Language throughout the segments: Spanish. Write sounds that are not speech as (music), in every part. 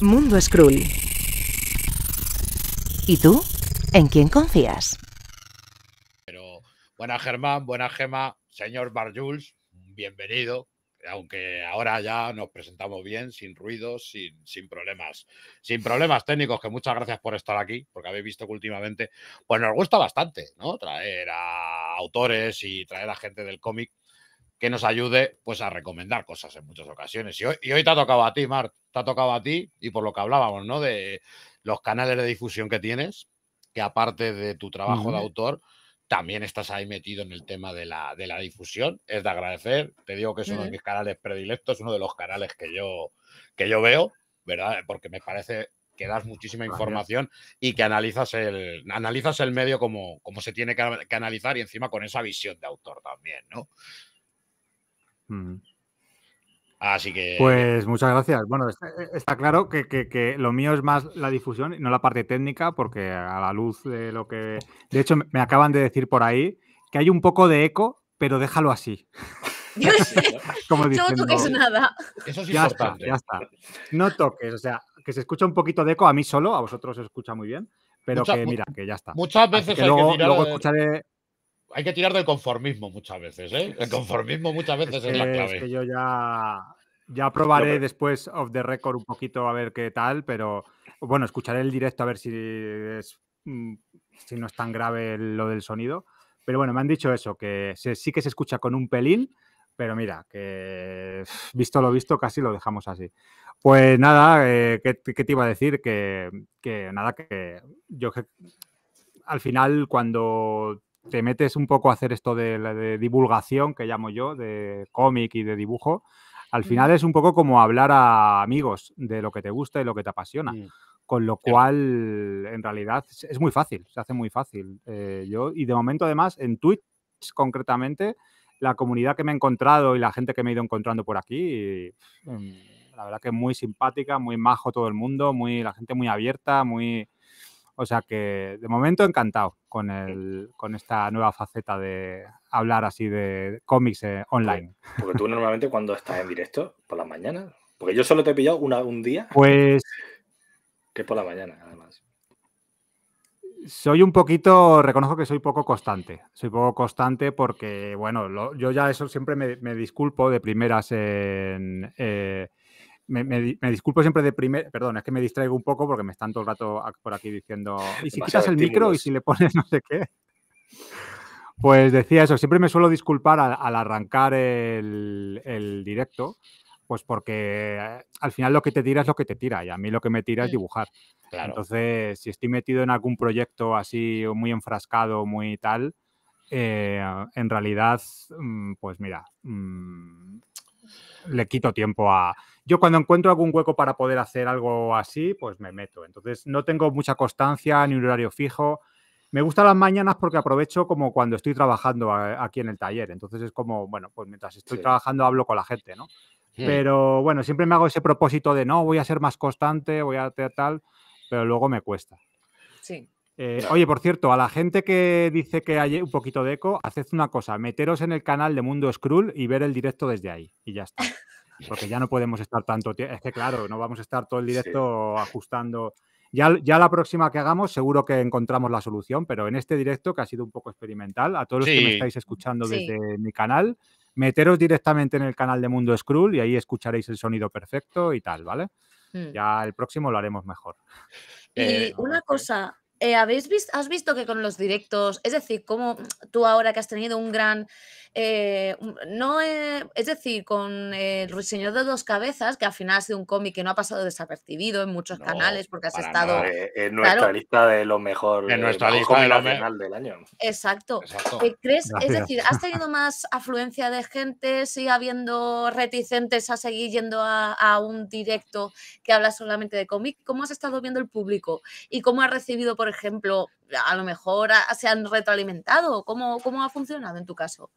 Mundo Skrull. ¿Y tú? ¿En quién confías? Pero, buena Germán, buena Gema, señor Barjuls, bienvenido. Aunque ahora ya nos presentamos bien, sin ruidos, sin, sin problemas, sin problemas técnicos, que muchas gracias por estar aquí, porque habéis visto que últimamente, pues nos gusta bastante, ¿no? Traer a autores y traer a gente del cómic que nos ayude pues a recomendar cosas en muchas ocasiones. Y hoy, te ha tocado a ti, Mart, te ha tocado a ti y por lo que hablábamos, ¿no? De los canales de difusión que tienes, que aparte de tu trabajo de autor, también estás ahí metido en el tema de la, difusión. Es de agradecer, te digo que es uno de mis canales predilectos, uno de los canales que yo, que yo veo, ¿verdad? Porque me parece que das muchísima información y que analizas el, analizas el medio como, como se tiene que, analizar y encima con esa visión de autor también, ¿no? Mm. Así que. Pues muchas gracias. Bueno, está, claro que, lo mío es más la difusión y no la parte técnica, porque a la luz de lo que. De hecho, me acaban de decir por ahí que hay un poco de eco, pero déjalo así. (laughs) (laughs) no toques nada. Eso sí ya Está, ya está. No toques, o sea, que se escucha un poquito de eco a mí solo, a vosotros se escucha muy bien, pero que mira, que ya está. Muchas veces hay luego escucharé hay que tirar del conformismo muchas veces, ¿eh? El conformismo muchas veces es, la clave. Es que yo ya, ya probaré después of the record un poquito a ver qué tal, pero bueno, escucharé el directo a ver si es, mm, si no es tan grave lo del sonido. Pero bueno, me han dicho eso, que sí que se escucha con un pelín, pero mira, que (sighs) visto lo visto, casi lo dejamos así. Pues nada, eh, ¿qué, ¿qué, te iba a decir? Que, que nada, que yo que, al final cuando te metes un poco a hacer esto de, divulgación, que llamo yo, de cómic y de dibujo, al mm. final es un poco como hablar a amigos de lo que te gusta y lo que te apasiona. Mm. Con lo cual, en realidad, es muy fácil, se hace muy fácil. Eh, yo, y de momento, además, en Twitch concretamente, la comunidad que me he encontrado y la gente que me he ido encontrando por aquí, em, la verdad que es muy simpática, muy majo todo el mundo, muy, la gente muy abierta, muy, o sea que de momento encantado con, con esta nueva faceta de hablar así de cómics eh, online. Porque, tú (laughs) normalmente cuando estás en directo, por la mañana? porque yo solo te he pillado un día. Pues... Que por la mañana, además. Soy un poquito, reconozco que soy poco constante. Soy poco constante porque, bueno, yo ya eso siempre me, disculpo de primeras en... Eh, me, disculpo siempre de primer. Perdón, es que me distraigo un poco porque me están todo el rato por aquí diciendo. (laughs) Y si quitas el micro y si le pones (laughs) no sé qué. Pues decía eso, siempre me suelo disculpar al, arrancar el, directo, pues porque eh, al final lo que te tira es lo que te tira y a mí lo que me tira es mm, dibujar. Entonces, si estoy metido en algún proyecto así muy enfrascado, muy tal, eh, en realidad, mm, pues mira, mm, le quito tiempo a... Yo cuando encuentro algún hueco para poder hacer algo así, pues me meto. Entonces no tengo mucha constancia ni un horario fijo. Me gustan las mañanas porque aprovecho como cuando estoy trabajando aquí en el taller. Entonces es como, bueno, pues mientras estoy trabajando hablo con la gente, ¿no? Hmm. Pero bueno, siempre me hago ese propósito de no, voy a ser más constante, voy a hacer tal, pero luego me cuesta. Sí. Eh, oye, por cierto, a la gente que dice que hay un poquito de eco, haced una cosa, meteros en el canal de Mundo Scroll y ver el directo desde ahí. Y ya está. (laughs) Porque ya no podemos estar tanto tiempo. Es que claro, no vamos a estar todo el directo ajustando. Ya, ya, la próxima que hagamos seguro que encontramos la solución, pero en este directo que ha sido un poco experimental, a todos los que me estáis escuchando desde mi canal, meteros directamente en el canal de Mundo Scroll y ahí escucharéis el sonido perfecto y tal, ¿vale? Hmm. Ya el próximo lo haremos mejor. Eh, y una cosa, eh, ¿habéis visto, ¿Has visto que con los directos, es decir, como tú ahora que has tenido un gran, eh, no, eh, es decir, con El Señor de dos Cabezas, que al final ha sido un cómic que no ha pasado desapercibido en muchos canales porque has estado... En nuestra lista de lo mejor. En nuestra lista de lo del año. Exacto. ¿Crees, es decir, has tenido más afluencia de gente, sigue habiendo reticentes a seguir yendo a, a un directo que habla solamente de cómic? ¿Cómo has estado viendo el público y cómo ha recibido, por por ejemplo, a lo mejor se han retroalimentado? ¿Cómo, ¿Cómo ha funcionado en tu caso?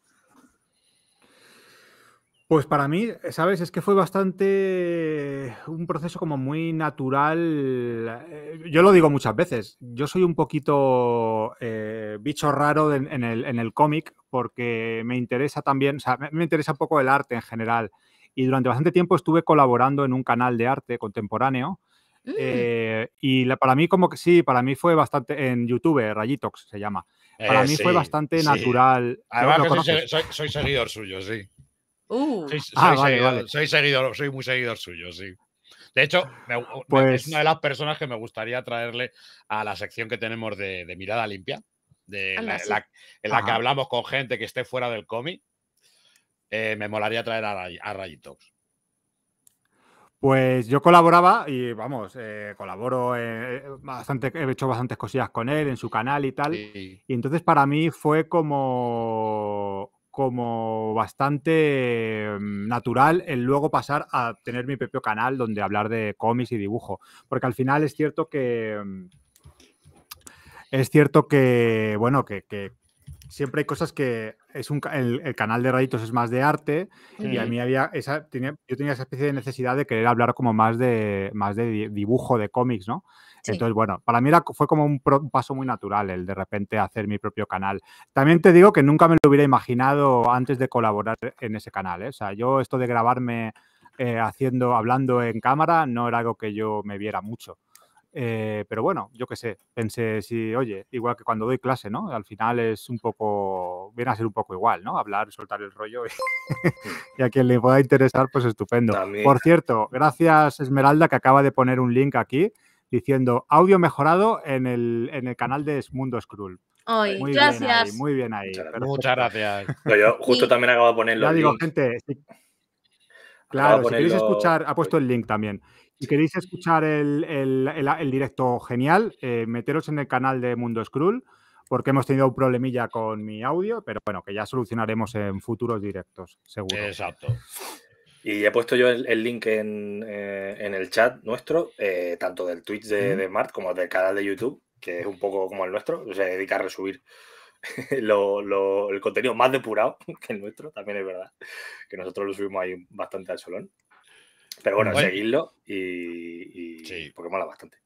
Pues para mí, ¿sabes? Es que fue bastante un proceso como muy natural. Eh, yo lo digo muchas veces, yo soy un poquito eh, bicho raro en, el, en el cómic porque me interesa también, o sea, me, interesa un poco el arte en general. Y durante bastante tiempo estuve colaborando en un canal de arte contemporáneo Mm. Eh, y para mí como que sí, para mí fue bastante, en YouTube, Rayitox se llama. Para eh, mí fue bastante natural. soy, seguidor suyo, sí. Uh. Ah, soy, ah, soy muy seguidor suyo, sí. De hecho, es una de pues las personas que me gustaría traerle a la sección que tenemos de, Mirada Limpia, de en la que hablamos con gente que esté fuera del cómic. Eh, me molaría traer a Rayitox. Pues yo colaboraba y vamos, eh, colaboro, eh, eh, bastante, he hecho bastantes cosillas con él en su canal y tal. Y entonces para mí fue como, como bastante mm, natural el luego pasar a tener mi propio canal donde hablar de cómics y dibujo. Porque al final es cierto que... Mm, es cierto que, bueno, que siempre hay cosas que es un, el, canal de Raditos es más de arte y a mí había esa, yo tenía esa especie de necesidad de querer hablar como más de, más de dibujo, de cómics, ¿no? Entonces, bueno, para mí fue como un, paso muy natural el de repente hacer mi propio canal. También te digo que nunca me lo hubiera imaginado antes de colaborar en ese canal. ¿eh? O sea, yo esto de grabarme eh, haciendo, hablando en cámara no era algo que yo me viera mucho. Eh, pero bueno, yo qué sé, pensé si, oye, igual que cuando doy clase, ¿no? Al final es un poco, viene a ser un poco igual, ¿no? Hablar, soltar el rollo y, (laughs) a quien le pueda interesar, pues estupendo. Por cierto, gracias Esmeralda que acaba de poner un link aquí diciendo audio mejorado en el, canal de Mundo Scroll. muy gracias. Bien muy bien ahí. Muchas gracias. yo justo también acabo de ponerlo. Ya digo, gente. Claro, si queréis escuchar, ha puesto el link también. Si queréis escuchar el, directo genial, eh, meteros en el canal de Mundo Scroll, porque hemos tenido un problemilla con mi audio, pero bueno, que ya solucionaremos en futuros directos, seguro. Exacto. Y he puesto yo el, link eh, en, el chat nuestro, eh, tanto del Twitch de, Mart como del canal de YouTube, que es un poco como el nuestro, se dedica a resubir (laughs) el contenido más depurado (laughs) que el nuestro, también es verdad, que nosotros lo subimos ahí bastante al solón. Pero bueno, seguidlo y, sí. porque mola bastante.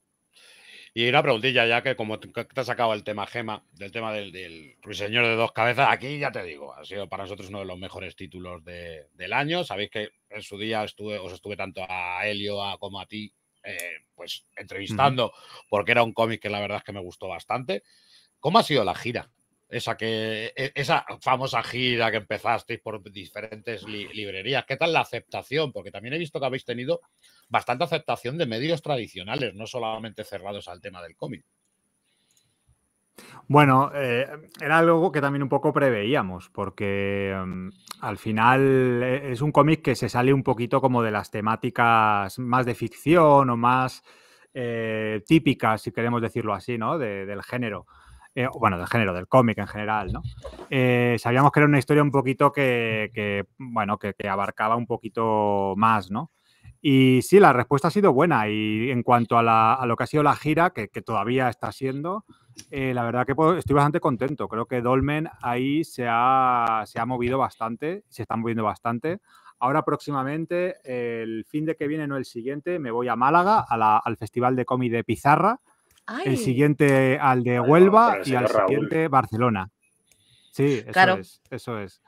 Y una preguntilla, ya que como te has sacado el tema Gema, del tema del, Ruiseñor de dos cabezas, aquí ya te digo, ha sido para nosotros uno de los mejores títulos del año. Sabéis que en su día estuve, os estuve tanto a Helio como a ti, eh, pues entrevistando, porque era un cómic que la verdad es que me gustó bastante. ¿Cómo ha sido la gira esa, que, e, esa famosa gira que empezasteis por diferentes librerías. ¿Qué tal la aceptación? Porque también he visto que habéis tenido bastante aceptación de medios tradicionales, no solamente cerrados al tema del cómic. Bueno, eh, era algo que también un poco preveíamos, porque em, al final e, es un cómic que se sale un poquito como de las temáticas más de ficción o más eh, típicas, si queremos decirlo así, ¿no? del género. Eh, bueno, del género, del cómic en general, ¿no? Eh, sabíamos que era una historia un poquito que, bueno, que, abarcaba un poquito más, ¿no? Y sí, la respuesta ha sido buena. Y en cuanto a, lo que ha sido la gira, que, todavía está siendo, eh, la verdad que estoy bastante contento. Creo que Dolmen ahí se ha, movido bastante, se están moviendo bastante. Ahora próximamente, el fin de que viene, no el siguiente, me voy a Málaga, al Festival de Cómic de Pizarra, el siguiente al de Huelva y al siguiente Barcelona. Sí, eso claro. es, eso es.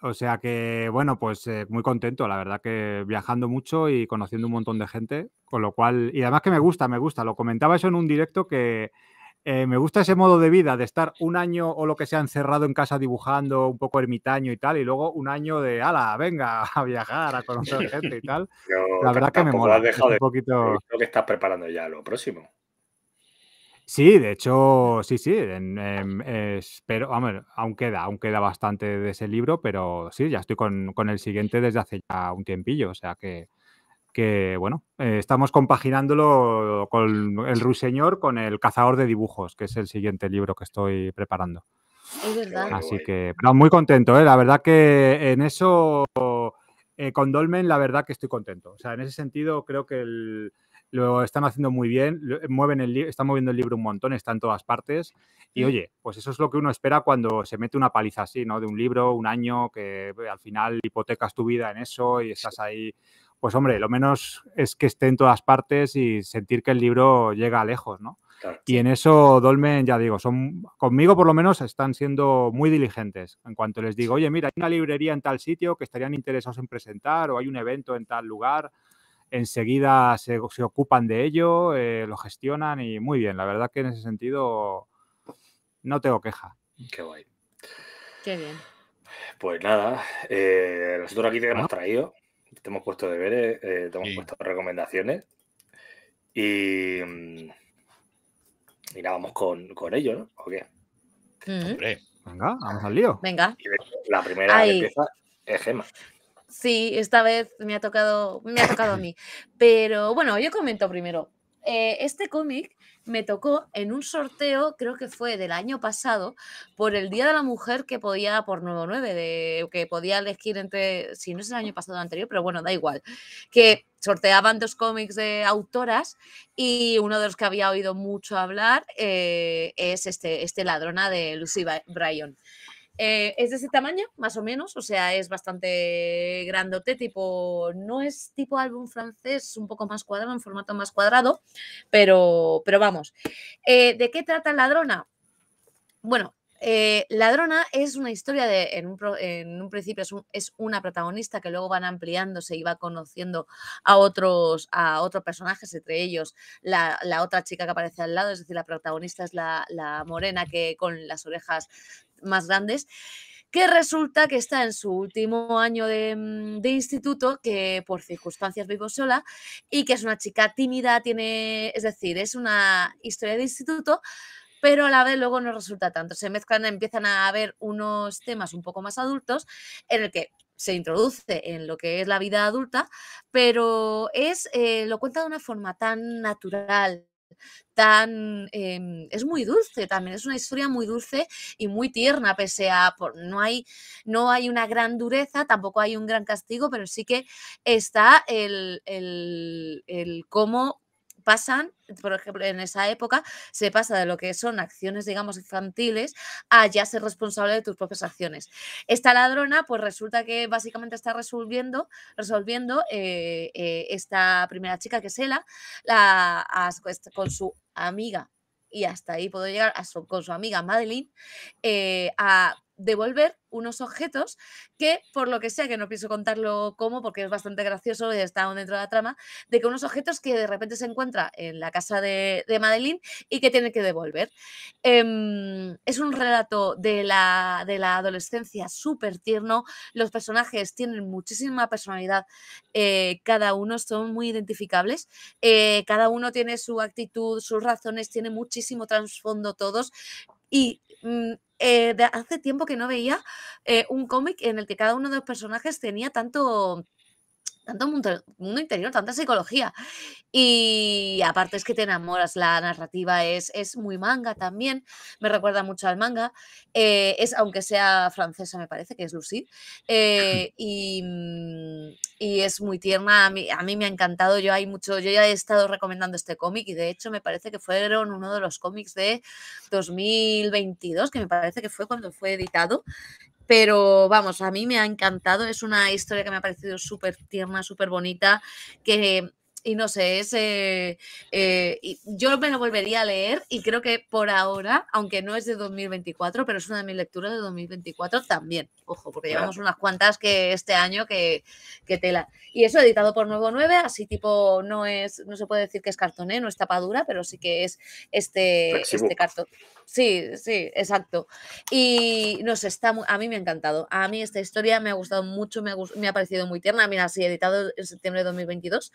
O sea que, bueno, pues eh, muy contento, la verdad que viajando mucho y conociendo un montón de gente, con lo cual, y además que me gusta, me gusta, lo comentaba eso en un directo que eh, me gusta ese modo de vida, de estar un año o lo que sea encerrado en casa dibujando, un poco ermitaño y tal, y luego un año de, ala, venga a viajar, a conocer gente y tal. (laughs) la verdad que, me mola. Has poquito... Creo que estás preparando ya lo próximo. Sí, de hecho, sí, sí. Em, pero aún queda, aún queda bastante de ese libro, pero sí, ya estoy con, el siguiente desde hace ya un tiempillo. O sea que, que bueno, eh, estamos compaginándolo con El Ruiseñor, con El Cazador de Dibujos, que es el siguiente libro que estoy preparando. Es verdad. Así que, muy contento, ¿eh? la verdad que en eso, eh, con Dolmen, la verdad que estoy contento. O sea, en ese sentido, creo que el lo están haciendo muy bien, eh, mueven el, están moviendo el libro un montón, está en todas partes. Y mm. oye, pues eso es lo que uno espera cuando se mete una paliza así, ¿no? De un libro, un año, que eh, al final hipotecas tu vida en eso y estás ahí. Pues hombre, lo menos es que esté en todas partes y sentir que el libro llega lejos, ¿no? Y en eso Dolmen, ya digo, son conmigo por lo menos están siendo muy diligentes. En cuanto les digo, oye, mira, hay una librería en tal sitio que estarían interesados en presentar o hay un evento en tal lugar, enseguida se, ocupan de ello, eh, lo gestionan y muy bien. La verdad que en ese sentido no tengo queja. Qué guay. Qué bien. Pues nada, eh, nosotros aquí te hemos traído, te hemos puesto deberes, eh, te hemos puesto recomendaciones y, mm, y nada, vamos con, con ello, ¿no? ¿O qué? Mm. Venga, vamos al lío. Venga. La primera que empieza es Gema. Sí, esta vez me ha tocado, me ha tocado a mí. Pero bueno, yo comento primero. Eh, este cómic me tocó en un sorteo, creo que fue del año pasado, por el Día de la Mujer que podía, por nueve de, que podía elegir entre, si no es el año pasado anterior, pero bueno, da igual, que sorteaban dos cómics de autoras y uno de los que había oído mucho hablar eh, es este, este Ladrona de Lucy Bryan. Eh, es de ese tamaño, más o menos, o sea, es bastante grandote, tipo, no es tipo álbum francés, un poco más cuadrado, en formato más cuadrado, pero, pero vamos. Eh, ¿De qué trata Ladrona? Bueno, eh, Ladrona es una historia de, en un, principio es, una protagonista que luego van ampliándose y va conociendo a otros, a otros personajes, entre ellos la, otra chica que aparece al lado, es decir, la protagonista es la, morena que con las orejas más grandes que resulta que está en su último año mm, de, instituto, que por circunstancias vivo sola, y que es una chica tímida, tiene, es decir, es una historia de instituto, pero a la vez luego no resulta tanto. Se mezclan, empiezan a haber unos temas un poco más adultos en el que se introduce en lo que es la vida adulta, pero es, eh, lo cuenta de una forma tan natural, tan em, es muy dulce también es una historia muy dulce y muy tierna pese a por, no hay no hay una gran dureza tampoco hay un gran castigo pero sí que está el, el, el cómo pasan, por ejemplo, en esa época se pasa de lo que son acciones, digamos, infantiles a ya ser responsable de tus propias acciones. Esta ladrona, pues resulta que básicamente está resolviendo, resolviendo eh, eh, esta primera chica que es Ela, la, este, con su amiga y hasta ahí puedo llegar a con su amiga Madeline eh, a devolver unos objetos que, por lo que sea, que no pienso contarlo cómo, porque es bastante gracioso y está dentro de la trama, de que unos objetos que de repente se encuentra en la casa de, de Madeline y que tiene que devolver. Em, es un relato de la, de la adolescencia súper tierno, los personajes tienen muchísima personalidad, eh, cada uno son muy identificables, eh, cada uno tiene su actitud, sus razones, tiene muchísimo trasfondo todos y Mm, eh, de hace tiempo que no veía eh, un cómic en el que cada uno de los personajes tenía tanto tanto mundo, interior, tanta psicología. Y aparte es que te enamoras, la narrativa es, es muy manga también, me recuerda mucho al manga, eh, es aunque sea francesa me parece, que es Lucy, eh, (laughs) mm, y, es muy tierna, a mí, a mí, me ha encantado, yo, hay mucho, yo ya he estado recomendando este cómic y de hecho me parece que fueron uno de los cómics de 2022, que me parece que fue cuando fue editado, pero vamos, a mí me ha encantado. Es una historia que me ha parecido súper tierna, súper bonita, que y no sé, es, eh, eh, yo me lo volvería a leer y creo que por ahora, aunque no es de 2024, pero es una de mis lecturas de 2024 también, ojo, porque llevamos unas cuantas que este año que, tela. Y eso editado por Nuevo 9, así tipo, no es, no se puede decir que es cartoné, no es tapadura, pero sí que es este, este cartón. Sí, sí, exacto. Y no sé, está a mí me ha encantado. A mí esta historia me ha gustado mucho, me ha, me ha parecido muy tierna. Mira, sí, editado en septiembre de 2022.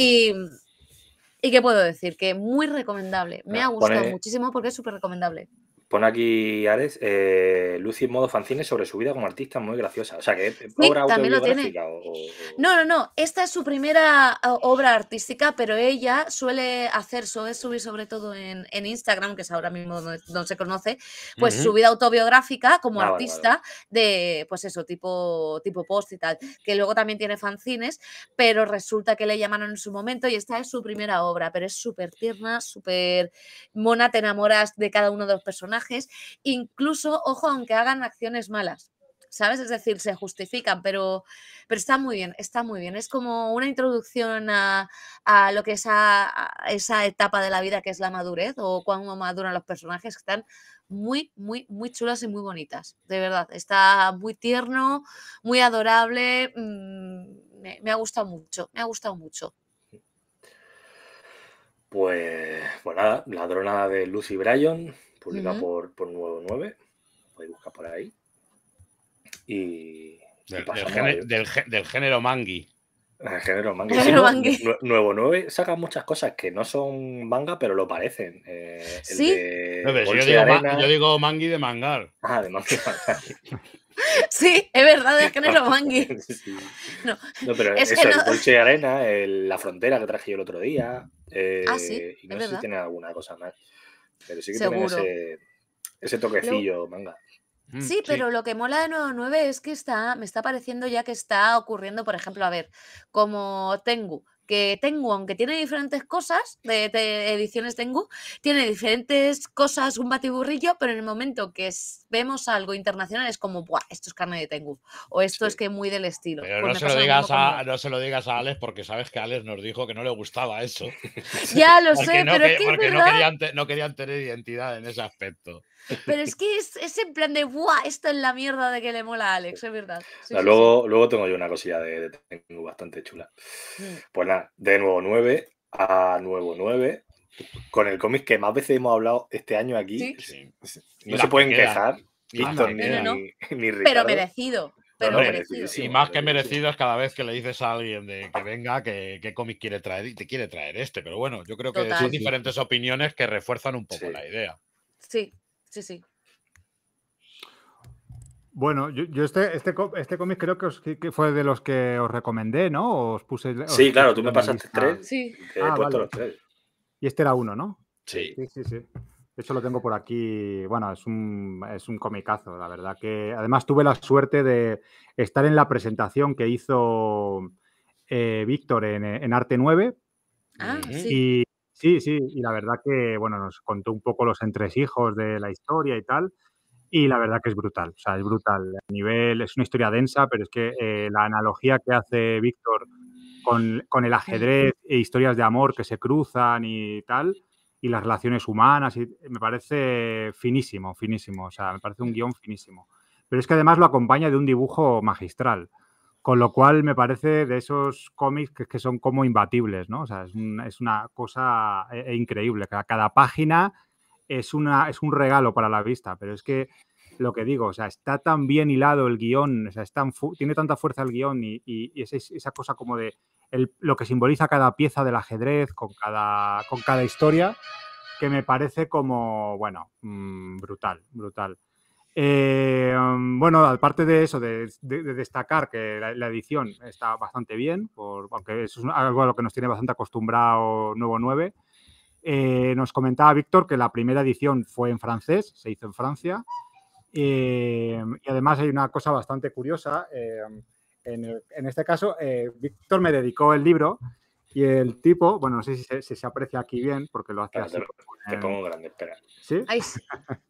Y, qué puedo decir, que muy recomendable. Me ah, ha gustado muchísimo porque es súper recomendable. Pone aquí Ares, eh, Lucy en modo fanzine sobre su vida como artista, muy graciosa. O sea, que eh, obra autobiográfica. No, no, no. Esta es su primera obra artística, pero ella suele hacer, suele subir sobre todo en, Instagram, que es ahora mismo donde, se conoce, pues su vida autobiográfica como ah, artista de, pues eso, tipo, tipo post y tal. Que luego también tiene fanzines, pero resulta que le llamaron en su momento y esta es su primera obra, pero es súper tierna, súper mona, te enamoras de cada uno de los personajes incluso, ojo, aunque hagan acciones malas. ¿Sabes? Es decir, se justifican, pero, pero está muy bien, está muy bien. Es como una introducción a, lo que es a, esa etapa de la vida que es la madurez o cuando maduran los personajes, que están muy, muy, muy chulas y muy bonitas. De verdad, está muy tierno, muy adorable. Mm, me, ha gustado mucho, me ha gustado mucho. Pues, bueno pues nada, ladrona de Lucy Bryan, publicado por por, por 9.9, podéis buscar por ahí. Y. Del, del, género, del, del género mangui. El género nuevo 9 saca muchas cosas que no son manga, pero lo parecen. Eh, sí. de yo, digo mangi mangui de mangar. Ah, de mangui (laughs) Sí, es verdad, es género mangui. (laughs) No. no. pero es el Bolche de Arena, la frontera que traje yo el otro día. ah, sí. Eh, y no sé si tiene alguna cosa más. Pero sí que tiene ese, toquecillo manga. Mm, sí, pero lo que mola de Nuevo 9 es que está, me está pareciendo ya que está ocurriendo, por ejemplo, a ver, como Tengu, que Tengu, aunque tiene diferentes cosas, de, ediciones Tengu, tiene diferentes cosas, un batiburrillo, pero en el momento que vemos algo internacional es como, Buah, esto es carne de Tengu, o esto es que muy del estilo. Pero pues no, se lo digas a, Alex porque sabes que Alex nos dijo que no le gustaba eso. (laughs) ya lo (laughs) sé, pero es que no querían tener identidad en ese aspecto. Pero es que es, en plan de, ¡buah! Esto es la mierda de que le mola a Alex, es verdad. luego, tengo yo una cosilla de, tengo bastante chula. Mm. Pues nada, de nuevo 9 a nuevo 9, con el cómic que más veces hemos hablado este año aquí. No se pueden quejar. ni, Pero merecido. Pero Y más que merecido es cada vez que le dices a alguien de que venga, que, cómic quiere traer y te quiere traer este. Pero bueno, yo creo que son diferentes opiniones que refuerzan un poco la idea. Sí, Sí, sí. Bueno, yo, este, este, este, cómic creo que, fue de los que os recomendé, ¿no? Os puse. sí, claro, tú me pasaste tres. Sí. Ah, y este era uno, ¿no? Sí. Sí, sí, sí. De hecho, lo tengo por aquí. Bueno, es un, es un comicazo, la verdad que. Además, tuve la suerte de estar en la presentación que hizo eh, Víctor en, Arte 9. Ah, sí. Sí, sí, y la verdad que, bueno, nos contó un poco los entresijos de la historia y tal, y la verdad que es brutal, o sea, es brutal. nivel, es una historia densa, pero es que eh, la analogía que hace Víctor con, el ajedrez e historias de amor que se cruzan y tal, y las relaciones humanas, me parece finísimo, finísimo, o sea, me parece un guión finísimo. Pero es que además lo acompaña de un dibujo magistral. Con lo cual me parece de esos cómics que, son como imbatibles, ¿no? O sea, es, una cosa e, e increíble. Cada, página es, una, es un regalo para la vista, pero es que lo que digo, o sea, está tan bien hilado el guión, o sea, tiene tanta fuerza el guión y, y, esa, cosa como de lo que simboliza cada pieza del ajedrez con cada, con cada historia, que me parece como, bueno, mm, brutal, brutal. Eh, mm, bueno, aparte de eso, de, destacar que la, edición está bastante bien, por, aunque es algo a lo que nos tiene bastante acostumbrado Nuevo 9. Eh, nos comentaba Víctor que la primera edición fue en francés, se hizo en Francia. Eh, y además hay una cosa bastante curiosa. En, este caso, Víctor me dedicó el libro y el tipo, bueno, no sé si se, aprecia aquí bien, porque lo hace así. Te, pongo grande, espera. ¿Sí? sí. (laughs)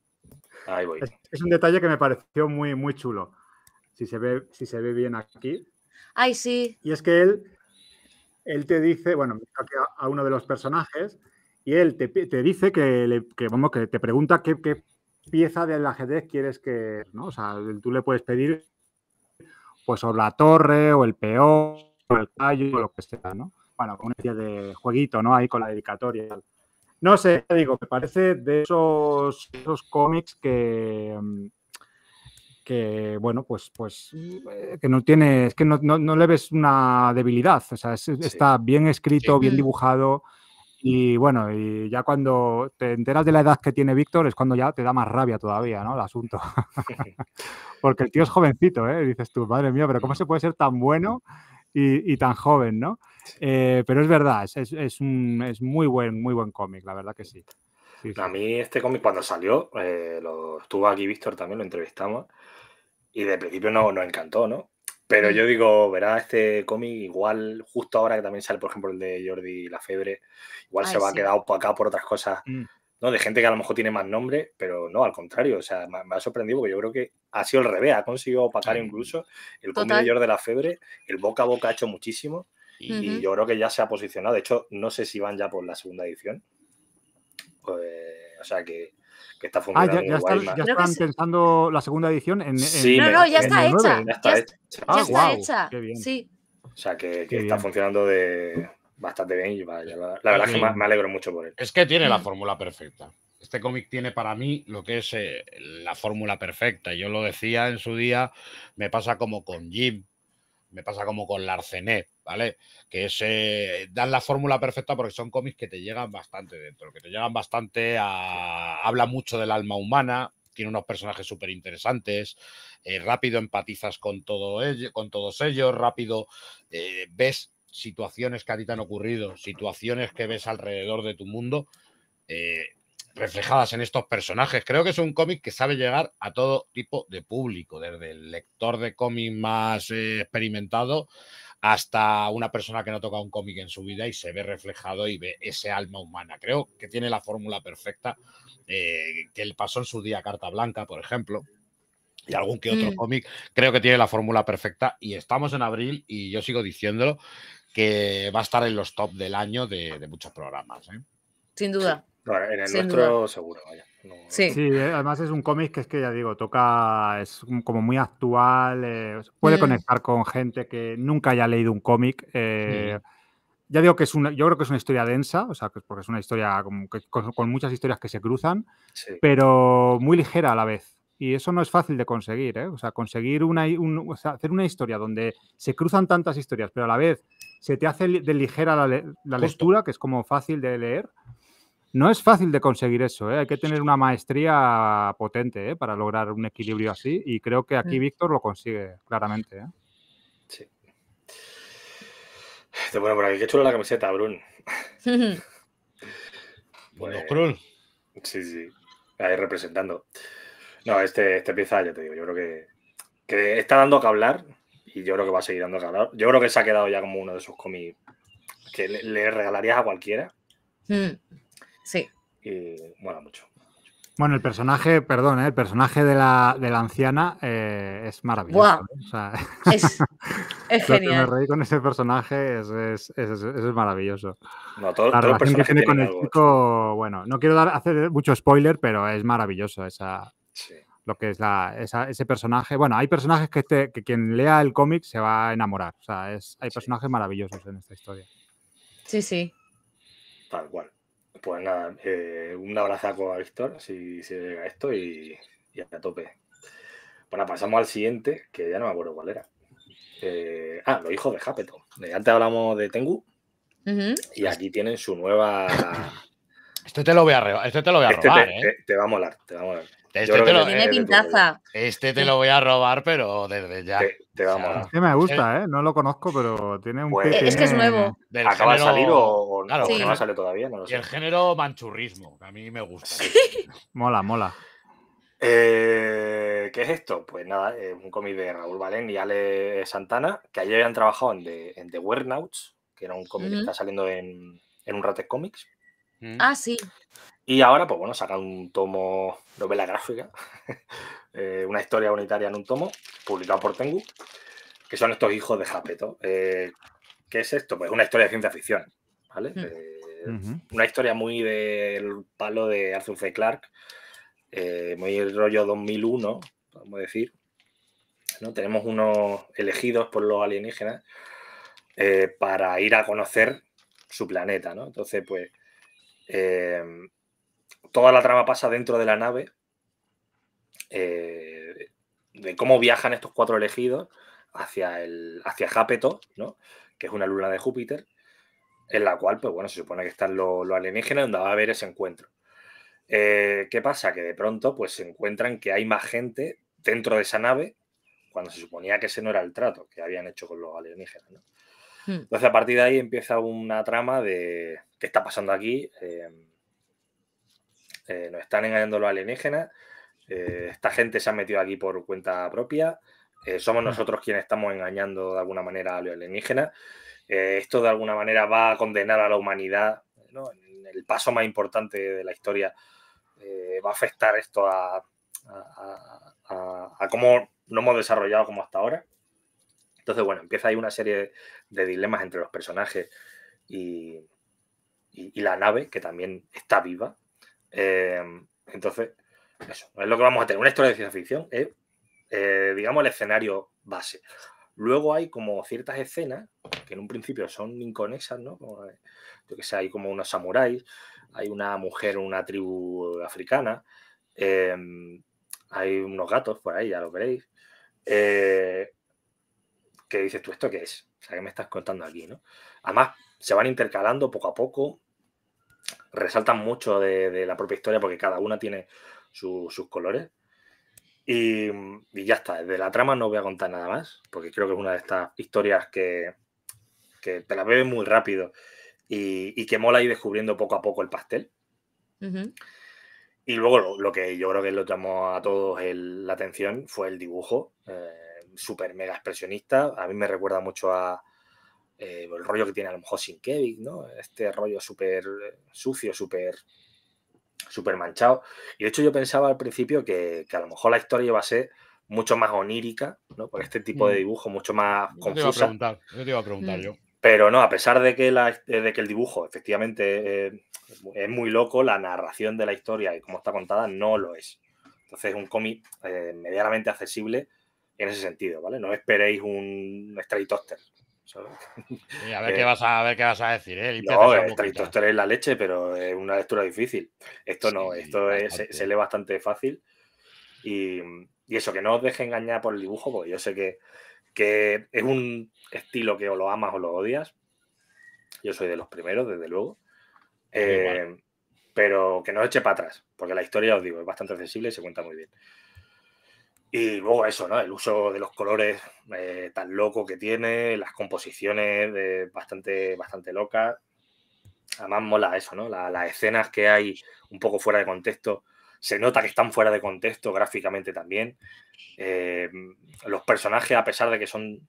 Es, un detalle que me pareció muy, muy chulo. Si se, ve, si se ve bien aquí. Ay, sí. Y es que él, él te dice, bueno, a, uno de los personajes, y él te, dice que, vamos, que te pregunta qué, pieza del ajedrez quieres que, ¿no? O sea, tú le puedes pedir, pues, o la torre, o el peón, o el callo, o lo que sea, ¿no? Bueno, una especie de jueguito, ¿no? Ahí con la dedicatoria y tal. No sé, digo, me parece de esos, cómics que, mm, que bueno, pues, pues eh, que no tiene, es que no, no, le ves una debilidad, o sea, está bien escrito, bien dibujado y bueno, y ya cuando te enteras de la edad que tiene Víctor es cuando ya te da más rabia todavía, ¿no? El asunto. (laughs) Porque el tío es jovencito, ¿eh? Dices tú, madre mía, pero ¿cómo se puede ser tan bueno y, y tan joven, ¿no? Eh, pero es verdad, es, es, un, es muy buen, muy buen cómic, la verdad que sí. a mí este cómic cuando salió, eh, lo estuvo aquí Víctor también, lo entrevistamos, y de principio no nos encantó, ¿no? Pero mm. yo digo, verá, este cómic igual, justo ahora que también sale, por ejemplo, el de Jordi La Febre, igual se va a quedar opacado acá por otras cosas, mm. ¿no? De gente que a lo mejor tiene más nombre, pero no, al contrario, o sea, me, ha sorprendido porque yo creo que ha sido el revés, ha conseguido opacar incluso el cómic de Jordi La Febre, el boca a boca ha hecho muchísimo y, yo creo que ya se ha posicionado. De hecho, no sé si van ya por la segunda edición. Pues, o sea que, está funcionando. Ah, ya, ya, están pensando la segunda edición en. sí, no, no, ya está, hecha, ya está ah, hecha. Sí. O sea que, está funcionando de bastante bien. la, verdad es que me, alegro mucho por él. Es que tiene la mm. fórmula perfecta. Este cómic tiene para mí lo que es eh, la fórmula perfecta. Yo lo decía en su día, me pasa como con Jim, me pasa como con Larcenet, ¿vale? Que se dan la fórmula perfecta porque son cómics que te llegan bastante dentro, que te llegan bastante a... Habla mucho del alma humana, tiene unos personajes súper interesantes, eh, rápido empatizas con, todo ello, con todos ellos, rápido eh, ves situaciones que a ti te han ocurrido, situaciones que ves alrededor de tu mundo. Eh, reflejadas en estos personajes. Creo que es un cómic que sabe llegar a todo tipo de público, desde el lector de cómic más eh, experimentado hasta una persona que no ha tocado un cómic en su vida y se ve reflejado y ve ese alma humana. Creo que tiene la fórmula perfecta eh, que él pasó en su día Carta Blanca, por ejemplo, y algún que otro mm. cómic, creo que tiene la fórmula perfecta. Y estamos en abril y yo sigo diciéndolo que va a estar en los top del año de, muchos programas. ¿eh? Sin duda en el nuestro seguro, sí. Eh, además es un cómic que es que ya digo, toca, es como muy actual, eh, puede mm. conectar con gente que nunca haya leído un cómic. Eh, ya digo que es una, yo creo que es una historia densa, o sea, porque es una historia con, muchas historias que se cruzan, pero muy ligera a la vez. Y eso no es fácil de conseguir, O sea, conseguir una, hacer una historia donde se cruzan tantas historias, pero a la vez se te hace de ligera la, la lectura, que es como fácil de leer. No es fácil de conseguir eso, ¿eh? hay que tener una maestría potente ¿eh? para lograr un equilibrio así y creo que aquí mm. Víctor lo consigue claramente. ¿eh? Sí. Te bueno, por aquí, qué chula la camiseta, Brun. (laughs) bueno, pues Brun. Sí, sí, ahí representando. No, este, este pieza, ya te digo, yo creo que, que está dando que hablar y yo creo que va a seguir dando que hablar. Yo creo que se ha quedado ya como uno de esos cómics que le, regalarías a cualquiera. Sí. Mm. Sí. Y mucho. Bueno, el personaje, perdón, ¿eh? el personaje de la, de la anciana eh, es maravilloso. es, genial. me reí con ese personaje es, maravilloso. la que tiene con el chico, bueno, no quiero dar, hacer mucho spoiler, pero es maravilloso esa, lo que es la, ese personaje. Bueno, hay personajes que, quien lea el cómic se va a enamorar. O sea, hay personajes maravillosos en esta historia. Sí, sí. Tal cual. Pues nada, eh, un abrazo a Víctor si, se llega esto y, a tope. Bueno, pues pasamos al siguiente, que ya no me acuerdo cuál era. Eh, ah, los hijos de Japeto. Eh, antes hablamos de Tengu. Y aquí tienen su nueva. esto te lo voy a, este te lo robar. te, va a molar, te va a molar. Este, este te, lo, voy a robar, pero desde ya. Te, te vamos. Este me gusta, ¿eh? No lo conozco, pero tiene un. Pues es que es nuevo. Acaba de salir o, claro, no sale todavía. Y el género manchurrismo, que a mí me gusta. (laughs) mola, mola. Eh, ¿Qué es esto? Pues nada, eh, un cómic de Raúl Valén y Ale Santana, que ayer habían trabajado en The, en que era un cómic que mm. está saliendo en, un RATEC Comics. Mm. Ah, sí. Y ahora, pues bueno, saca un tomo, novela gráfica, (laughs) eh, una historia unitaria en un tomo, publicado por Tengu, que son estos hijos de Japeto. Eh, ¿Qué es esto? Pues una historia de ciencia ficción, ¿vale? Mm. Eh, una historia muy del palo de Arthur C. Clarke, muy el rollo 2001, vamos a decir. ¿no? Tenemos unos elegidos por los alienígenas para ir a conocer su planeta, ¿no? Entonces, pues... Eh, toda la trama pasa dentro de la nave, eh, de cómo viajan estos cuatro elegidos hacia, el, hacia Japeto, ¿no? que es una luna de Júpiter, en la cual, pues bueno, se supone que están los, alienígenas donde va a haber ese encuentro. Eh, ¿Qué pasa? Que de pronto pues se encuentran que hay más gente dentro de esa nave cuando se suponía que ese no era el trato que habían hecho con los alienígenas. Hmm. Entonces a partir de ahí empieza una trama de qué está pasando aquí, eh, eh, nos están engañando los alienígenas, eh, esta gente se ha metido aquí por cuenta propia, eh, somos hmm. nosotros quienes estamos engañando de alguna manera a los alienígenas, esto de alguna manera va a condenar a la humanidad, ¿no? el paso más importante de la historia va a afectar esto a, a, cómo no hemos desarrollado como hasta ahora. Entonces, bueno, empieza ahí una serie de dilemas entre los personajes y, la nave, que también está viva, Em, entonces, eso es lo que vamos a tener. Una historia de ciencia ficción es, ¿eh? Eh, digamos, el escenario base. Luego hay como ciertas escenas que en un principio son inconexas, ¿no? Eh, yo que sé, hay como unos samuráis, hay una mujer en una tribu africana, em, hay unos gatos por ahí, ya lo veréis. ¿qué dices tú, ¿esto qué es? O sea, ¿qué me estás contando aquí, no? Además, se van intercalando poco a poco resaltan mucho de, la propia historia porque cada una tiene sus colores. Y, ya está, de la trama no voy a contar nada más, porque creo que es una de estas historias que, te la bebes muy rápido y, que mola ir descubriendo poco a poco el pastel. Y luego lo, que yo creo que lo llamó a todos la atención fue el dibujo, super eh, súper mega expresionista. A mí me recuerda mucho a, eh, el rollo que tiene a lo mejor Sinkevich, ¿no? Este rollo súper eh, sucio, súper super manchado. Y de hecho yo pensaba al principio que, a lo mejor la historia iba a ser mucho más onírica, ¿no? Por este tipo de mm. dibujo, mucho más confusa. te iba a preguntar, yo. Te iba a preguntar yo. Pero no, a pesar de que, de que el dibujo efectivamente eh, es muy loco, la narración de la historia y cómo está contada no lo es. Entonces es un cómic medianamente accesible en ese sentido, ¿vale? No esperéis un Stray Toaster, a (laughs) ver, qué eh, vas a, ver qué vas a decir, ¿eh? No, eh, es la leche, pero es una lectura difícil. Esto no, esto se, lee bastante fácil. Y, eso, que no os deje engañar por el dibujo, porque yo sé que, es un estilo que o lo amas o lo odias. Yo soy de los primeros, desde luego. Eh, pero que no os eche para atrás, porque la historia, os digo, es bastante accesible y se cuenta muy bien. Y luego eso, ¿no? El uso de los colores eh, tan loco que tiene, las composiciones eh, bastante, bastante locas. Además mola eso, ¿no? las escenas que hay un poco fuera de contexto, se nota que están fuera de contexto gráficamente también. Eh, los personajes, a pesar de que son,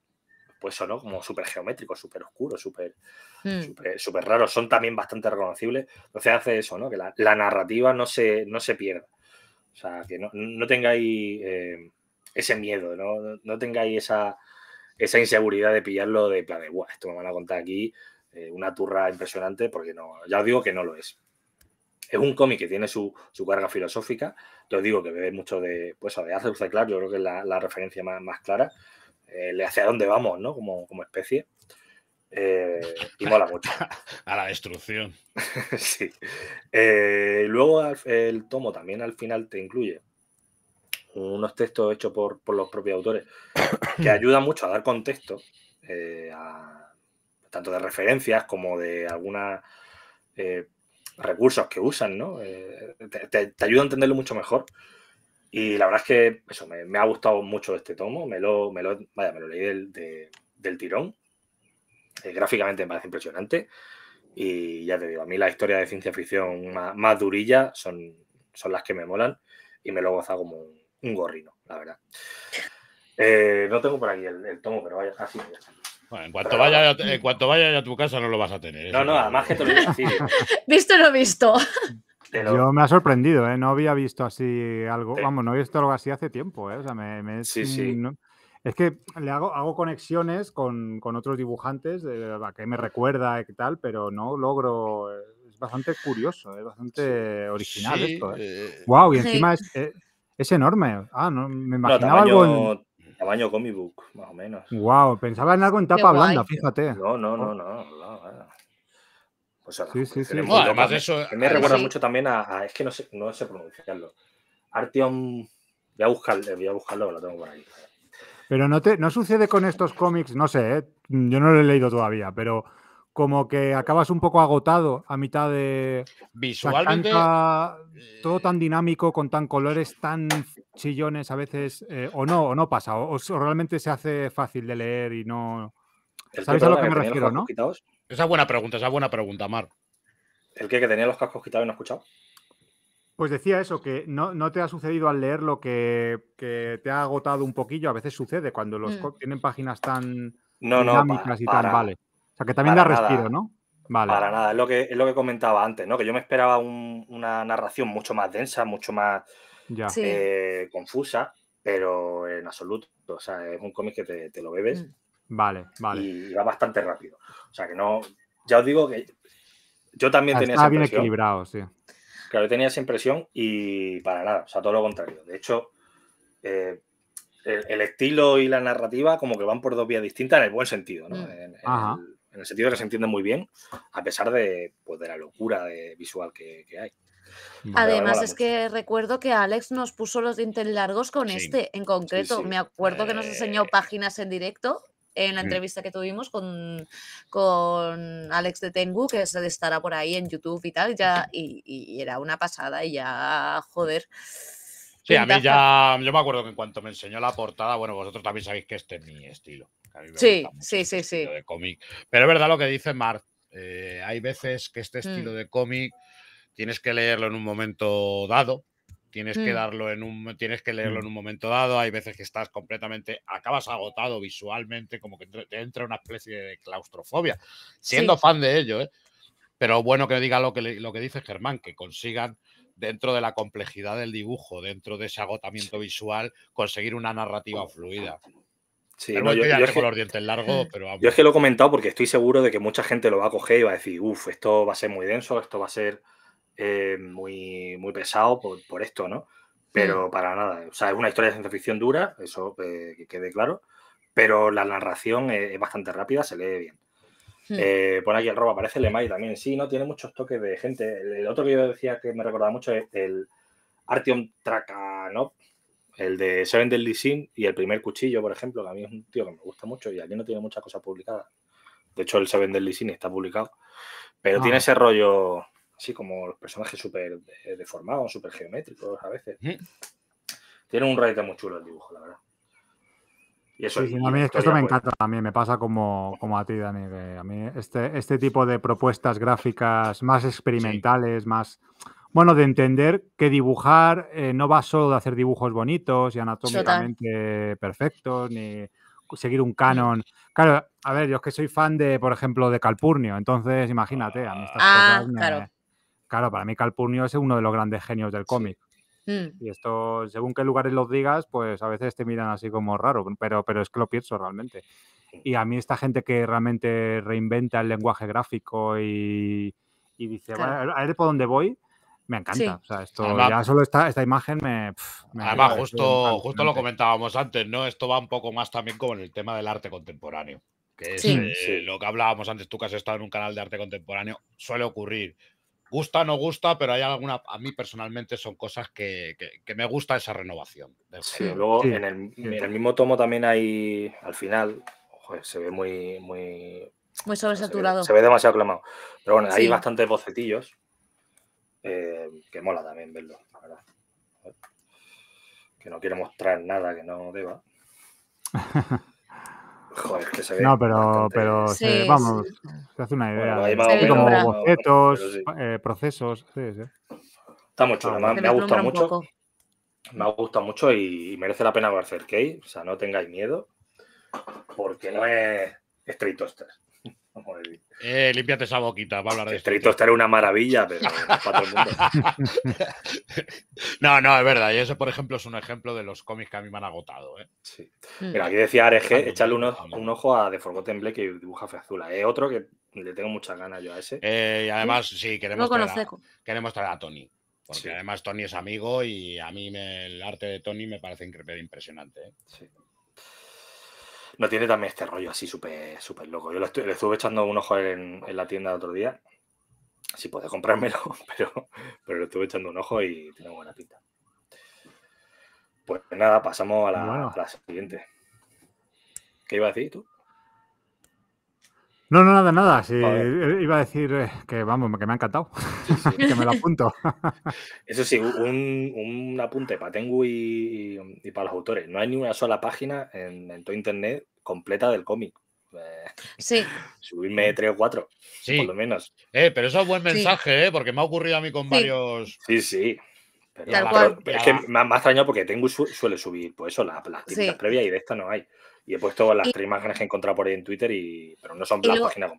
pues eso, Como súper geométricos, súper oscuros, súper hmm. super, raros, son también bastante reconocibles. Entonces hace eso, ¿no? Que la, la narrativa no se, no se pierda. O sea, que no, tengáis eh, ese miedo, ¿no? tengáis esa, inseguridad de pillarlo de plan de, esto me van a contar aquí eh, una turra impresionante, porque no, ya os digo que no lo es. Es un cómic que tiene su, carga filosófica. os digo que bebe mucho de, pues, de hace C. claro, yo creo que es la, referencia más, más clara. Eh, hacia dónde vamos, ¿no? Como, como especie. Eh, y (laughs) mola mucho. A la destrucción. (laughs) sí. Eh, luego el tomo también al final te incluye unos textos hechos por, los propios autores que (coughs) ayudan mucho a dar contexto, eh, tanto de referencias como de algunos recursos que usan, ¿no? Te, ayuda a entenderlo mucho mejor. Y la verdad es que eso, me, ha gustado mucho este tomo, me lo, vaya, me lo leí del tirón eh, gráficamente me parece impresionante. Y ya te digo, a mí la historia de ciencia ficción más, durilla son, son las que me molan y me lo goza como un, gorrino, la verdad. Eh, no tengo por aquí el, tomo, pero vaya, así. en cuanto, vaya, cuanto vaya a tu casa no lo vas a tener. No, no, además que te lo ¿eh? (laughs) visto lo visto. Yo me ha sorprendido, no había visto así algo, vamos, no he visto algo así hace tiempo, o sea, me, sí, sí. Es que le hago, hago conexiones con, con otros dibujantes a que me recuerda y tal, pero no logro. Eh, es bastante curioso, es bastante original esto. Eh. Wow, eh, y encima es, eh, es, enorme. Ah, no, me imaginaba algo en. Tamaño comic book, más o menos. Wow, pensaba en algo en tapa blanda, fíjate. No, no, no, no. no o pues sí, sí, sí. además eso. Me, recuerda mucho también a, Es que no sé, no sé pronunciarlo. Artion Voy a, buscar, voy a buscarlo, lo tengo por ahí pero no, te, sucede con estos cómics, no sé, ¿eh? yo no lo he leído todavía, pero como que acabas un poco agotado a mitad de... Visualmente... Eh, todo tan dinámico, con tan colores tan chillones a veces, eh, o no, o no pasa, o, realmente se hace fácil de leer y no... ¿Sabéis a lo que, me refiero, no? Esa es buena pregunta, esa es buena pregunta, Mar. ¿El qué? ¿Que tenía los cascos quitados y no escuchado? Pues decía eso, que no, te ha sucedido al leer lo que te ha agotado un poquillo. A veces sucede cuando los mm. tienen páginas tan no, no, para, y tan vale. O sea, que también da respiro, ¿no? Vale. Para nada, es lo que, es lo que comentaba antes, ¿no? Que yo me esperaba una narración mucho más densa, mucho más eh, confusa, pero en absoluto. O sea, es un cómic que te, lo bebes. Mm. Vale, vale. Y va bastante rápido. O sea, que no. Ya os digo que yo también ah, tenía esa bien equilibrado, sí. Claro, tenía esa impresión y para nada, o sea, todo lo contrario. De hecho, eh, el, estilo y la narrativa como que van por dos vías distintas en el buen sentido, ¿no? Mm. En, el, sentido de que se entiende muy bien, a pesar de, pues, de la locura visual que, hay. Además, es que recuerdo que Alex nos puso los dientes largos con este en concreto. Me acuerdo que nos enseñó eh, páginas en directo en la entrevista que tuvimos con, con Alex de Tengu, que se estará por ahí en YouTube y tal, ya, y, era una pasada y ya, joder. Sí, a mí ya, yo me acuerdo que en cuanto me enseñó la portada, bueno, vosotros también sabéis que este es mi estilo. Este sí, sí, sí, sí. Pero es verdad lo que dice Mark, eh, hay veces que este mm. estilo de cómic tienes que leerlo en un momento dado, tienes que mm. darlo en un, tienes que leerlo mm. en un momento dado, hay veces que estás completamente, acabas agotado visualmente, como que te entra una especie de claustrofobia, siendo fan de ello, ¿eh? pero bueno que diga lo que, lo que dice Germán, que consigan dentro de la complejidad del dibujo, dentro de ese agotamiento visual, conseguir una narrativa fluida. Sí, yo, pero Yo es que lo he comentado porque estoy seguro de que mucha gente lo va a coger y va a decir, uff, esto va a ser muy denso, esto va a ser eh, muy, muy pesado por, esto, ¿no? Hmm. Pero para nada. O sea, es una historia de ciencia ficción dura, eso eh, que quede claro, pero la narración es, bastante rápida, se lee bien. Hmm. Eh, por aquí el robo, aparece el EMAI también. Sí, no tiene muchos toques de gente. El, otro que yo decía que me recordaba mucho es el Artyom Trakanov, el de Seven Deadly Sin y el primer cuchillo, por ejemplo, que a mí es un tío que me gusta mucho y aquí no tiene muchas cosas publicadas. De hecho, el Seven Deadly Sin está publicado. Pero tiene ah. ese rollo así como los personajes súper eh, deformados, súper geométricos a veces. Tiene un reto muy chulo el dibujo, la verdad. Y eso a mí esto, me pues encanta también, me pasa como, a ti, Dani. a mí este, este tipo de propuestas gráficas más experimentales, más. Bueno, de entender que dibujar eh, no va solo de hacer dibujos bonitos y anatómicamente perfectos, ni seguir un canon. Claro, a ver, yo es que soy fan de, por ejemplo, de Calpurnio, entonces imagínate, a mí ah, claro claro, para mí Calpurnio es uno de los grandes genios del cómic. Mm. Y esto, según qué lugares los digas, pues a veces te miran así como raro, pero, pero es que lo pienso realmente. Y a mí esta gente que realmente reinventa el lenguaje gráfico y, dice, a ver por dónde voy, me encanta. O sea, esto ya solo esta, esta imagen me. además, justo, justo lo comentábamos antes, ¿no? Esto va un poco más también con el tema del arte contemporáneo. Que es eh, lo que hablábamos antes, tú que has estado en un canal de arte contemporáneo, suele ocurrir gusta, no gusta, pero hay alguna, a mí personalmente son cosas que, me gusta esa renovación. luego En, el, mismo tomo también hay, al final, se ve muy, muy... Muy sobresaturado. Se ve, demasiado clamado. Pero bueno, hay bastantes bocetillos eh, que mola también verlo, la verdad. Que no quiero mostrar nada que no deba. (laughs) No, pero, pero vamos, se hace una idea. como bocetos, eh, procesos. Está mucho me, ha gustado mucho. Me ha gustado mucho y, merece la pena ver acerquéis. O sea, no tengáis miedo, porque no es Street Toaster. Eh, límpiate esa boquita a hablar de este esto. una maravilla, para todo el mundo. (laughs) no, no, es verdad. Y eso, por ejemplo, es un ejemplo de los cómics que a mí me han agotado. ¿eh? Sí. Mm. Mira, aquí decía areje echarle un, un, ojo a The Forgotten Blade que dibuja Feazula. Es eh, otro que le tengo muchas ganas yo a ese. Eh, y además, mm. sí, queremos, traer queremos traer a Tony. Porque además Tony es amigo y a mí me, el arte de Tony me parece Increíble, impresionante. Sí. No tiene también este rollo así súper súper loco. Yo le, le, estuve echando un ojo en, la tienda el otro día. Si puedo comprármelo, (laughs) pero, pero le estuve echando un ojo y tiene buena pinta. Pues nada, pasamos a la, siguiente. ¿Qué iba a decir tú? No, no, nada, nada. Eh, iba a decir eh, que vamos, que me ha encantado. (laughs) que me lo apunto. (laughs) Eso sí, un, apunte para Tengu y, para los autores. No hay ni una sola página en, en todo internet completa del cómic. Eh, sí. (laughs) Subirme tres o cuatro, por lo menos. Eh, pero eso es buen mensaje, eh, porque me ha ocurrido a mí con varios. Sí, sí. Pero, es que me ha, extrañado porque tengo suele subir, pues eso, las, las tiendas previas y de esta no hay. Y he puesto las tres imágenes que he encontrado por ahí en Twitter, y, pero no son las página páginas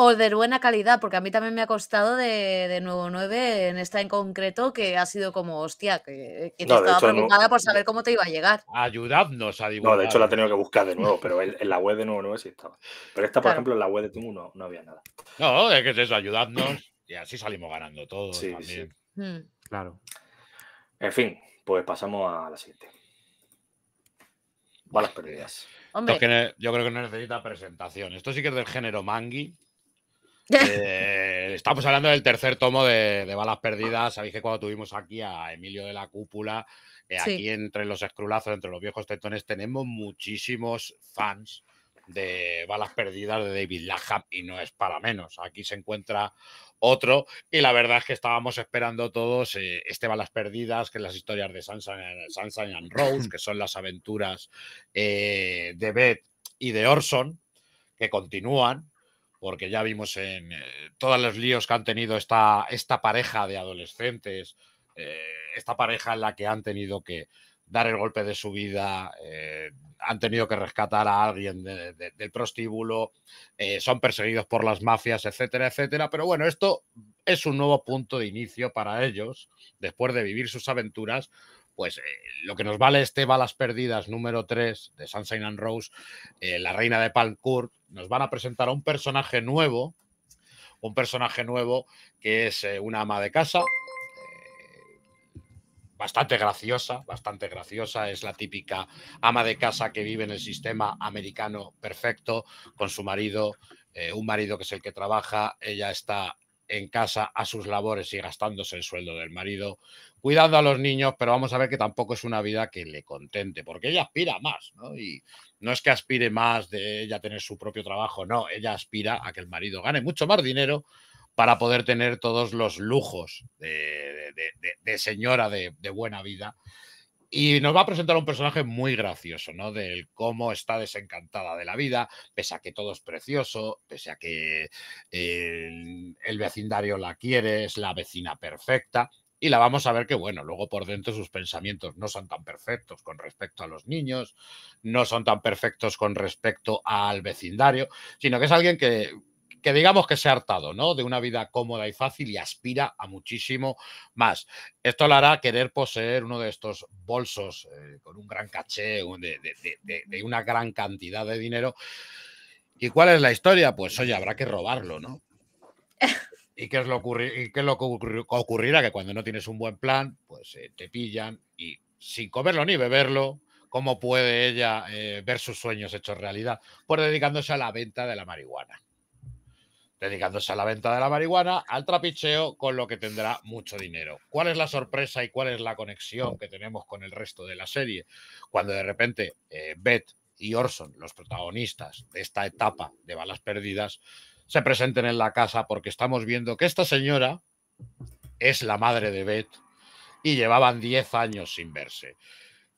o de buena calidad, porque a mí también me ha costado de, de nuevo 9 en esta en concreto, que ha sido como, hostia, que, te estaba preocupada por saber cómo te iba a llegar. Ayudadnos a dibujar. No, de hecho la he tenido que buscar de nuevo, pero en, la web de nuevo 9 sí estaba. Pero esta, por ejemplo, en la web de Tumu no, había nada. No, es que es eso, ayudadnos y así salimos ganando todos Sí. Mm. Claro. En fin, pues pasamos a la siguiente. Buenas pérdidas yo creo que no necesita presentación. Esto sí que es del género mangui. Eh, estamos hablando del tercer tomo de, Balas Perdidas. Sabéis que cuando tuvimos aquí a Emilio de la Cúpula, eh, aquí entre los escrulazos, entre los viejos tetones, tenemos muchísimos fans de Balas Perdidas de David Lahab y no es para menos. Aquí se encuentra otro y la verdad es que estábamos esperando todos eh, este Balas Perdidas, que es las historias de Sansa, and y Rose, (clears throat) que son las aventuras de Beth y de Orson, que continúan porque ya vimos en eh, todos los líos que han tenido esta, esta pareja de adolescentes, eh, esta pareja en la que han tenido que dar el golpe de su vida, eh, han tenido que rescatar a alguien del prostíbulo, son perseguidos por las mafias, etcétera, etcétera. Pero bueno, esto es un nuevo punto de inicio para ellos, después de vivir sus aventuras, pues eh, lo que nos vale este Balas Perdidas número 3 de Sunshine and Rose, eh, la reina de Palcourt, nos van a presentar a un personaje nuevo, un personaje nuevo que es eh, una ama de casa, bastante graciosa, bastante graciosa. Es la típica ama de casa que vive en el sistema americano perfecto con su marido, un marido que es el que trabaja, ella está en casa a sus labores y gastándose el sueldo del marido cuidando a los niños, pero vamos a ver que tampoco es una vida que le contente, porque ella aspira más, ¿no? Y no es que aspire más de ella tener su propio trabajo, no, ella aspira a que el marido gane mucho más dinero para poder tener todos los lujos de, señora de buena vida. Y nos va a presentar un personaje muy gracioso, ¿no? Del cómo está desencantada de la vida, pese a que todo es precioso, pese a que el vecindario la quiere, es la vecina perfecta y la vamos a ver que, bueno, luego por dentro sus pensamientos no son tan perfectos con respecto a los niños, no son tan perfectos con respecto al vecindario, sino que es alguien que, digamos que se ha hartado, ¿no? De una vida cómoda y fácil y aspira a muchísimo más. Esto le hará querer poseer uno de estos bolsos eh, con un gran caché, de, de una gran cantidad de dinero. ¿Y cuál es la historia? Pues oye, habrá que robarlo, ¿no? (laughs) ¿Y qué es lo, qué lo que ocurrirá? Que cuando no tienes un buen plan, pues eh, te pillan y sin comerlo ni beberlo, ¿cómo puede ella eh, ver sus sueños hechos realidad? Pues dedicándose a la venta de la marihuana. Dedicándose a la venta de la marihuana, al trapicheo, con lo que tendrá mucho dinero. ¿Cuál es la sorpresa y cuál es la conexión que tenemos con el resto de la serie? Cuando de repente eh, Beth y Orson, los protagonistas de esta etapa de balas perdidas, se presenten en la casa porque estamos viendo que esta señora es la madre de Beth y llevaban 10 años sin verse.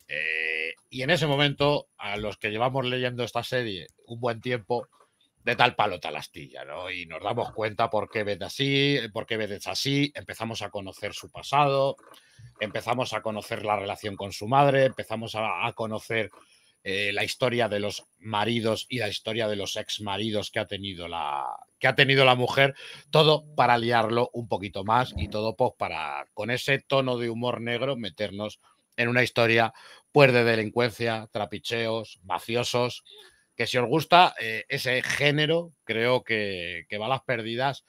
Eh, y en ese momento, a los que llevamos leyendo esta serie un buen tiempo, de tal palo tal astilla, ¿no? Y nos damos cuenta por qué Beth así, por qué Beth es así, empezamos a conocer su pasado, empezamos a conocer la relación con su madre, empezamos a conocer eh, la historia de los maridos y la historia de los ex maridos que ha tenido la que ha tenido la mujer, todo para liarlo un poquito más y todo pues, para con ese tono de humor negro meternos en una historia pues de delincuencia, trapicheos, mafiosos, que si os gusta eh, ese género, creo que, que va a las perdidas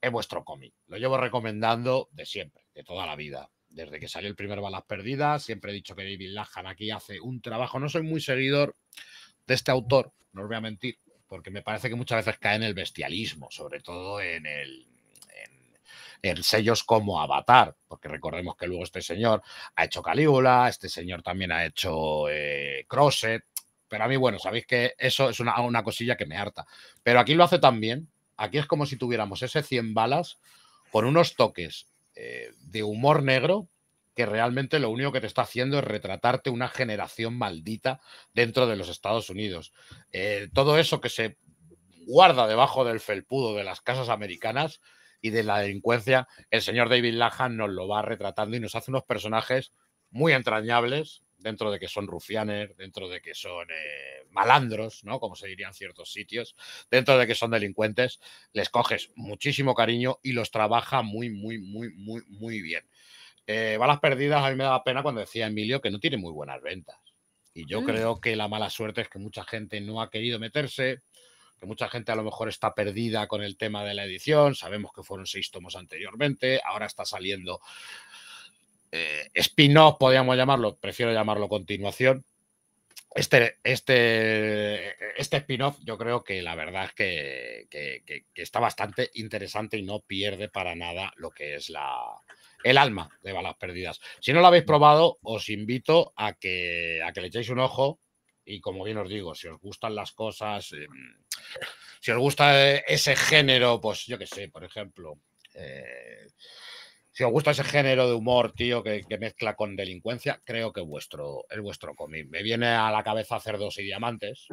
en vuestro cómic. Lo llevo recomendando de siempre, de toda la vida desde que salió el primer Balas Perdidas, siempre he dicho que David Lahan aquí hace un trabajo. No soy muy seguidor de este autor, no os voy a mentir, porque me parece que muchas veces cae en el bestialismo, sobre todo en el, sellos como Avatar, porque recordemos que luego este señor ha hecho Calígula, este señor también ha hecho eh, Crosset, pero a mí, bueno, sabéis que eso es una, una, cosilla que me harta. Pero aquí lo hace también, aquí es como si tuviéramos ese 100 balas con unos toques eh, de humor negro que realmente lo único que te está haciendo es retratarte una generación maldita dentro de los Estados Unidos. Eh, todo eso que se guarda debajo del felpudo de las casas americanas y de la delincuencia, el señor David Lahan nos lo va retratando y nos hace unos personajes muy entrañables dentro de que son rufianes, dentro de que son eh, malandros, ¿no? Como se dirían ciertos sitios, dentro de que son delincuentes, les coges muchísimo cariño y los trabaja muy, muy, muy, muy, muy bien. Eh, balas perdidas, a mí me daba pena cuando decía Emilio que no tiene muy buenas ventas. Y yo mm. creo que la mala suerte es que mucha gente no ha querido meterse, que mucha gente a lo mejor está perdida con el tema de la edición. Sabemos que fueron seis tomos anteriormente, ahora está saliendo eh, spin-off, podríamos llamarlo, prefiero llamarlo continuación. Este, este, este spin-off yo creo que la verdad es que, está bastante interesante y no pierde para nada lo que es la, el alma de Balas Perdidas. Si no lo habéis probado, os invito a que, a que le echéis un ojo y como bien os digo, si os gustan las cosas, eh, si os gusta ese género, pues yo qué sé, por ejemplo... Eh, si os gusta ese género de humor, tío, que, mezcla con delincuencia, creo que vuestro, es vuestro cómic. Me viene a la cabeza Cerdos y Diamantes.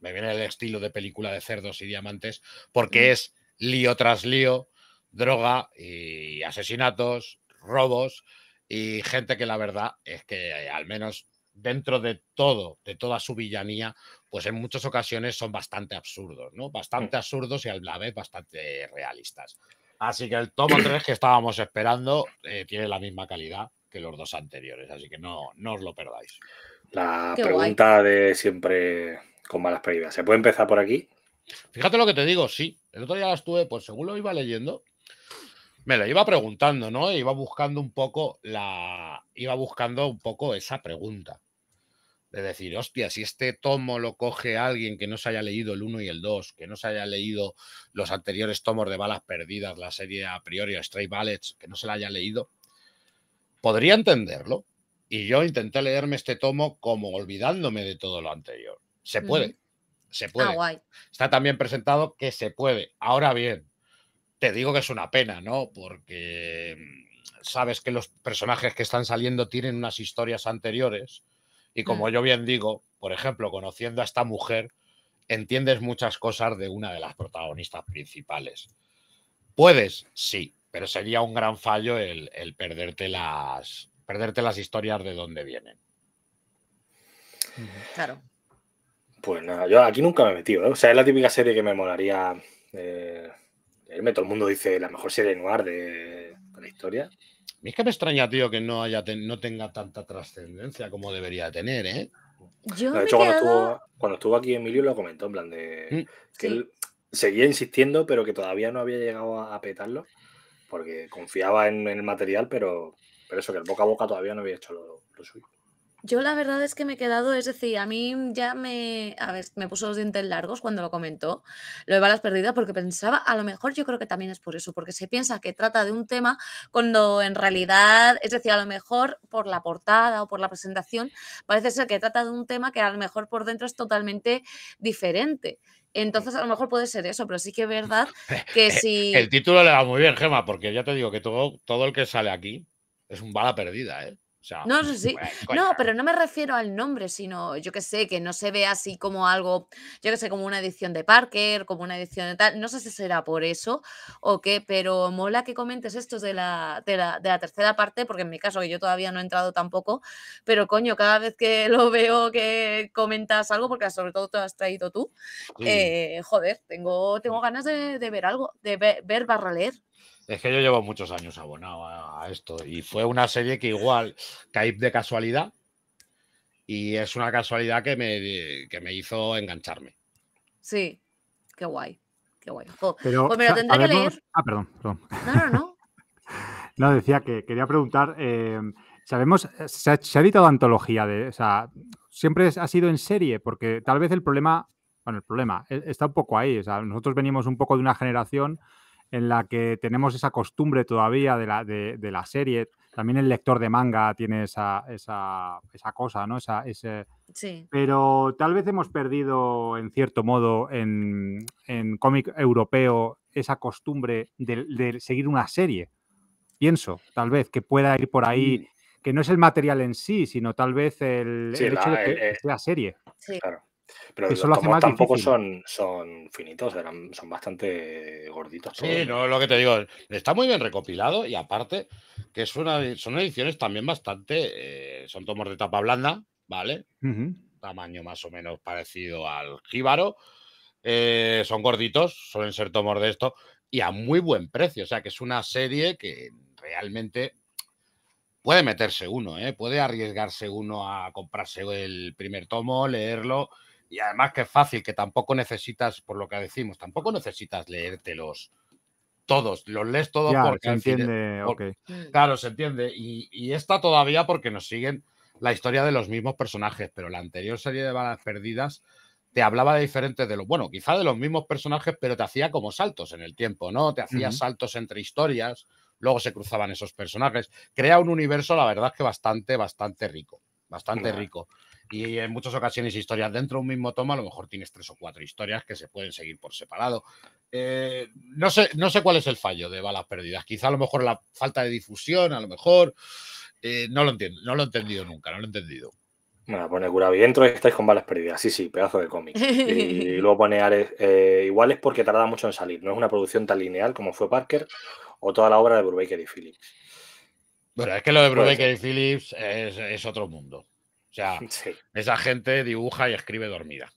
Me viene el estilo de película de Cerdos y Diamantes, porque mm. es lío tras lío, droga y asesinatos, robos y gente que la verdad es que eh, al menos dentro de todo, de toda su villanía, pues en muchas ocasiones son bastante absurdos, ¿no? Bastante mm. absurdos y a la vez bastante realistas. Así que el tomo 3 que estábamos esperando eh, tiene la misma calidad que los dos anteriores, así que no, no os lo perdáis. La pregunta de siempre con malas pérdidas. ¿Se puede empezar por aquí? Fíjate lo que te digo, sí. El otro día la estuve, pues según lo iba leyendo, me la iba preguntando, ¿no? E iba buscando un poco la. Iba buscando un poco esa pregunta de decir, hostia, si este tomo lo coge alguien que no se haya leído el 1 y el 2, que no se haya leído los anteriores tomos de Balas Perdidas, la serie a priori Stray Ballets, que no se la haya leído, podría entenderlo. Y yo intenté leerme este tomo como olvidándome de todo lo anterior. Se puede, se ah, puede. Está también presentado que se puede. Ahora bien, te digo que es una pena, ¿no? Porque mm, sabes que los personajes que están saliendo tienen unas historias anteriores y como mm. yo bien digo, por ejemplo, conociendo a esta mujer, entiendes muchas cosas de una de las protagonistas principales. Puedes, sí, pero sería un gran fallo el, perderte, las, perderte las historias de dónde vienen. Claro. Pues nada, yo aquí nunca me he metido. ¿eh? O sea, es la típica serie que me molaría. Eh, todo el mundo dice la mejor serie noir de la historia es que me extraña, tío, que no, haya no tenga tanta trascendencia como debería tener, ¿eh? de hecho, cuando, estuvo, cuando, estuvo, aquí Emilio lo comentó, en plan de mm, que él seguía insistiendo, pero que todavía no había llegado a, petarlo, porque confiaba en, el material, pero, pero eso, que el boca a boca todavía no había hecho lo suyo. Yo la verdad es que me he quedado, es decir, a mí ya me, me puso los dientes largos cuando lo comentó, lo de balas perdidas, porque pensaba, a lo mejor yo creo que también es por eso, porque se piensa que trata de un tema cuando en realidad, es decir, a lo mejor por la portada o por la presentación, parece ser que trata de un tema que a lo mejor por dentro es totalmente diferente. Entonces, a lo mejor puede ser eso, pero sí que es verdad (laughs) eh, que eh, si. El título le va muy bien, Gema, porque ya te digo que todo, todo el que sale aquí es un bala perdida, ¿eh? no, no, pero no me refiero al nombre, sino yo que sé, que no se ve así como algo, yo que sé, como una edición de Parker, como una edición de tal. No sé si será por eso o qué, pero mola que comentes esto de la, de la, tercera parte, porque en mi caso, que yo todavía no he entrado tampoco, pero coño, cada vez que lo (laughs) veo que comentas algo, porque sobre todo te lo has traído tú, eh, joder, tengo, tengo ganas de, ver algo, de ver, ver barra leer. Es que yo llevo muchos años abonado a esto y fue una serie que igual caí de casualidad y es una casualidad que me, me hizo engancharme. Sí, qué guay, qué guay. pues me lo tendré que leer. Ah, perdón, No, no, no. (laughs) no, decía que quería preguntar, em, sabemos, se ha, editado antología de, o sea, siempre ha sido en serie, porque tal vez el problema, bueno, el problema e, está un poco ahí, nosotros venimos un poco de una generación en la que tenemos esa costumbre todavía de la, de, la serie. También el lector de manga tiene esa, esa, cosa, ¿no? Esa, ese... sí. Pero tal vez hemos perdido, en cierto modo, en, cómic europeo, esa costumbre de, seguir una serie. Pienso, tal vez, que pueda ir por ahí, que no es el material en sí, sino tal vez el, hecho la, de que e, e sea serie. Sí. Claro. Pero eso los tampoco son, finitos, son bastante gorditos. Sí, no, lo que te digo, está muy bien recopilado y aparte que es una, son ediciones también bastante, eh, son tomos de tapa blanda, ¿vale? Tamaño más o menos parecido al jíbaro. Eh, son gorditos, suelen ser tomos de esto y a muy buen precio. O sea que es una serie que realmente puede meterse uno, ¿eh? puede arriesgarse uno a comprarse el primer tomo, leerlo y además que es fácil, que tampoco necesitas, por lo que decimos, tampoco necesitas leértelos todos, los lees todos porque se entiende, mm. claro, se entiende. Y, esta todavía porque nos siguen la historia de los mismos personajes, pero la anterior serie de balas perdidas te hablaba de diferentes de los, bueno, quizá de los mismos personajes, pero te hacía como saltos en el tiempo, ¿no? Te hacía saltos entre historias, luego se cruzaban esos personajes. Crea un universo, la verdad que bastante, bastante rico, bastante rico. Y en muchas ocasiones historias dentro de un mismo toma, a lo mejor tienes tres o cuatro historias que se pueden seguir por separado. Eh, no, sé, no sé cuál es el fallo de balas perdidas. Quizá a lo mejor la falta de difusión, a lo mejor. Eh, no lo entiendo, no lo he entendido nunca, no lo he entendido. Bueno, pone y dentro y estáis con balas perdidas. Sí, sí, pedazo de cómic. y, (laughs) luego pone Ares, eh, igual es porque tarda mucho en salir. No es una producción tan lineal como fue Parker o toda la obra de Brubaker y Phillips. Bueno, es que lo de Brubaker y Phillips es otro mundo. O sea, (laughs) esa gente dibuja y escribe dormida.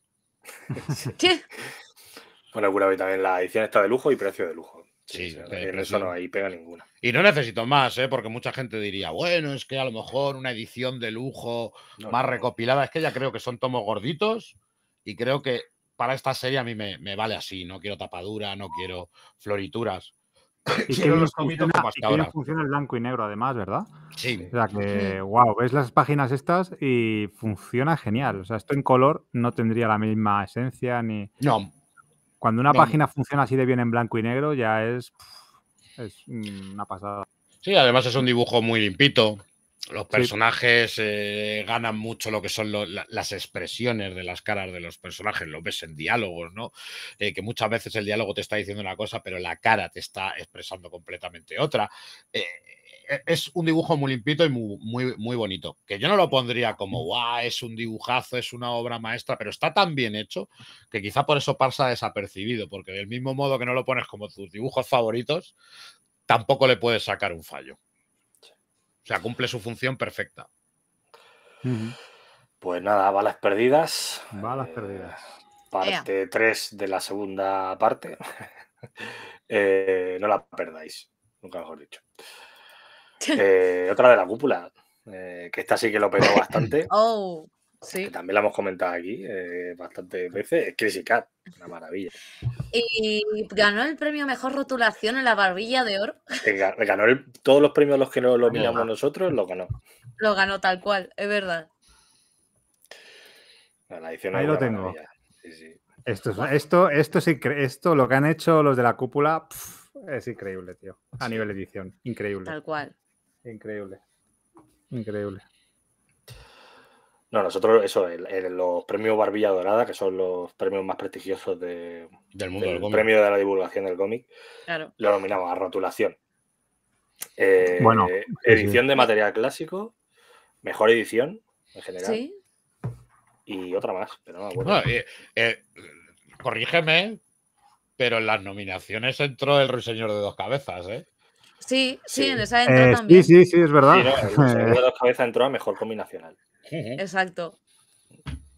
bueno, alguna también la edición está de lujo y precio de lujo. Sí, eso no ahí pega ninguna. Y no necesito más, ¿eh? porque mucha gente diría, bueno, es que a lo mejor una edición de lujo más recopilada, es que ya creo que son tomos gorditos y creo que para esta serie a mí me, me vale así, no quiero tapadura, no quiero florituras. (laughs) Y que funciona, en blanco y negro, además, ¿verdad? Sí. O sea que, wow, ves las páginas estas y funciona genial. O sea, esto en color no tendría la misma esencia ni. No. Cuando una página funciona así de bien en blanco y negro, ya es. Es una pasada. Sí, además es un dibujo muy limpito. Los personajes eh, ganan mucho lo que son las expresiones de las caras de los personajes, lo ves en diálogos, ¿no? Eh, que muchas veces el diálogo te está diciendo una cosa, pero la cara te está expresando completamente otra. Eh, es un dibujo muy limpito y muy, muy, muy, bonito. Que yo no lo pondría como, guau, es un dibujazo, es una obra maestra, pero está tan bien hecho que quizá por eso pasa desapercibido, porque del mismo modo que no lo pones como tus dibujos favoritos, tampoco le puedes sacar un fallo. O sea, cumple su función perfecta. Pues nada, balas perdidas. Balas eh, perdidas. parte 3 de la segunda parte. (laughs) Eh, no la perdáis, nunca mejor dicho. (laughs) Eh, otra de la cúpula, que esta sí que lo pegó bastante. (laughs) Oh también la hemos comentado aquí eh, bastantes veces, es Crazy Cat, una maravilla. Y ganó el premio Mejor Rotulación en la Barbilla de Oro. Eh, ganó todos los premios los que lo, lo miramos nosotros, lo ganó. Lo ganó tal cual, es verdad. Ahí lo tengo. Esto, esto, esto, esto, lo que han hecho los de la cúpula es increíble, tío. A nivel edición, increíble. Tal cual. Increíble. Increíble. No, nosotros, eso, los premios Barbilla Dorada, que son los premios más prestigiosos del mundo del, premio de la divulgación del cómic, lo nominamos a rotulación. Eh, bueno, edición de material clásico, mejor edición en general. ¿Sí? Y otra más, pero no me eh, corrígeme, pero en las nominaciones entró el Ruiseñor de dos cabezas, ¿eh? Sí, sí, en esa entró eh, también. Sí, sí, sí, es verdad. el Ruiseñor de (laughs) dos cabezas entró a mejor combinacional. Exacto.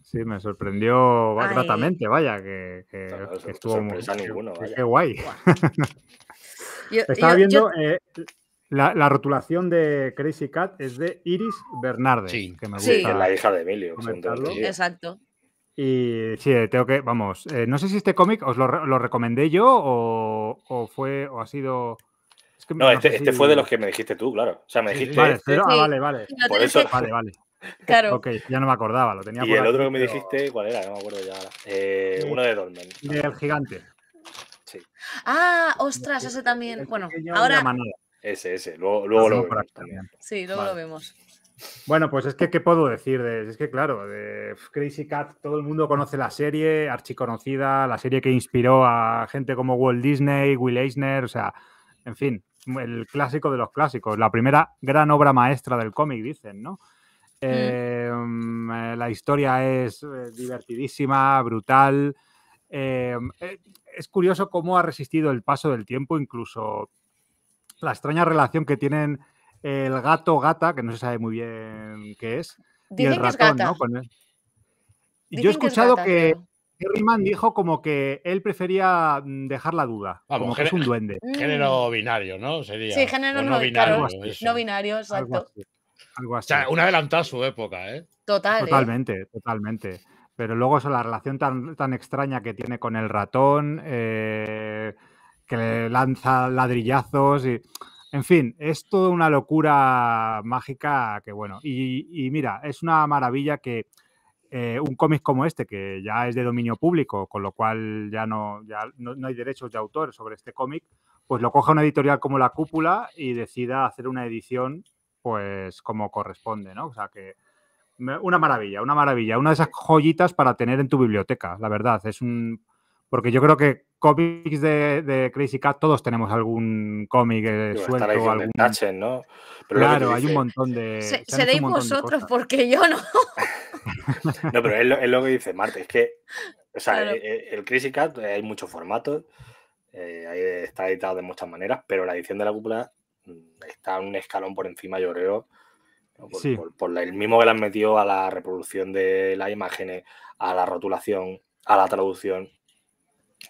Sí, me sorprendió gratamente, vaya, que, estuvo muy. Ninguno, qué guay. (laughs) Estaba viendo. Eh, la, rotulación de Crazy Cat es de Iris Bernardes, sí. que me gusta. es la hija de Emilio. Exacto. Y sí, eh, tengo que, vamos, eh, no sé si este cómic os lo, recomendé yo o, fue o ha sido... no, este, este fue de los que me dijiste tú, claro. O sea, me dijiste... vale, vale. Por eso, vale, vale. Claro. ok, ya no me acordaba, lo tenía Y el otro que me dijiste, ¿cuál era? No me acuerdo ya ahora. Eh, uno de Dolmen El gigante. Sí. Ah, ostras, ese también. bueno, ahora. Ese, ese. Luego, luego lo vemos. Sí, luego lo vemos. Bueno, pues es que, ¿qué puedo decir? es que, claro, de Crazy Cat, todo el mundo conoce la serie, archiconocida, la serie que inspiró a gente como Walt Disney, Will Eisner, o sea, en fin, el clásico de los clásicos, la primera gran obra maestra del cómic, dicen, ¿no? Mm. Em, eh, la historia es eh, divertidísima, brutal. Em, eh, es curioso cómo ha resistido el paso del tiempo, incluso la extraña relación que tienen el gato gata, que no se sabe muy bien qué es, y el ratón, Con Yo he escuchado que, es dijo como que él prefería mm, dejar la duda, como que es un duende. Género mm. binario, ¿no? Sería, sí, género no, binario. no binario, exacto. Algo un adelantado su época, ¿eh? ¿eh? totalmente, totalmente. Pero luego la relación tan, extraña que tiene con el ratón, eh, que le lanza ladrillazos y... En fin, es toda una locura mágica que bueno. Y, mira, es una maravilla que un cómic como este, que ya es de dominio público, con lo cual ya no, no hay derechos de autor sobre este cómic, pues lo coja una editorial como La Cúpula y decida hacer una edición pues como corresponde, ¿no? O sea que una maravilla, una maravilla, una de esas joyitas para tener en tu biblioteca, la verdad, es un porque yo creo que cómics de, de Crazy Cat todos tenemos algún cómic eh, suelto algún ¿no? claro, hay un montón de seréis vosotros porque yo no. (laughs) no, pero es lo, que dice Marte, es que o sea, eh, eh, el, Crisis Crazy Cat eh, hay muchos formatos, está editado de muchas maneras, pero la edición de la cúpula Mm, está un escalón por encima, yo creo. Por, el mismo que las metió a la reproducción de las imágenes, a la rotulación, a la traducción.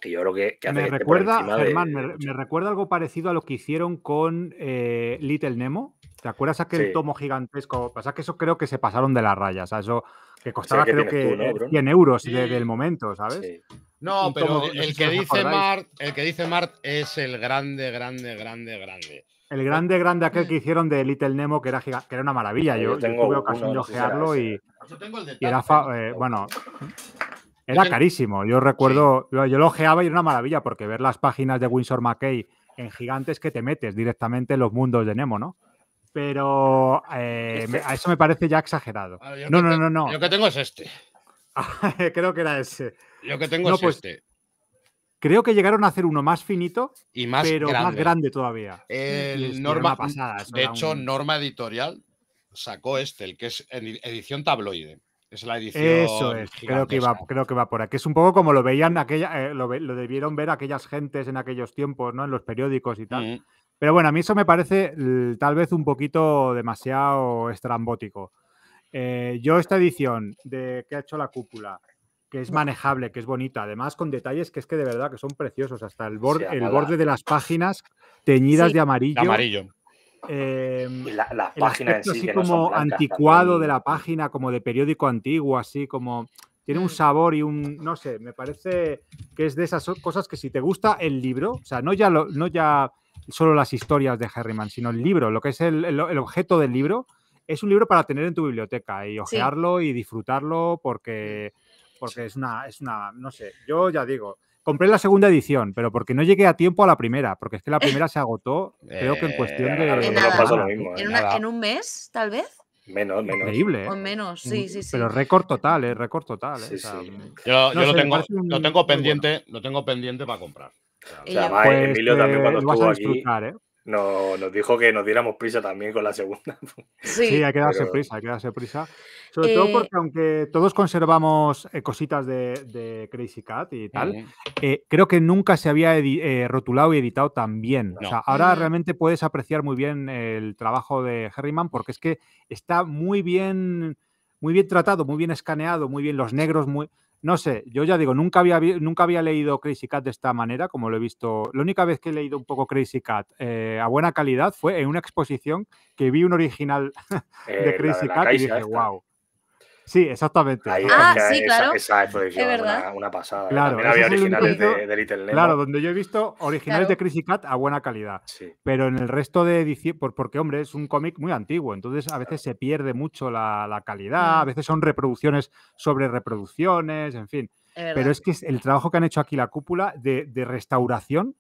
Que yo creo que, me recuerda, me, recuerda algo parecido a lo que hicieron con eh, Little Nemo. ¿Te acuerdas aquel tomo gigantesco? Pasa que eso creo que se pasaron de las rayas. O sea, eso que costaba creo que 100 euros desde el momento, ¿sabes? No, pero que dice Mart, el que dice Mart es el grande, grande, grande, grande. El grande, grande aquel que hicieron de Little Nemo, que era, que era una maravilla. Yo, tuve ocasión de ojearlo y, bueno, era carísimo. Yo recuerdo, yo, lo ojeaba y era una maravilla, porque ver las páginas de Winsor McKay en gigantes que te metes directamente en los mundos de Nemo, ¿no? Pero eh, este a eso me parece ya exagerado. no, no, no, no. Lo que tengo es este. (laughs) Creo que era ese. Lo que tengo es pues este. Creo que llegaron a hacer uno más finito, y más pero más grande todavía. El norma, pasada, de hecho, Norma Editorial sacó este, el que es edición tabloide. Es la edición. Eso es, creo que, creo que, va por aquí. Es un poco como lo veían aquella, eh, lo, debieron ver aquellas gentes en aquellos tiempos, ¿no? En los periódicos y tal. Mm. Pero bueno, a mí eso me parece tal vez un poquito demasiado estrambótico. Eh, yo esta edición de que ha hecho la cúpula, que es manejable, que es bonita, además con detalles que es que de verdad que son preciosos, hasta el, borde, el borde de las páginas teñidas de amarillo. amarillo. la, página así como anticuado de la página, como de periódico antiguo, así como tiene un mm. sabor y un, no sé, me parece que es de esas cosas que si te gusta el libro, o sea, no ya, no ya solo las historias de Harriman, sino el libro, lo que es el, objeto del libro, es un libro para tener en tu biblioteca y ojearlo y disfrutarlo porque mm porque es una, es una, no sé, yo ya digo, compré la segunda edición, pero porque no llegué a tiempo a la primera, porque es que la primera se agotó, creo que en eh, cuestión de... Eh, en, un mes, tal vez. Menos, menos. Increíble. ¿eh? menos, sí, sí, Pero récord total, récord total. Mm, yo, no lo, tengo, pendiente, tengo pendiente para comprar. O sea, va, pues, Emilio también cuando estuvo no, nos dijo que nos diéramos prisa también con la segunda. Sí, hay que darse prisa, hay que darse prisa. Sobre todo eh, porque aunque todos conservamos eh, cositas de, Crazy Cat y tal, eh. creo que nunca se había rotulado y editado tan bien. O sea, ahora mm. realmente puedes apreciar muy bien el trabajo de Herriman porque es que está muy bien muy bien tratado, muy bien escaneado, muy bien los negros, muy... No sé, yo ya digo, nunca había, nunca había leído Crazy Cat de esta manera, como lo he visto. La única vez que he leído un poco Crazy Cat eh, a buena calidad fue en una exposición que vi un original (laughs) de eh, Crazy Cat y dije, wow. Sí, exactamente. Ahí, ah, sí, claro. es verdad. Una, pasada. Claro, donde yo he visto originales de Chris Cat a buena calidad. Pero en el resto de por porque hombre, es un cómic muy antiguo, entonces a veces se pierde mucho la, calidad, a mm. veces son reproducciones sobre reproducciones, en fin. pero es que el trabajo que han hecho aquí la cúpula de, restauración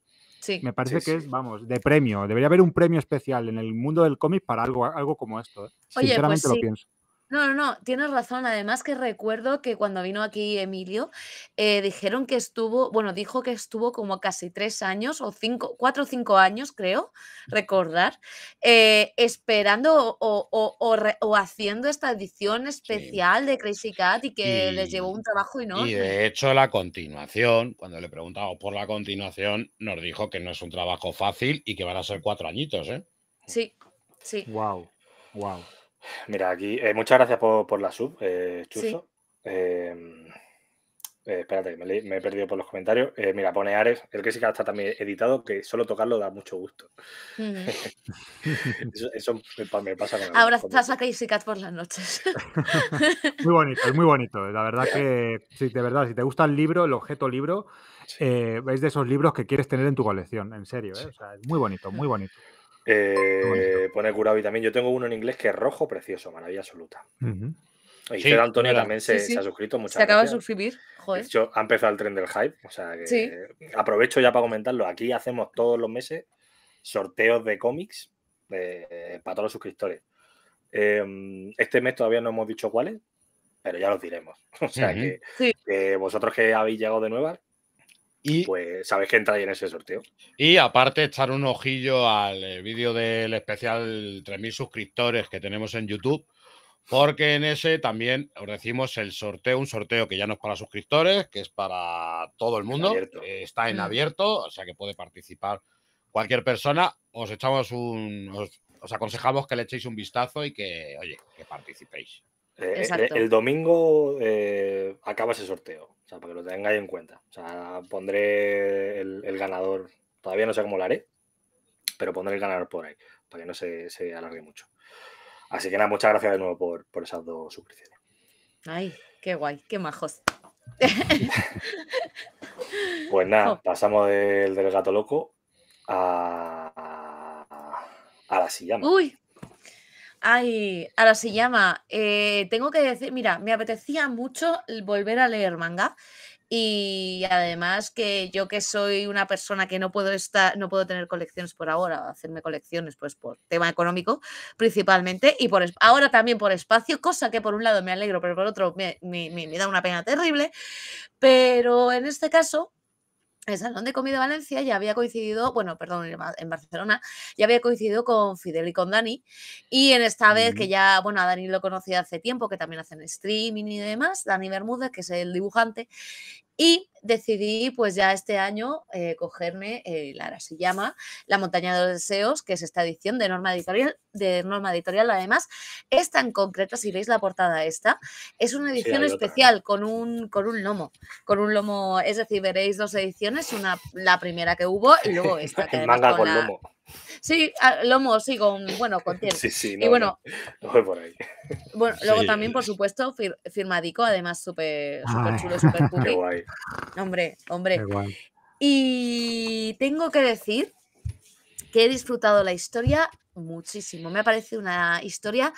Me parece que es, vamos, de premio. Debería haber un premio especial en el mundo del cómic para algo, algo como esto. ¿eh? Pues Sinceramente lo pienso. No, no, no, tienes razón. Además que recuerdo que cuando vino aquí Emilio, eh, dijeron que estuvo, bueno, dijo que estuvo como casi tres años o cinco, cuatro o cinco años, creo, recordar, eh, esperando o, haciendo esta edición especial de Crazy Cat y que les llevó un trabajo y no. Y de hecho la continuación, cuando le preguntamos por la continuación, nos dijo que no es un trabajo fácil y que van a ser cuatro añitos, ¿eh? Sí, sí. Wow, wow. Mira, aquí, eh, muchas gracias por, la sub, eh, Chuso. Em, eh, espérate, me, he perdido por los comentarios. Eh, mira, pone Ares, el que sí que está también editado, que solo tocarlo da mucho gusto. (laughs) eso, me, pasa con Ahora estás a Casey por las noches. (laughs) muy bonito, es muy bonito. La verdad que, de verdad, si te gusta el libro, el objeto libro, veis es de esos libros que quieres tener en tu colección, en serio. es muy bonito, muy bonito. Eh, pone curado y también. Yo tengo uno en inglés que es rojo, precioso, maravilla absoluta. Y Antonio también se, ha suscrito muchas Se acaba de suscribir, joder. ha empezado el tren del hype. O sea que aprovecho ya para comentarlo. Aquí hacemos todos los meses sorteos de cómics para todos los suscriptores. Em, este mes todavía no hemos dicho cuáles, pero ya los diremos. (laughs) O sea que, vosotros que habéis llegado de nuevas, y, pues sabes que entra ahí en ese sorteo. Y aparte, echar un ojillo al eh, vídeo del especial 3.000 suscriptores que tenemos en YouTube, porque en ese también os decimos el sorteo, un sorteo que ya no es para suscriptores, que es para todo el mundo, eh, está, en mm. abierto, o sea que puede participar cualquier persona. Os echamos un, os, os aconsejamos que le echéis un vistazo y que, oye, que participéis. Eh, eh, el, domingo eh, acaba ese sorteo, o sea, para que lo tengáis en cuenta. O sea, pondré el, ganador, todavía no sé cómo lo haré, pero pondré el ganador por ahí, para que no se, alargue mucho. Así que nada, muchas gracias de nuevo por, esas dos suscripciones. Ay, qué guay, qué majos. (laughs) pues nada, pasamos del, del gato loco a, a, la silla Uy, Ay, ahora se llama. Eh, tengo que decir, mira, me apetecía mucho volver a leer manga. Y además que yo que soy una persona que no puedo estar, no puedo tener colecciones por ahora, hacerme colecciones pues por tema económico principalmente y por ahora también por espacio, cosa que por un lado me alegro, pero por otro me da una pena terrible. Pero en este caso, el Salón de Comida Valencia ya había coincidido, bueno, perdón, en Barcelona, ya había coincidido con Fidel y con Dani. Y en esta vez, que mm. ya, bueno, a Dani lo conocía hace tiempo, que también hacen streaming y demás, Dani Bermúdez, que es el dibujante, y decidí pues ya este año eh, cogerme eh, ahora se llama La montaña de los deseos, que es esta edición de Norma Editorial, de Norma Editorial además, es tan concreto, si veis la portada esta, es una edición especial con un, con un lomo, con un lomo, es decir, veréis dos ediciones, una la primera que hubo y (laughs) luego esta que manga con, Sí, ah, lomo, sí, con, bueno, (laughs) Sí, sí, no, y bueno, (laughs) por ahí. Bueno, luego también, por supuesto, firmadico, además súper chulo, súper (laughs) Qué guay. Hombre, hombre. Y tengo que decir que he disfrutado la historia muchísimo. Me ha parecido una historia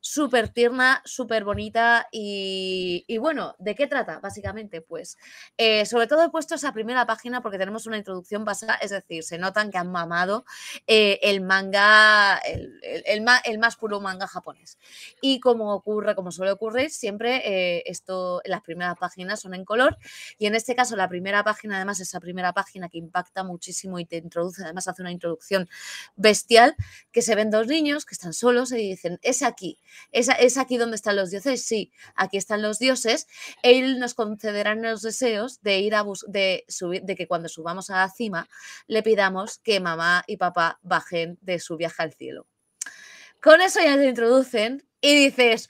súper tierna, súper bonita y, bueno, ¿de qué trata? Básicamente, pues eh, sobre todo he puesto esa primera página porque tenemos una introducción basada, es decir, se notan que han mamado eh, el manga, el, más puro manga japonés. Y como ocurre, como suele ocurrir, siempre eh, esto, las primeras páginas son en color y en este caso la primera página, además esa primera página que impacta muchísimo y te introduce, además hace una introducción bestial, que se ven dos niños que están solos y dicen, es aquí. ¿Es, aquí donde están los dioses? Sí, aquí están los dioses. Él nos concederá los deseos de ir a bus de, subir, de que cuando subamos a la cima le pidamos que mamá y papá bajen de su viaje al cielo. Con eso ya te introducen y dices,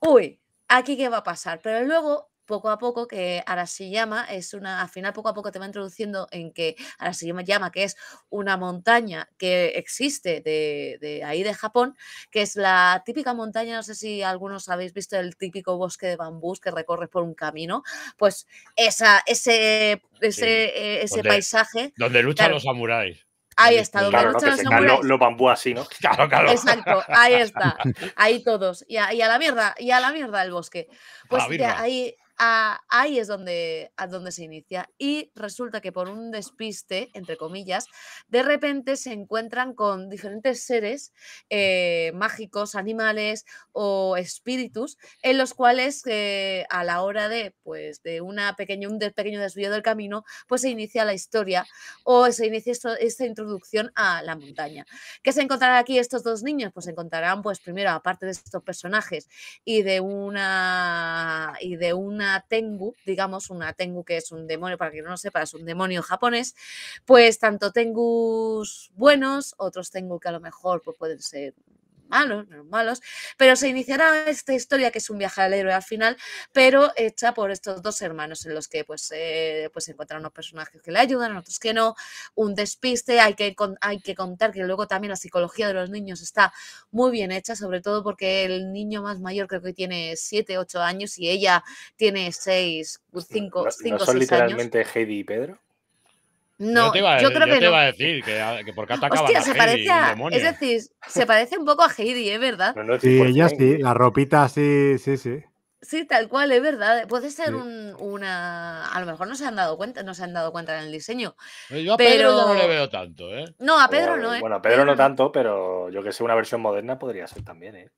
uy, aquí qué va a pasar. Pero luego poco a poco que Arashiyama es una, al final poco a poco te va introduciendo en que Arashiyama que es una montaña que existe de, ahí de Japón, que es la típica montaña, no sé si algunos habéis visto el típico bosque de bambús que recorres por un camino, pues esa, ese, ese, eh, ese paisaje. Donde luchan los samuráis. Ahí está, donde luchan los samuráis. Los bambú así, ¿no? (laughs) Claro, claro. Exacto, ahí está. (laughs) Ahí todos. Y a, la mierda, y a la mierda el bosque. Pues ahí ahí es donde, donde se inicia. Y resulta que por un despiste, entre comillas, de repente se encuentran con diferentes seres eh, mágicos, animales o espíritus, en los cuales eh, a la hora de, pues, de un pequeño desvío del camino, pues se inicia la historia o se inicia esta introducción a la montaña. ¿Qué se encontrarán aquí estos dos niños? Pues se encontrarán, pues primero, aparte de estos personajes y de una y de una Tengu, digamos, una Tengu que es un demonio, para que no lo sepa, es un demonio japonés, pues tanto Tengus buenos, otros Tengu que a lo mejor pues, pueden ser malos, malos, pero se iniciará esta historia que es un viaje al héroe al final, pero hecha por estos dos hermanos en los que pues, eh, pues encuentran unos personajes que le ayudan, otros que no, un despiste, hay que, hay que contar que luego también la psicología de los niños está muy bien hecha, sobre todo porque el niño más mayor creo que tiene 7, 8 años y ella tiene seis 5, cinco años. son literalmente Heidi y Pedro? No, yo, te iba yo creo que te no. iba a decir que, que porque atacaba Hostia, se parece Es decir, se parece un poco a Heidi, ¿eh? ¿Verdad? sí, ella sí, ¿eh? la ropita sí, sí, sí. Sí, tal cual, es verdad. Puede ser una. A lo mejor no se han dado cuenta, no se han dado cuenta en el diseño. Yo a Pedro no le veo tanto, ¿eh? No, a Pedro no, ¿eh? Bueno, a Pedro, Pedro no tanto, pero yo que sé, una versión moderna podría ser también, ¿eh?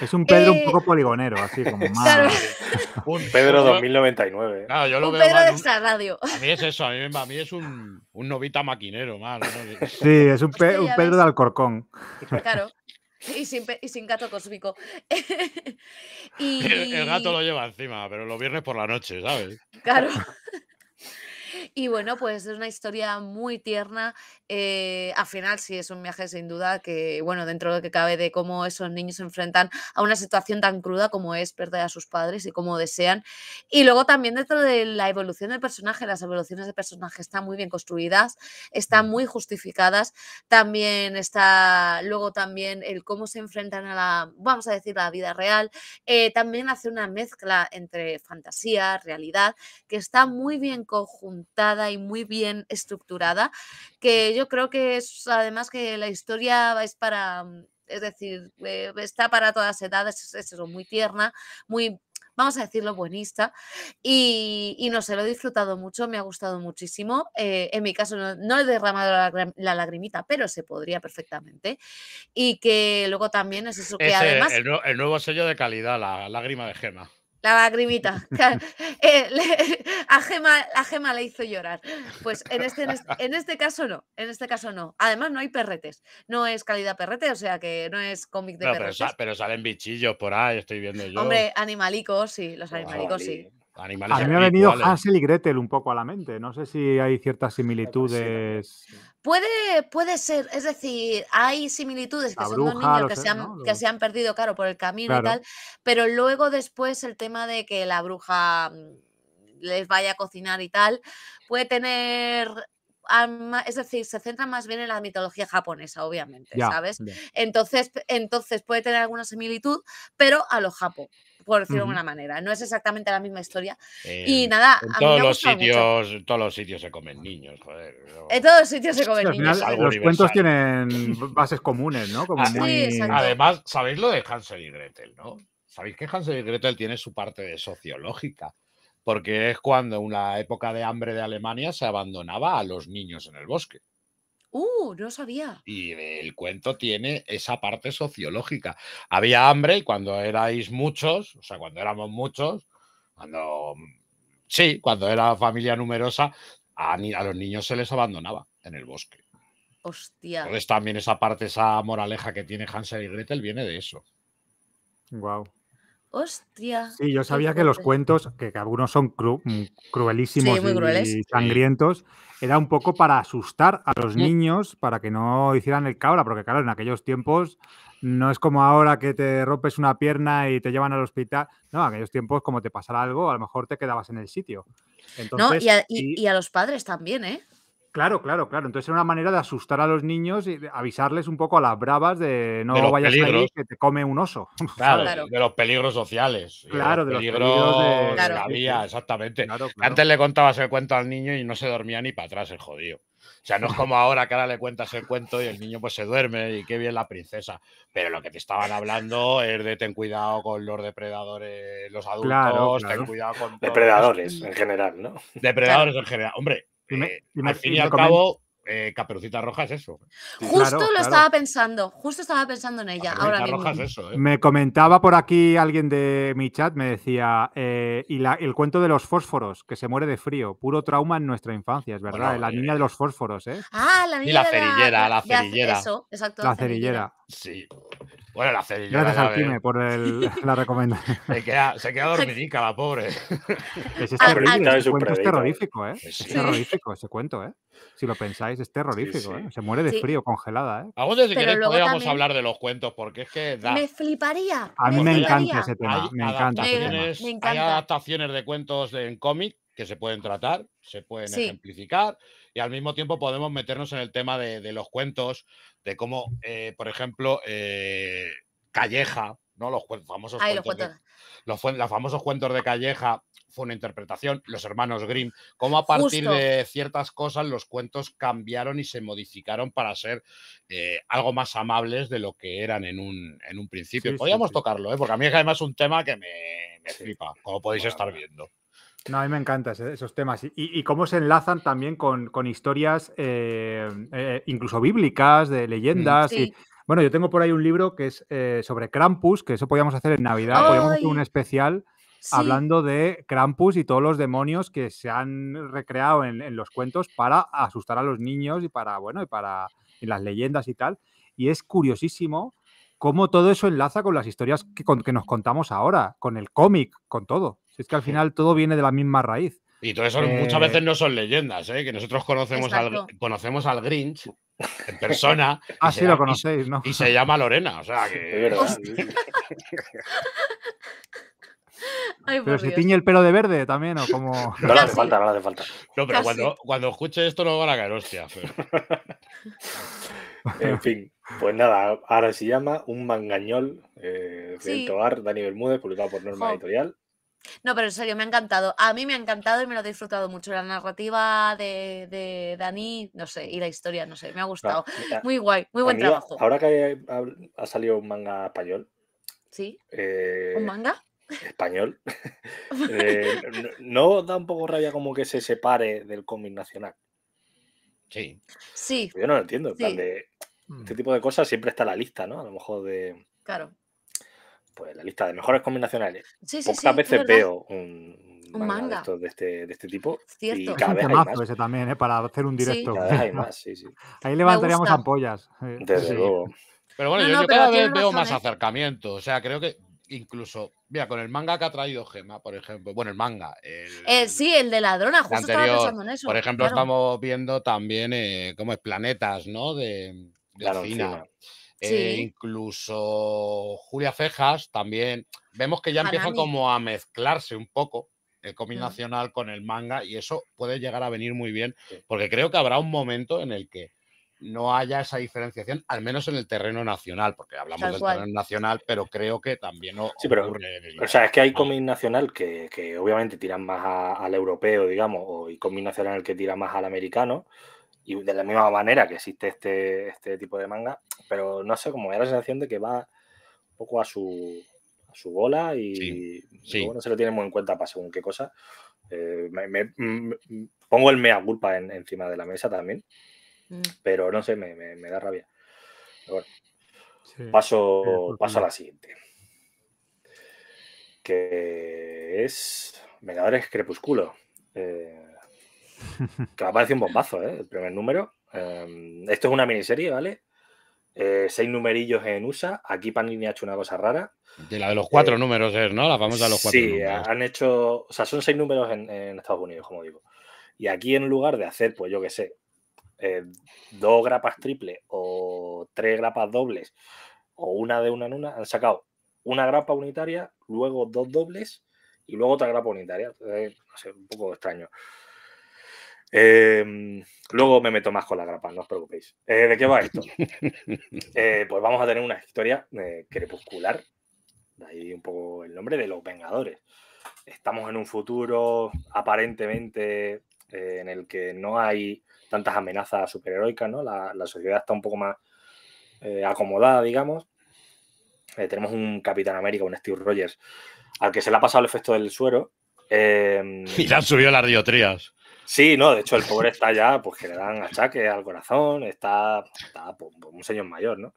Es un Pedro un eh. poco poligonero, así como más. (laughs) un Pedro 2099. un Pedro de esta radio. A mí es eso, a mí, es un, un, novita maquinero, mal. Sí, es un, Pedro de Alcorcón. Claro. Y sin, y sin, gato cósmico. (laughs) (laughs) el, gato lo lleva encima, pero lo viernes por la noche, ¿sabes? Claro. y bueno, pues es una historia muy tierna eh, al final sí es un viaje sin duda que, bueno, dentro de lo que cabe de cómo esos niños se enfrentan a una situación tan cruda como es perder a sus padres y cómo desean. Y luego también dentro de la evolución del personaje, las evoluciones de personaje están muy bien construidas, están mm. muy justificadas. También está luego también el cómo se enfrentan a la, vamos a decir, la vida real. Eh, también hace una mezcla entre fantasía, realidad, que está muy bien conjuntada y muy bien estructurada, que yo yo creo que es además que la historia es para, mm, es decir, eh, está para todas edades, es, eso, muy tierna, muy vamos a decirlo, buenista. Y, y, no sé, lo he disfrutado mucho, me ha gustado muchísimo. Eh, en mi caso no, he derramado la, lagrimita, pero se podría perfectamente. Y que luego también es eso que además... El, el, nuevo sello de calidad, la lágrima de gema. La lagrimita. (laughs) Eh, a, Gema, le hizo llorar. Pues este, en este, en este, caso no, en este caso no. Además no hay perretes, no es calidad perrete, o sea que no es cómic de perretes. Pero, pero, salen bichillos por ahí, estoy viendo yo. Hombre, animalicos, sí, los animalicos sí a mí me ha venido Hansel y Gretel un poco a la mente. No sé si hay ciertas similitudes. Puede, puede ser, es decir, hay similitudes que son dos niños que, se han, perdido, claro, por el camino y tal, pero luego después el tema de que la bruja mm, les vaya a cocinar y tal, puede tener es decir, se centra más bien en la mitología japonesa, obviamente, ¿sabes? Entonces, entonces puede tener alguna similitud, pero a lo japo, por decirlo de alguna manera. No es exactamente la misma historia. y nada, a todos los sitios, todos los sitios se comen niños, En todos los sitios se comen niños. (laughs) los cuentos tienen bases comunes, ¿no? Ah, Además, sabéis lo de Hansel y Gretel, ¿no? Sabéis que Hansel y Gretel tiene su parte sociológica porque es cuando en la época de hambre de Alemania se abandonaba a los niños en el bosque. Uh, no sabía. Y el cuento tiene esa parte sociológica. Había hambre y cuando erais muchos, o sea, cuando éramos muchos, cuando sí, cuando era familia numerosa, a, a los niños se les abandonaba en el bosque. Hostia. Entonces también esa parte, esa moraleja que tiene Hansel y Gretel viene de eso. Wow. Hostia. Sí, yo sabía que los cuentos, que, algunos son mm, cruelísimos y, sangrientos, era un poco para asustar a los niños para que no hicieran el cabra, porque claro, en aquellos tiempos no es como ahora que te rompes una pierna y te llevan al hospital. No, en aquellos tiempos, como te pasara algo, a lo mejor te quedabas en el sitio. y a los padres también, ¿eh? Claro, claro, claro. Entonces era una manera de asustar a los niños y avisarles un poco a las bravas de no vayas a ahí que te come un oso. (laughs) Claro, de los peligros sociales. Claro, de los peligros, de, la vía, exactamente. Antes le contabas el cuento al niño y no se dormía ni para atrás el jodido. O sea, no es como ahora que ahora le cuentas el cuento y el niño pues se duerme y qué bien la princesa. Pero lo que te estaban hablando es de ten cuidado con los depredadores, los adultos, ten cuidado con... (laughs) Depredadores en general, ¿no? Depredadores en general. Hombre, eh, al fin y, al cabo, eh, Caperucita Roja es eso. justo lo estaba pensando, justo estaba pensando en ella. Ahora Roja es eso, ¿eh? Me comentaba por aquí alguien de mi chat, me decía, y el cuento de los fósforos, que se muere de frío, puro trauma en nuestra infancia, es verdad, la niña de los fósforos, ¿eh? Ah, la niña y la cerillera, la, la cerillera. exacto, la, cerillera. Sí. Bueno, la Gracias al Time por (laughs) la recomendación. se queda, se queda dormidica, la pobre. Ah, este ah, es, este terrorífico, ¿eh? Es terrorífico ese cuento, ¿eh? Si lo pensáis, es terrorífico, ¿eh? Se muere de frío, congelada, ¿eh? A hablar de los cuentos, porque es que da... Me fliparía. A mí me, encanta ese tema, me encanta. Me encanta. Hay adaptaciones de cuentos en cómic que se pueden tratar, se pueden ejemplificar y al mismo tiempo podemos meternos en el tema de, los cuentos, de cómo, eh, por ejemplo, eh, Calleja, ¿no? Los famosos cuentos. Los, de, los, famosos cuentos de Calleja fue una interpretación, los hermanos Grimm, cómo a partir de ciertas cosas los cuentos cambiaron y se modificaron para ser eh, algo más amables de lo que eran en un, principio. Podríamos tocarlo, porque a mí es además un tema que me, me flipa, como podéis estar viendo. No, a mí me encantan esos temas y, cómo se enlazan también con, historias eh, eh, incluso bíblicas, de mm. leyendas. Y, bueno, yo tengo por ahí un libro que es eh, sobre Krampus, que eso podíamos hacer en Navidad, podíamos hacer un especial hablando de Krampus y todos los demonios que se han recreado en, los cuentos para asustar a los niños y para, bueno, y para las leyendas y tal. Y es curiosísimo cómo todo eso enlaza con las historias que nos contamos ahora, con el cómic, con todo es que al final todo viene de la misma raíz. Y todo eso muchas eh, veces no son leyendas, ¿eh? que nosotros conocemos al, conocemos al Grinch en persona. (laughs) ah, lo conocéis, ¿no? Y se llama Lorena, o sea que. (laughs) pero se tiñe el pelo de verde también, o como. (laughs) No le hace falta, no le hace falta. No, pero cuando, escuche esto no va a caer, hostia. en fin, pues nada, ahora se llama Un Mangañol eh, sí. Daniel publicado por Norma Editorial. No, pero en serio, me ha encantado. A mí me ha encantado y me lo ha disfrutado mucho. La narrativa de, de Dani, no sé, y la historia, no sé, me ha gustado. muy guay, muy buen trabajo. Ahora que ha, salido un manga español. ¿Sí? Eh, ¿Un manga? Español. (laughs) (laughs) Eh, no, da un poco rabia como que se separe del cómic nacional? Sí. Sí. Yo no lo entiendo. este mm. tipo de cosas siempre está en la lista, ¿no? A lo mejor de. Claro pues, la lista de mejores combinaciones Sí, Pocas veces veo un, manga, De, este, de, este, tipo. Cierto. Y cada vez más. ese también, ¿eh? para hacer un directo. Cada vez hay (laughs) más, Ahí levantaríamos ampollas. Eh, (laughs) Desde luego. Pero bueno, yo, cada vez veo más ¿eh? acercamiento. O sea, creo que incluso, mira, con el manga que ha traído Gema, por ejemplo, bueno, el manga. El, eh, sí, el de ladrona, justo estaba pensando en eso. Por ejemplo, estamos viendo también eh, es planetas, ¿no? De, de claro, eh, incluso Julia Cejas también. Vemos que ya empieza como a mezclarse un poco el cómic mm. nacional con el manga y eso puede llegar a venir muy bien porque creo que habrá un momento en el que no haya esa diferenciación, al menos en el terreno nacional, porque hablamos del terreno nacional, pero creo que también no. Sí, O sea, es que hay cómic nacional que, obviamente tiran más al europeo, digamos, y cómic nacional que tira más al americano, y de la misma manera que existe este, este, tipo de manga, pero no sé, como me da la sensación de que va un poco a su, bola y, no se lo tiene muy en cuenta para según qué cosa. Eh, mm, mm, pongo el mea culpa encima de la mesa también, mm. pero no sé, me, da rabia. Bueno, paso, paso a la siguiente que es Vengadores Crepúsculo. Eh, (laughs) que me ha parecido un bombazo, ¿eh? El primer número. Em, esto es una miniserie, ¿vale? Eh, seis numerillos en USA. Aquí Panini ha hecho una cosa rara. De la de los cuatro eh, números ¿no? La famosa a los cuatro sí, han hecho. O sea, son seis números en, Estados Unidos, como digo. Y aquí, en lugar de hacer, pues yo qué sé, dos grapas triples o tres grapas dobles o una de una en una, han sacado una grapa unitaria, luego dos dobles y luego otra grapa unitaria. no sé, un poco extraño. Em, luego me meto más con la grapa, no os preocupéis. Eh, ¿De qué va esto? (laughs) Eh, pues vamos a tener una historia crepuscular, de ahí un poco el nombre de los Vengadores. Estamos en un futuro aparentemente eh, en el que no hay tantas amenazas superheroicas, ¿no? La, la sociedad está un poco más acomodada, digamos. tenemos un Capitán América, un Steve Rogers, al que se le ha pasado el efecto del suero. Em, (laughs) y le han subido las diotrías. Sí, no, de hecho el pobre está ya, pues que le dan achaques al corazón, está, está pues, pues, un señor mayor, ¿no?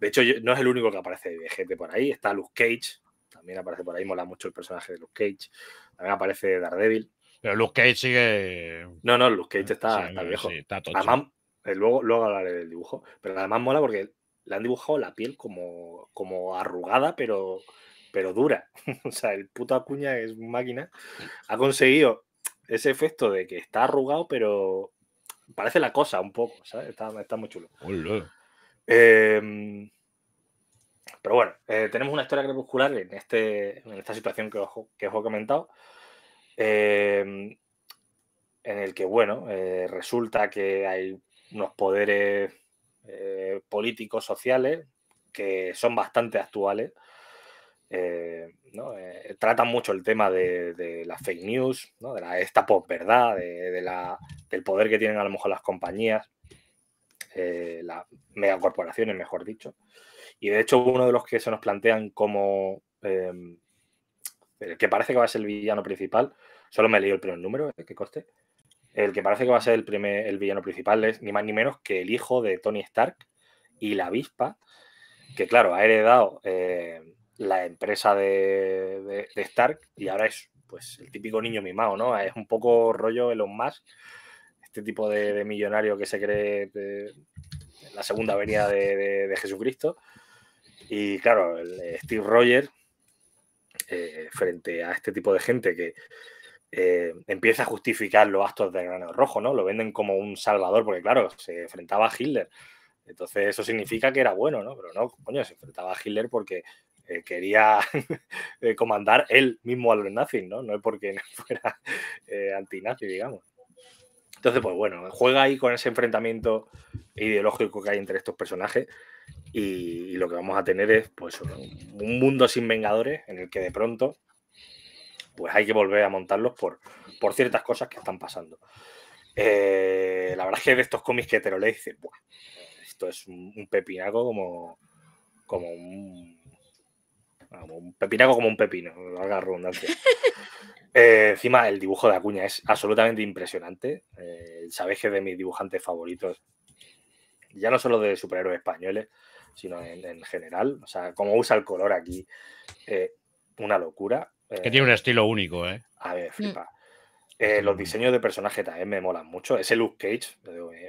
De hecho, no es el único que aparece de gente por ahí, está Luke Cage, también aparece por ahí, mola mucho el personaje de Luke Cage, también aparece Daredevil. Pero Luke Cage sigue... No, no, Luke Cage está, está viejo. Sí, está además, eh, luego, luego hablaré del dibujo, pero además mola porque le han dibujado la piel como, como arrugada, pero, pero dura. (laughs) o sea, el puto Acuña es máquina. Ha conseguido ese efecto de que está arrugado, pero parece la cosa un poco, ¿sabes? Está, muy chulo. Em, pero bueno, eh, tenemos una historia crepuscular en, este, en esta situación que os, he comentado. Em, en el que, bueno, eh, resulta que hay unos poderes eh, políticos, sociales, que son bastante actuales eh, eh, tratan mucho el tema de, las fake news, de la, esta posverdad, de, del poder que tienen a lo mejor las compañías, eh, las megacorporaciones, mejor dicho. Y de hecho, uno de los que se nos plantean como em, el que parece que va a ser el villano principal, solo me he leído el primer número, eh, que coste. El que parece que va a ser el, primer, el villano principal es ni más ni menos que el hijo de Tony Stark y la avispa, que claro, ha heredado la empresa de, Stark y ahora es pues el típico niño mimado, ¿no? Es un poco rollo Elon Musk, este tipo de, millonario que se cree eh, la segunda venida de, Jesucristo. Y claro, eh, Steve Rogers, eh, frente a este tipo de gente que empieza a justificar los actos de Grano Rojo, ¿no? Lo venden como un salvador, porque claro, se enfrentaba a Hitler. Entonces eso significa que era bueno, ¿no? Pero no, coño, se enfrentaba a Hitler porque eh, quería (laughs) eh, comandar él mismo a los nazis, ¿no? No es porque (laughs) fuera eh, antinazi, digamos. Entonces, pues bueno, juega ahí con ese enfrentamiento ideológico que hay entre estos personajes y, lo que vamos a tener es pues un mundo sin vengadores en el que de pronto pues hay que volver a montarlos por, por ciertas cosas que están pasando. la verdad es que de estos cómics que te lo lees dices, Buah, esto es un, un pepinaco como, como un un pepinaco como un pepino, larga redundancia. (laughs) Eh, encima, el dibujo de Acuña es absolutamente impresionante. Eh, sabéis que es de mis dibujantes favoritos, ya no solo de superhéroes españoles, sino en, general. O sea, cómo usa el color aquí, eh, una locura. que eh, tiene un estilo único, ¿eh? A ver, mm. flipa. los mm. diseños de personaje también me molan mucho. Ese Luke Cage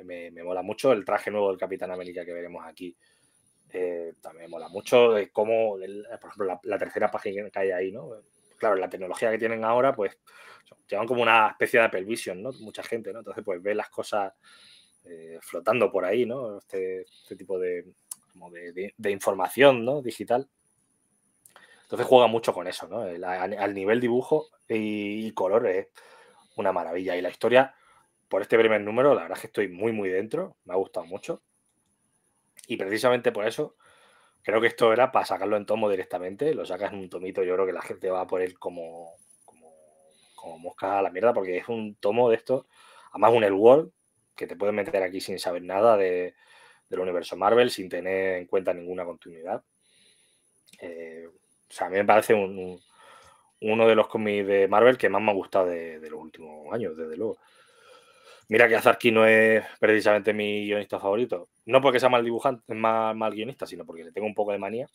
me mola mucho. El traje nuevo del Capitán América que veremos aquí eh, también mola mucho de cómo, eh, por ejemplo, la, tercera página que hay ahí, ¿no? Claro, la tecnología que tienen ahora, pues llevan como una especie de Apple Vision, ¿no? Mucha gente, ¿no? Entonces, pues ve las cosas eh, flotando por ahí, ¿no? Este, este tipo de, como de, información, ¿no? Digital. Entonces juega mucho con eso, ¿no? al, nivel dibujo y, y color es una maravilla. Y la historia, por este primer número, la verdad es que estoy muy, muy dentro. Me ha gustado mucho. Y precisamente por eso, creo que esto era para sacarlo en tomo directamente. Lo sacas en un tomito, yo creo que la gente va por él como, como, como mosca a la mierda, porque es un tomo de esto. Además, un El World, que te pueden meter aquí sin saber nada de, del universo Marvel, sin tener en cuenta ninguna continuidad. Eh, o sea, a mí me parece un, uno de los cómics de Marvel que más me ha gustado de los últimos años, desde luego. Mira que Azarki no es precisamente mi guionista favorito. No porque sea mal dibujante, mal, mal guionista, sino porque le tengo un poco de manía.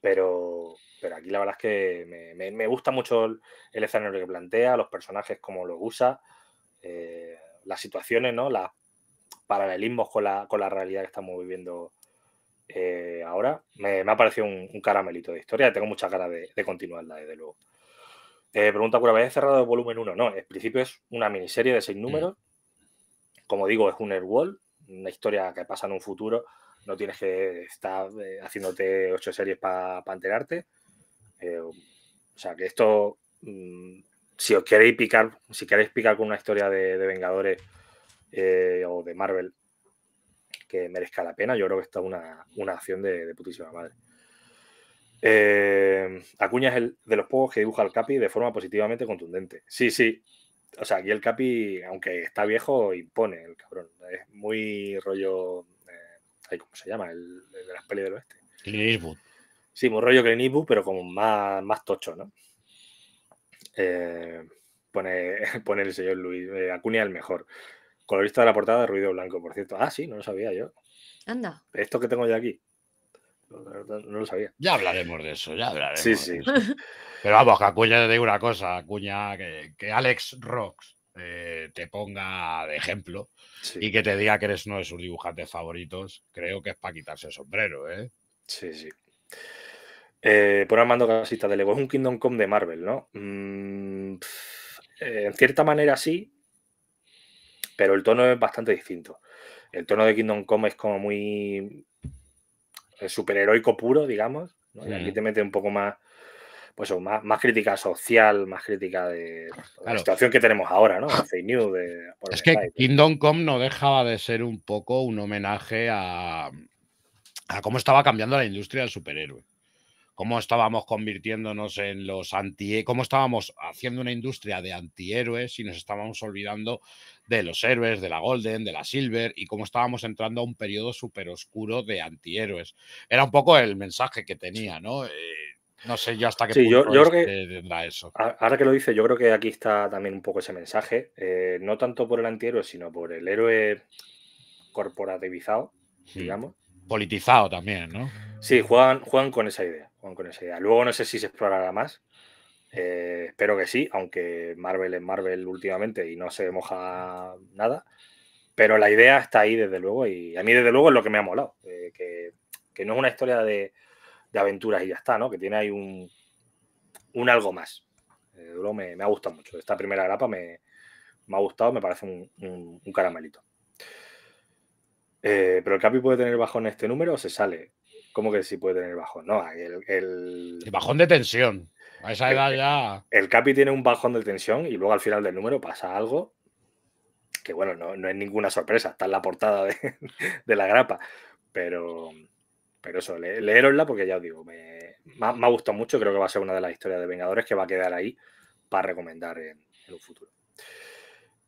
Pero, pero aquí la verdad es que me, gusta mucho el, escenario que plantea, los personajes, cómo los usa, eh, las situaciones, ¿no? Las paralelismos con la, con la realidad que estamos viviendo eh, ahora. Me, ha parecido un, caramelito de historia. Tengo mucha cara de continuarla, desde luego. Eh, pregunta Cura, ¿habéis cerrado el volumen 1? No, en principio es una miniserie de seis números. Como digo, es un Airwall, una historia que pasa en un futuro. No tienes que estar eh, haciéndote ocho series para panterarte. enterarte. Eh, o sea, que esto, mm, si os queréis picar, si queréis picar con una historia de, Vengadores o de Marvel que merezca la pena, yo creo que está una, acción de putísima madre. Eh, Acuña es el de los pocos que dibuja al Capi de forma positivamente contundente. Sí, sí. O sea, aquí el Capi, aunque está viejo, impone el cabrón. Es muy rollo. Eh, ¿Cómo se llama? El, de las pelis del oeste. Sí, muy rollo el Eastwood, pero como más, más tocho, ¿no? Eh, pone, (laughs) pone el señor Luis. Acuña el mejor. Colorista de la portada de Ruido Blanco, por cierto. Ah, sí, no lo sabía yo. Anda. Esto que tengo yo aquí. No lo sabía. Ya hablaremos de eso, ya hablaremos. Sí, sí. Pero vamos, que Acuña te digo una cosa, Acuña, que, Alex Rocks eh, te ponga de ejemplo y que te diga que eres uno de sus dibujantes favoritos, creo que es para quitarse el sombrero, ¿eh? Sí, sí. Eh, por Armando Casita de Lego, es un Kingdom Come de Marvel, ¿no? Mm, eh, en cierta manera sí, pero el tono es bastante distinto. El tono de Kingdom Come es como muy eh, superheroico puro, digamos. ¿no? Y aquí te mete un poco más, pues más, crítica social, más crítica de la situación que tenemos ahora, ¿no? Ah. es que Kingdom Come no dejaba de ser un poco un homenaje a, a cómo estaba cambiando la industria del superhéroe cómo estábamos convirtiéndonos en los anti, cómo estábamos haciendo una industria de antihéroes y nos estábamos olvidando de los héroes, de la Golden, de la Silver y cómo estábamos entrando a un periodo súper oscuro de antihéroes. Era un poco el mensaje que tenía, ¿no? Eh, no sé yo hasta qué punto este tendrá eso. Ahora que lo dice, yo creo que aquí está también un poco ese mensaje, eh, no tanto por el antihéroe, sino por el héroe corporativizado, hmm. digamos. Politizado también, ¿no? Sí, juegan, juegan con esa idea. Luego no sé si se explorará más. Eh, espero que sí, aunque Marvel es Marvel últimamente y no se moja nada. Pero la idea está ahí, desde luego, y a mí, desde luego, es lo que me ha molado. Eh, que, no es una historia de, aventuras y ya está, ¿no? Que tiene ahí un, un algo más. Eh, me, ha gustado mucho. Esta primera grapa me, ha gustado, me parece un, caramelito. Eh, pero el Capi puede tener bajo en este número o se sale. ¿Cómo que sí puede tener bajón? No, el, el, bajón de tensión. A esa edad ya. El Capi tiene un bajón de tensión y luego al final del número pasa algo que, bueno, no, es ninguna sorpresa. Está en la portada (laughs) de, la grapa. Pero, pero eso, le, leerosla porque ya os digo, me, me, ha, gustado mucho. Creo que va a ser una de las historias de Vengadores que va a quedar ahí para recomendar en, en un futuro.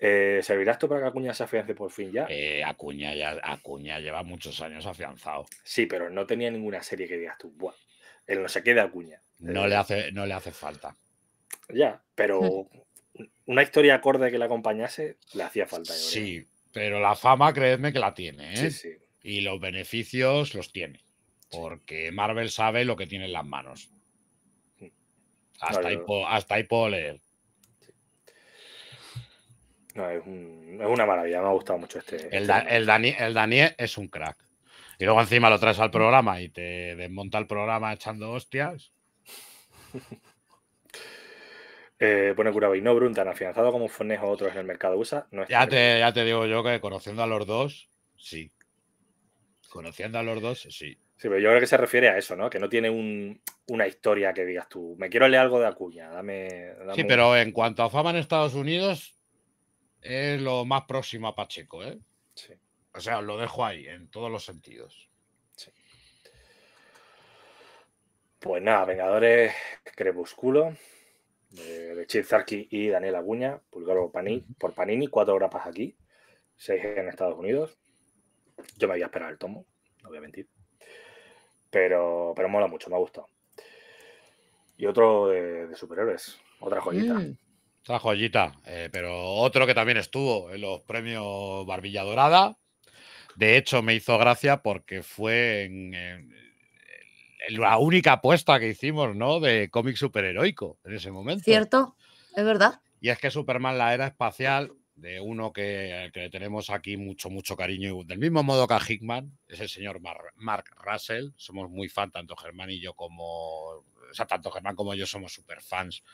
Eh, ¿Servirá esto para que Acuña se afiance por fin ya? Eh, Acuña ya? Acuña lleva muchos años afianzado. Sí, pero no tenía ninguna serie que digas tú, Buah, él no se queda Acuña. No le, hace, no le hace falta. Ya, pero hmm. una historia acorde que le acompañase le hacía falta. Sí, pero la fama, creedme que la tiene. ¿eh? Sí, sí. Y los beneficios los tiene. Porque Marvel sabe lo que tiene en las manos. Hmm. Hasta, hasta ahí puedo leer es, una maravilla, me ha gustado mucho este. este el, el, Dani, Daniel es un crack. Y luego encima lo traes al programa y te desmonta el programa echando hostias. (laughs) Eh, pone Curaba y no Brun, tan afianzado como Fornes o otros en el mercado USA. ya, te, ya te digo yo que conociendo a los dos, sí. Conociendo a los dos, sí. Sí, pero yo creo que se refiere a eso, ¿no? Que no tiene una historia que digas tú, me quiero leer algo de Acuña, dame. sí, pero en cuanto a fama en Estados Unidos, es lo más próximo a Pacheco, ¿eh? Sí. O sea, lo dejo ahí, en todos los sentidos. Sí. Pues nada, Vengadores Crepúsculo, de Chip Zarki y Daniel Aguña, panini por Panini, cuatro grapas aquí, seis en Estados Unidos. Yo me había esperado el tomo, no voy a mentir. Pero, pero mola mucho, me ha gustado. Y otro de, superhéroes, otra joyita. Mm. Esta joyita, eh, pero otro que también estuvo en los premios Barbilla Dorada. De hecho, me hizo gracia porque fue la única apuesta que hicimos, ¿no? De cómic superheroico en ese momento. Cierto, es verdad. Y es que Superman, la era espacial, de uno que, que tenemos aquí mucho, mucho cariño, del mismo modo que a Hickman, es el señor Mark Russell. Somos muy fan, tanto Germán y yo como o sea, tanto Germán como yo somos súper fans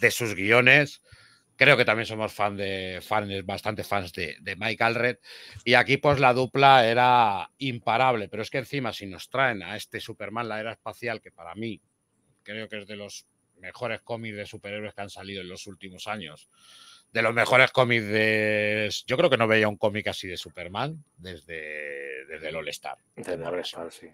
de sus guiones. Creo que también somos fan de, fans, bastante fans de, de Mike Alred. Y aquí, pues, la dupla era imparable. Pero es que encima, si nos traen a este Superman, la era espacial, que para mí creo que es de los mejores cómics de superhéroes que han salido en los últimos años, de los mejores cómics de. Yo creo que no veía un cómic así de Superman desde, desde el All Star. Desde el All Star, sí.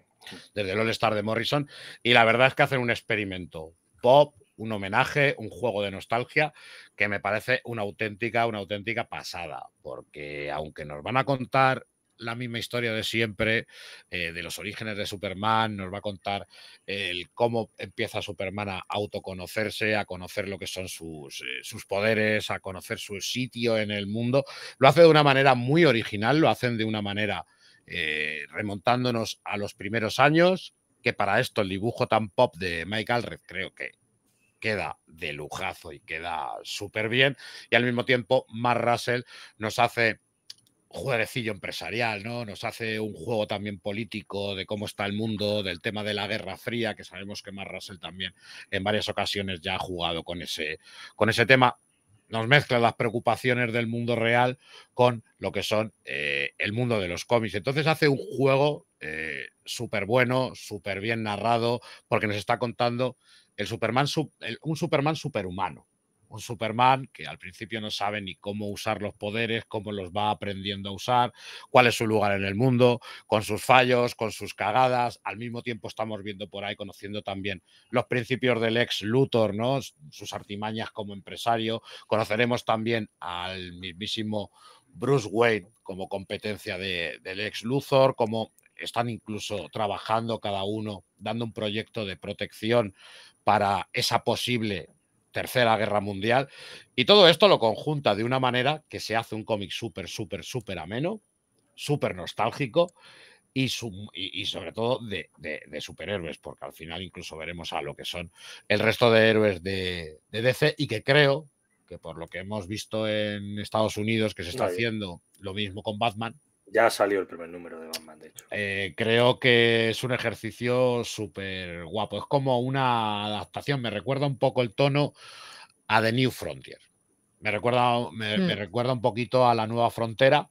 Desde el All Star de Morrison. Y la verdad es que hacen un experimento pop, un homenaje, un juego de nostalgia que me parece una auténtica, una auténtica pasada. Porque aunque nos van a contar la misma historia de siempre, eh, de los orígenes de Superman, nos va a contar el cómo empieza Superman a autoconocerse, a conocer lo que son sus, eh, sus, poderes, a conocer su sitio en el mundo. Lo hace de una manera muy original, lo hacen de una manera eh, remontándonos a los primeros años, que para esto el dibujo tan pop de Mike Alred creo que queda de lujazo y queda súper bien, y al mismo tiempo Mark Russell nos hace jueguecillo empresarial, ¿no? Nos hace un juego también político de cómo está el mundo, del tema de la Guerra Fría, que sabemos que Mar Russell también en varias ocasiones ya ha jugado con ese, con ese tema. Nos mezcla las preocupaciones del mundo real con lo que son eh, el mundo de los cómics. Entonces hace un juego eh, súper bueno, súper bien narrado, porque nos está contando el Superman, un Superman superhumano un Superman que al principio no sabe ni cómo usar los poderes, cómo los va aprendiendo a usar, cuál es su lugar en el mundo, con sus fallos, con sus cagadas. Al mismo tiempo estamos viendo por ahí, conociendo también los principios del ex Luthor, ¿no? sus artimañas como empresario. Conoceremos también al mismísimo Bruce Wayne como competencia del ex Luthor, como están incluso trabajando cada uno, dando un proyecto de protección para esa posible Tercera Guerra Mundial. Y todo esto lo conjunta de una manera que se hace un cómic súper, súper, súper ameno, súper nostálgico y, sobre todo de, superhéroes, porque al final incluso veremos a lo que son el resto de héroes de, de, DC y que creo que por lo que hemos visto en Estados Unidos que se está haciendo lo mismo con Batman, ya salió el primer número de Batman, de hecho. Eh, creo que es un ejercicio súper guapo. Es como una adaptación. Me recuerda un poco el tono a The New Frontier. Me recuerda, me hmm. recuerda un poquito a La Nueva Frontera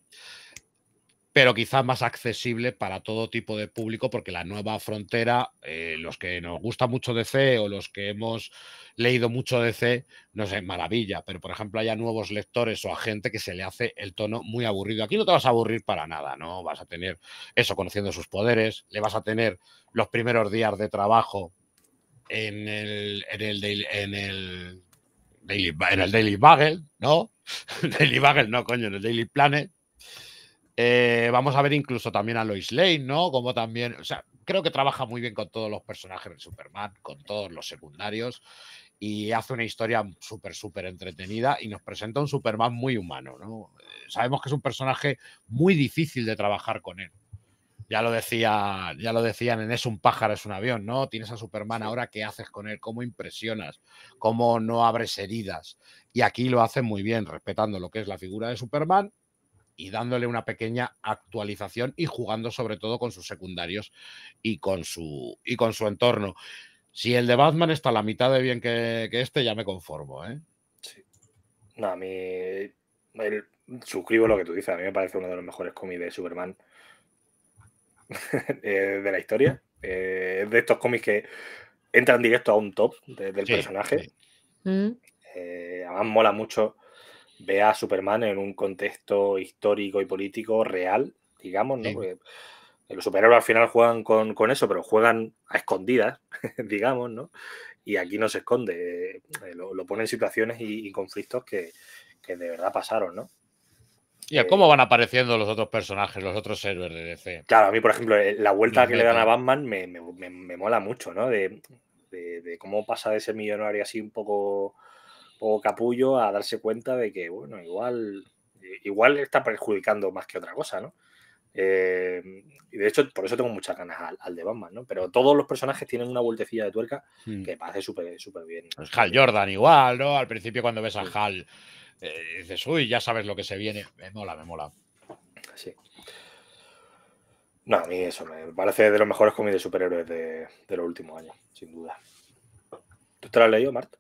pero quizás más accesible para todo tipo de público, porque la nueva frontera, eh, los que nos gusta mucho DC o los que hemos leído mucho DC, no sé, maravilla, pero por ejemplo haya nuevos lectores o a gente que se le hace el tono muy aburrido. Aquí no te vas a aburrir para nada, ¿no? Vas a tener eso, conociendo sus poderes, le vas a tener los primeros días de trabajo en el, en el, en el, Daily, en el Daily Bugle, ¿no? (laughs) Daily Bugle, no, coño, en el Daily Planet, eh, vamos a ver incluso también a Lois Lane, ¿no? Como también, o sea, creo que trabaja muy bien con todos los personajes de Superman, con todos los secundarios y hace una historia súper, súper entretenida y nos presenta un Superman muy humano, ¿no? Eh, sabemos que es un personaje muy difícil de trabajar con él. Ya lo, decía, ya lo decían en Es un pájaro, es un avión, ¿no? Tienes a Superman ahora, ¿qué haces con él? ¿Cómo impresionas? ¿Cómo no abres heridas? Y aquí lo hace muy bien, respetando lo que es la figura de Superman, y dándole una pequeña actualización y jugando sobre todo con sus secundarios y con su, y con su entorno. Si el de Batman está a la mitad de bien que, este, ya me conformo. ¿eh? a mí suscribo lo que tú dices. A mí me parece uno de los mejores cómics de Superman (laughs) eh, de la historia. Eh, de estos cómics que entran directo a un top del personaje. Mm. además, mola mucho ve a Superman en un contexto histórico y político real, digamos, ¿no? Porque los superhéroes al final juegan con, con eso, pero juegan a escondidas, (laughs) digamos, ¿no? Y aquí no se esconde, eh, lo, lo pone en situaciones y, conflictos que, que, de verdad pasaron, ¿no? ¿Y a eh, cómo van apareciendo los otros personajes, los otros héroes de DC? Claro, a mí, por ejemplo, eh, la vuelta que le dan a Batman me, me, me, mola mucho, ¿no? De, de, de, cómo pasa de ser millonario así un poco o capullo a darse cuenta de que, bueno, igual, eh, igual está perjudicando más que otra cosa, ¿no? Em, y de hecho, por eso tengo muchas ganas al, de Batman, ¿no? Pero todos los personajes tienen una vueltecilla de tuerca hmm. que parece súper bien. Pues Hal Jordan igual, ¿no? Al principio cuando ves a Hal, eh, dices, uy, ya sabes lo que se viene. Me mola, me mola. Sí. No, a mí eso me parece de los mejores cómics de superhéroes de, de los últimos años, sin duda. ¿Tú te lo has leído, Marta?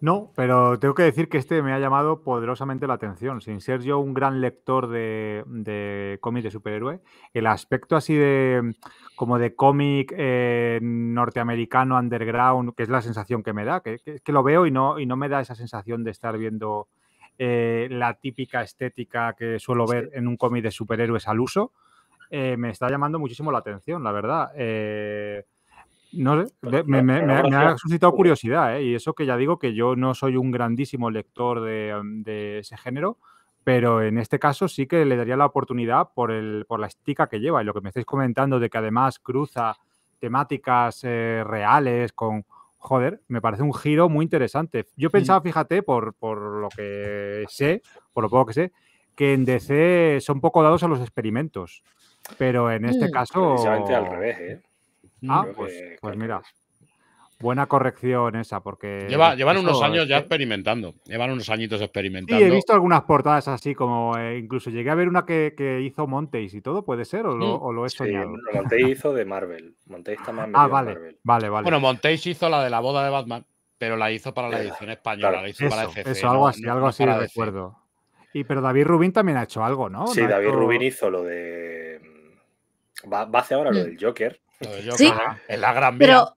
No, pero tengo que decir que este me ha llamado poderosamente la atención. Sin ser yo un gran lector de, de cómics de superhéroe, el aspecto así de como de cómic eh, norteamericano underground, que es la sensación que me da, que, lo veo y no, y no me da esa sensación de estar viendo eh, la típica estética que suelo ver en un cómic de superhéroes al uso, eh, me está llamando muchísimo la atención, la verdad. Pues me, ha suscitado curiosidad, ¿eh? y eso que ya digo que yo no soy un grandísimo lector mm, de, ese género, pero en este caso sí que le daría la oportunidad por, el, por la estica que lleva y lo que me estáis comentando de que además cruza temáticas eh, reales con, joder, me parece un giro muy interesante. Yo pensaba, fíjate, por, lo que sé, por lo poco que sé, que en DC son poco dados a los experimentos, pero en este caso... Mm. Precisamente al revés, ¿eh? Mm. Ah, pues, pues mira. Buena corrección esa, porque. Lleva, llevan unos años ya experimentando. Llevan unos añitos experimentando. Sí, he visto algunas portadas así, como eh, incluso llegué a ver una que, hizo Monteis y todo, ¿puede ser? ¿O lo, mm. he hizo de Marvel. Montes está más (laughs) Ah, vale, vale, vale. Bueno, Monteis hizo la de la boda de Batman, pero la hizo para la eh, edición española, la hizo para para FC, Eso, algo así, algo así recuerdo. Y pero David Rubin también ha hecho algo, ¿no? Sí, David Rubin hizo lo de. Va, a hacer ahora lo mm. del Joker sí, Pero,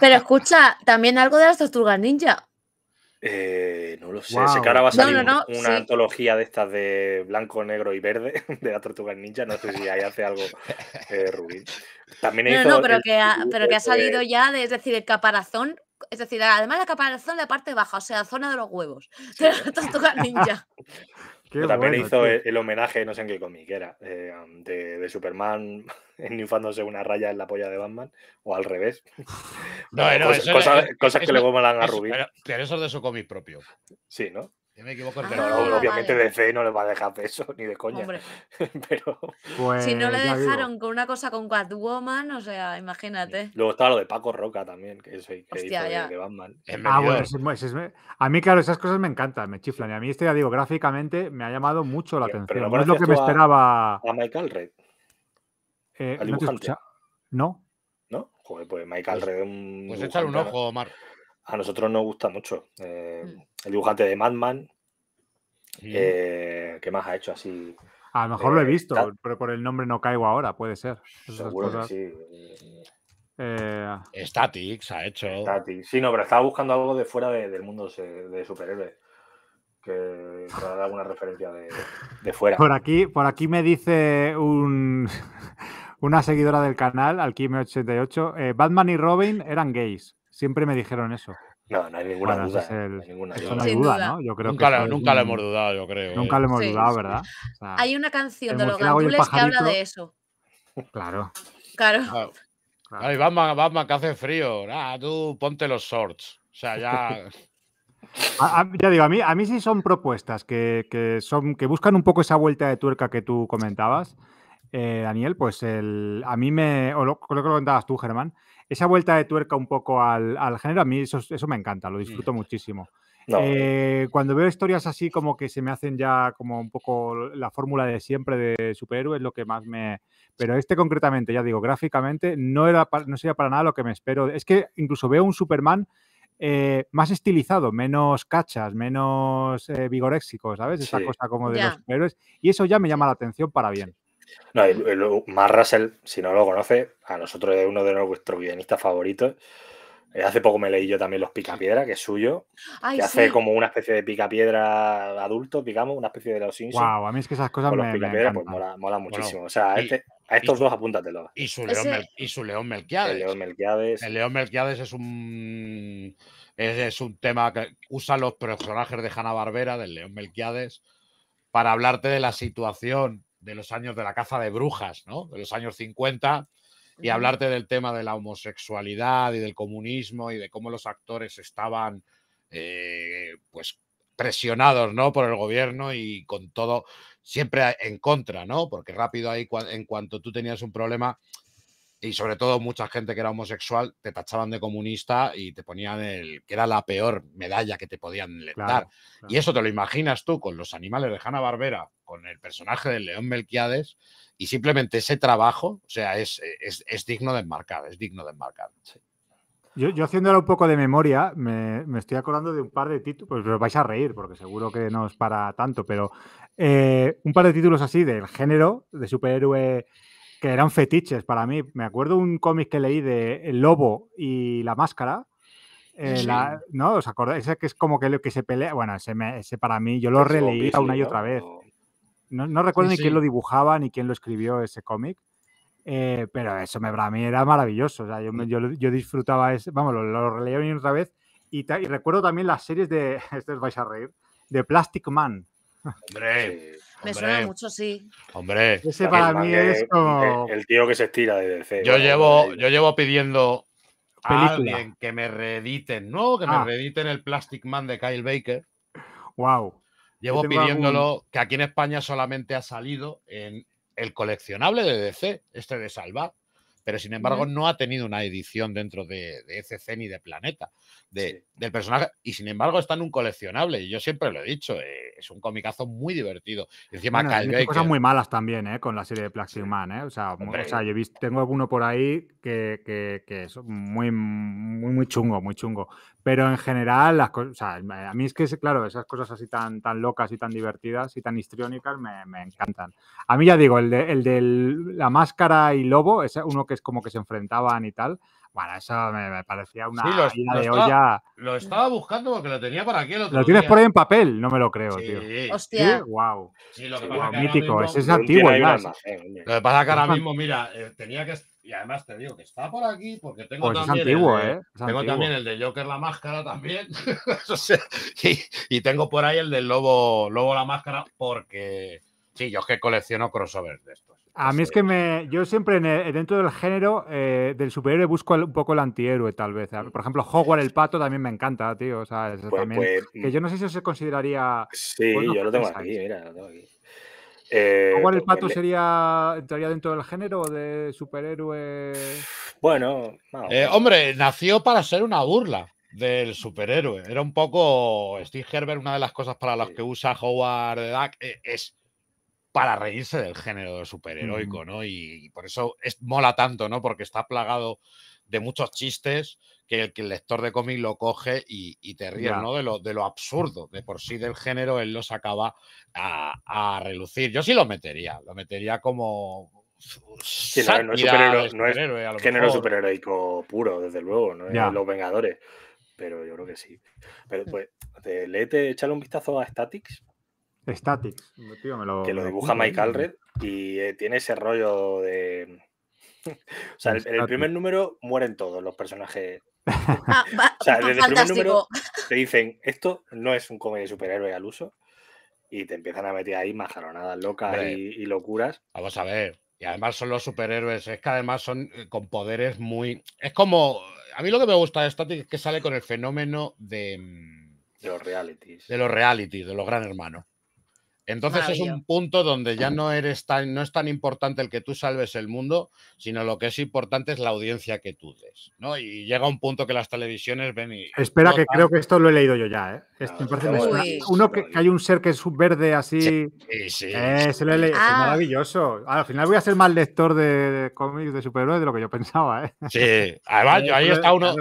pero escucha, también algo de las tortugas ninja. Eh, no lo sé, sé que ahora a salir una antología de estas de blanco, negro y verde (laughs) de las Tortugas ninja. No sé si ahí hace algo eh, Rubín. También no, uh, pero, que ha, eh, salido ya, es decir, el caparazón. Es decir, además la caparazón, la parte baja, o sea, zona de los huevos de las Tortugas ninja. (laughs) también hizo el, homenaje, no sé en qué cómic era, eh, um, de, Superman (laughs) ninfándose una raya en la polla de Batman, o al revés. no, eh, no, cosas, eh, cosas, que le goman a Rubí. Pero, pero, eso de su cómic propio. Sí, ¿no? me equivoco, ah, obviamente de fe no le va a dejar peso, ni de coña. (laughs) pero... Pues, si no le dejaron con una cosa con Catwoman, o sea, imagínate. Luego estaba lo de Paco Roca también, que, es que a mí, claro, esas cosas me encantan, me chiflan. Y a mí este, ya digo, gráficamente me ha llamado mucho la atención. no es lo que me esperaba. A Michael Red. Eh, ¿No te ¿No? ¿No? Joder, pues Michael pues, Red. Un... Pues échale un ojo, Omar a nosotros nos gusta mucho. Eh, mm. El dibujante de Madman. Eh, ¿Qué más ha hecho así? A lo mejor lo he eh, visto, pero por el nombre no caigo ahora, puede ser. Seguro sí. Statics ha hecho. Statics. Sí, no, pero estaba buscando algo de fuera del mundo de superhéroes. Que para dar alguna referencia de, fuera. Por aquí, por aquí me dice (laughs) una seguidora del canal, Alquime88, Batman y Robin eran gays. Siempre me dijeron eso. No, no hay ninguna duda. no hay duda. No Yo creo nunca, que hemos dudado, yo creo. Nunca lo ¿eh? hemos dudado, ¿verdad? hay una canción de los gandules que habla de eso. (laughs) Claro. Claro. claro. Batman, que hace frío. Ah, tú ponte los shorts. O sea, ya. (laughs) ya digo, a mí, a mí sí son propuestas que, que, son, que buscan un poco esa vuelta de tuerca que tú comentabas, eh, Daniel. Pues el, a mí me, o lo, lo comentabas tú, Germán, esa vuelta de tuerca un poco al, género, a mí eso, eso, me encanta, lo mm. disfruto muchísimo. Eh. Eh, cuando veo historias así como que se me hacen ya como un poco la fórmula de siempre de superhéroes, lo que más me... Pero este concretamente, ya digo, gráficamente no, era no sería para nada lo que me espero. Es que incluso veo un Superman eh, más estilizado, menos cachas, menos vigoréxico, ¿sabes? Esa cosa como de los superhéroes. Y eso ya me llama la atención para bien. No, el, Russell, si no lo conoce, a nosotros es uno de nuestros guionistas favoritos. Eh, hace poco me leí yo también Los Picapiedra, que es suyo. que hace como una especie de picapiedra adulto, digamos, una especie de los Wow, a mí es que esas cosas me, pues mola, muchísimo. o sea, a este, estos dos apúntatelo. Y su, León, Melquiades. El León Melquiades. es un, es, un tema que usa los personajes de Hanna Barbera, del León Melquiades, para hablarte de la situación de los años de la caza de brujas, ¿no? De los años 50 y hablarte del tema de la homosexualidad y del comunismo y de cómo los actores estaban eh, pues presionados ¿no? por el gobierno y con todo siempre en contra, ¿no? Porque rápido ahí en cuanto tú tenías un problema, y sobre todo mucha gente que era homosexual te tachaban de comunista y te ponían el que era la peor medalla que te podían dar. Y eso te lo imaginas tú con los animales de Hanna Barbera, con el personaje del León Melquiades, y simplemente ese trabajo, o sea, es, e, es, es digno de enmarcar, es digno de enmarcar. Yo, yo haciéndolo un poco de memoria, me, me, estoy acordando de un par de títulos, pues os vais a reír porque seguro que no es para tanto, pero eh, un par de títulos así del género de superhéroe que eran fetiches para mí. Me acuerdo un cómic que leí de El Lobo y la Máscara. Eh, ¿No? ¿Os acordáis? Ese que es como que, que se pelea. Bueno, ese, para mí, yo lo releí una y otra vez. No, no recuerdo ni quién lo dibujaba ni quién lo escribió ese cómic. Eh, pero eso me, para mí era maravilloso. O sea, yo, yo, yo, disfrutaba ese. Vamos, lo, releí una y otra vez. Y, y recuerdo también las series de. (laughs) Esto vais a reír. De Plastic Man. Hombre. (laughs) Me suena mucho, sí. Hombre. Ese para mí es El tío que se estira de DC. Yo llevo, yo llevo pidiendo a alguien que me reediten, ¿no? Que me ah. reediten el Plastic Man de Kyle Baker. Wow. Llevo pidiéndolo que aquí en España solamente ha salido en el coleccionable de DC, este de Salvar pero sin embargo no ha tenido una edición dentro de, ese ECC ni de Planeta del personaje y sin embargo está en un coleccionable y yo siempre lo he dicho, eh, es un comicazo muy divertido. Encima cosas muy malas también eh, con la serie de Plastic Man, eh, o sea, he visto, tengo alguno por ahí que, es muy, muy, muy chungo, muy chungo, pero en general, las cosas, a mí es que, claro, esas cosas así tan, tan locas y tan divertidas y tan histriónicas me, me encantan. A mí ya digo, el de, la máscara y lobo, es uno que es como que se enfrentaban y tal. Bueno, eso me, parecía una sí, lo, estaba, buscando porque lo tenía por aquí. otro lo tienes por ahí en papel, no me lo creo, tío. Hostia. Guau. Sí, lo que pasa mítico, ese es antiguo Lo que pasa que ahora mismo, mira, eh, tenía que y además te digo que está por aquí porque tengo también. el, ¿eh? tengo también el de Joker la máscara también. (laughs) y, tengo por ahí el del Lobo, Lobo la máscara porque. Sí, yo es que colecciono crossovers de estos. A mí es que me, yo siempre dentro del género eh, del superhéroe busco un poco el antihéroe, tal vez. Mm. Por ejemplo, Hogwarts el pato también me encanta, tío. O sea, pues, pues, que yo mm. no sé si se consideraría. Sí, yo lo tengo aquí, mira, lo tengo aquí. Eh, el pato sería entraría dentro del género de superhéroe? Bueno, eh, hombre, nació para ser una burla del superhéroe. Era un poco Steve Herbert, una de las cosas para las que usa Howard Duck eh, es para reírse del género superheroico, mm. ¿no? Y, por eso es, mola tanto, ¿no? Porque está plagado de muchos chistes que el, lector de cómic lo coge y, te ríes, ¿no? De lo, absurdo, de por sí del género, él lo sacaba a, a relucir. Yo sí lo metería, lo metería como Sí, no, no, es, superhéroe, género superheroico puro, desde luego, no Los Vengadores, pero yo creo que sí. Pero pues, te, échale un vistazo a Statics. Statics, Que lo dibuja Mike Alred y eh, tiene ese rollo de... (laughs) o sea, en el, primer número mueren todos los personajes Ah, (laughs) o sea, desde el primer número te dicen, esto no es un cómic de superhéroe al uso, y te empiezan a meter ahí majaronadas locas y, locuras. Vamos a ver. Y además son los superhéroes, es que además son eh, con poderes muy. Es como. A mí lo que me gusta de Static es que sale con el fenómeno de. Mm, de los realities. De los realities, de los gran hermanos. Entonces es un punto donde ya no eres tan, no es tan importante el que tú salves el mundo, sino lo que es importante es la audiencia que tú des, ¿no? Y llega un punto que las televisiones ven y. Espera, que creo que esto lo he leído yo ya, ¿eh? uno que, hay un ser que es verde así. Sí, sí, eh, Es ah. maravilloso. Al final voy a ser más lector de cómics de superhéroes de lo que yo pensaba, ¿eh? Sí, (laughs) ahí está uno.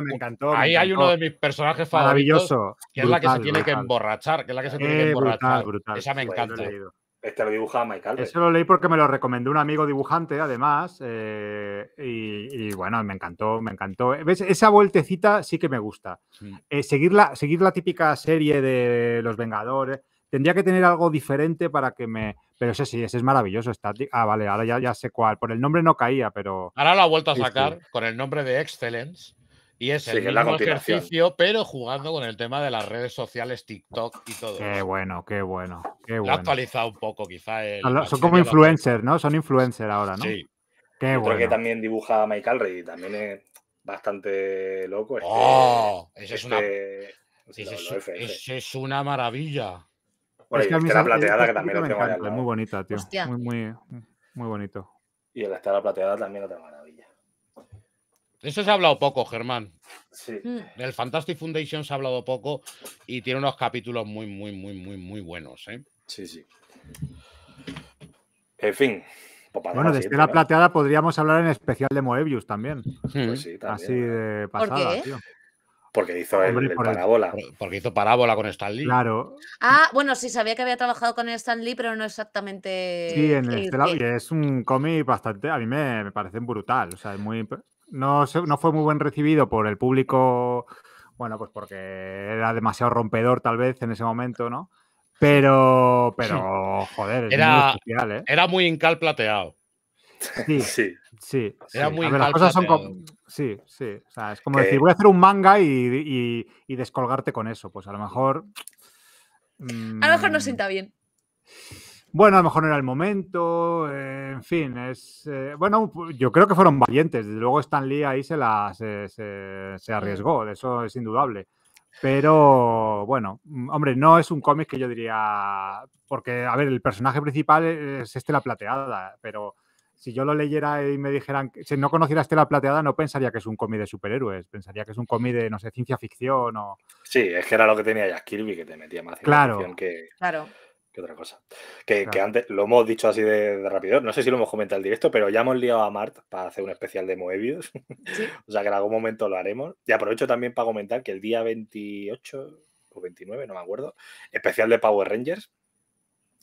ahí hay uno de mis personajes favoritos. Maravilloso. Que es la que se tiene que emborrachar, que es la que se tiene que eh, emborrachar. Esa me encanta. Este lo dibujaba Michael Eso lo leí porque me lo recomendó un amigo dibujante, además. Eh, y, bueno, me encantó, me encantó. Esa vueltecita sí que me gusta. Eh, seguir, la, típica serie de Los Vengadores. Tendría que tener algo diferente para que me. Pero ese sí, ese es maravilloso. Ah, vale, ahora ya, sé cuál. Por el nombre no caía, pero. Ahora lo ha vuelto a sacar con el nombre de Excellence. Y es el mismo ejercicio, pero jugando con el tema de las redes sociales, TikTok y todo. Qué eso. bueno, qué bueno. Qué bueno. ha actualizado un poco, quizá. son como influencers, ¿no? Son influencers ahora, ¿no? Sí. Qué bueno. que también dibuja Mike y también es bastante loco. ¡Oh! Ese es una. es, una maravilla. es y la plateada que también lo Es muy bonita, tío. Muy, muy, bonito. Y la estela plateada también lo tengo eso se ha hablado poco, Germán. Sí. Mm. Del Fantastic Foundation se ha hablado poco y tiene unos capítulos muy, muy, muy, muy, muy buenos. ¿eh? Sí, sí. En fin. Pues bueno, de Estela Plateada podríamos hablar en especial de Moebius también. Pues sí, también. Así de pasada, Tío. Porque hizo parábola. porque hizo parábola con Stan Lee. Claro. Ah, bueno, sí, sabía que había trabajado con Stan Lee, pero no exactamente. Sí, en el y es un cómic bastante. A mí me, me parece brutal. O sea, es muy no, fue muy bien recibido por el público, bueno, pues porque era demasiado rompedor tal vez en ese momento, ¿no? Pero, pero, joder, era, muy especial, ¿eh? Era muy incal plateado. (laughs) Sí, sí. Era muy las cosas son como... Sí, sí. O sea, es como decir, voy a hacer un manga y, descolgarte con eso. Pues a lo mejor. A lo mejor no mm, sienta bien bueno, a lo mejor no era el momento, eh, en fin, es eh, bueno, yo creo que fueron valientes, desde luego Stan Lee ahí se, la, se, arriesgó, de eso es indudable. Pero bueno, mm, hombre, no es un cómic que yo diría, porque, a ver, el personaje principal e, es Estela Plateada, pero si yo lo leyera y me dijeran, si no conociera Estela Plateada, no pensaría que es un cómic de superhéroes, pensaría que es un cómic de, no sé, ciencia ficción o... Sí, es que era lo que tenía Jack Kirby, que te metía más ciencia claro. ficción que... Claro que otra cosa. Que, antes lo hemos dicho así de, de, rápido, no sé si lo hemos comentado en directo, pero ya hemos liado a Mart para hacer un especial de Moebius. (laughs) o sea que en algún momento lo haremos. Y aprovecho también para comentar que el día 28 o 29, no me acuerdo, especial de Power Rangers.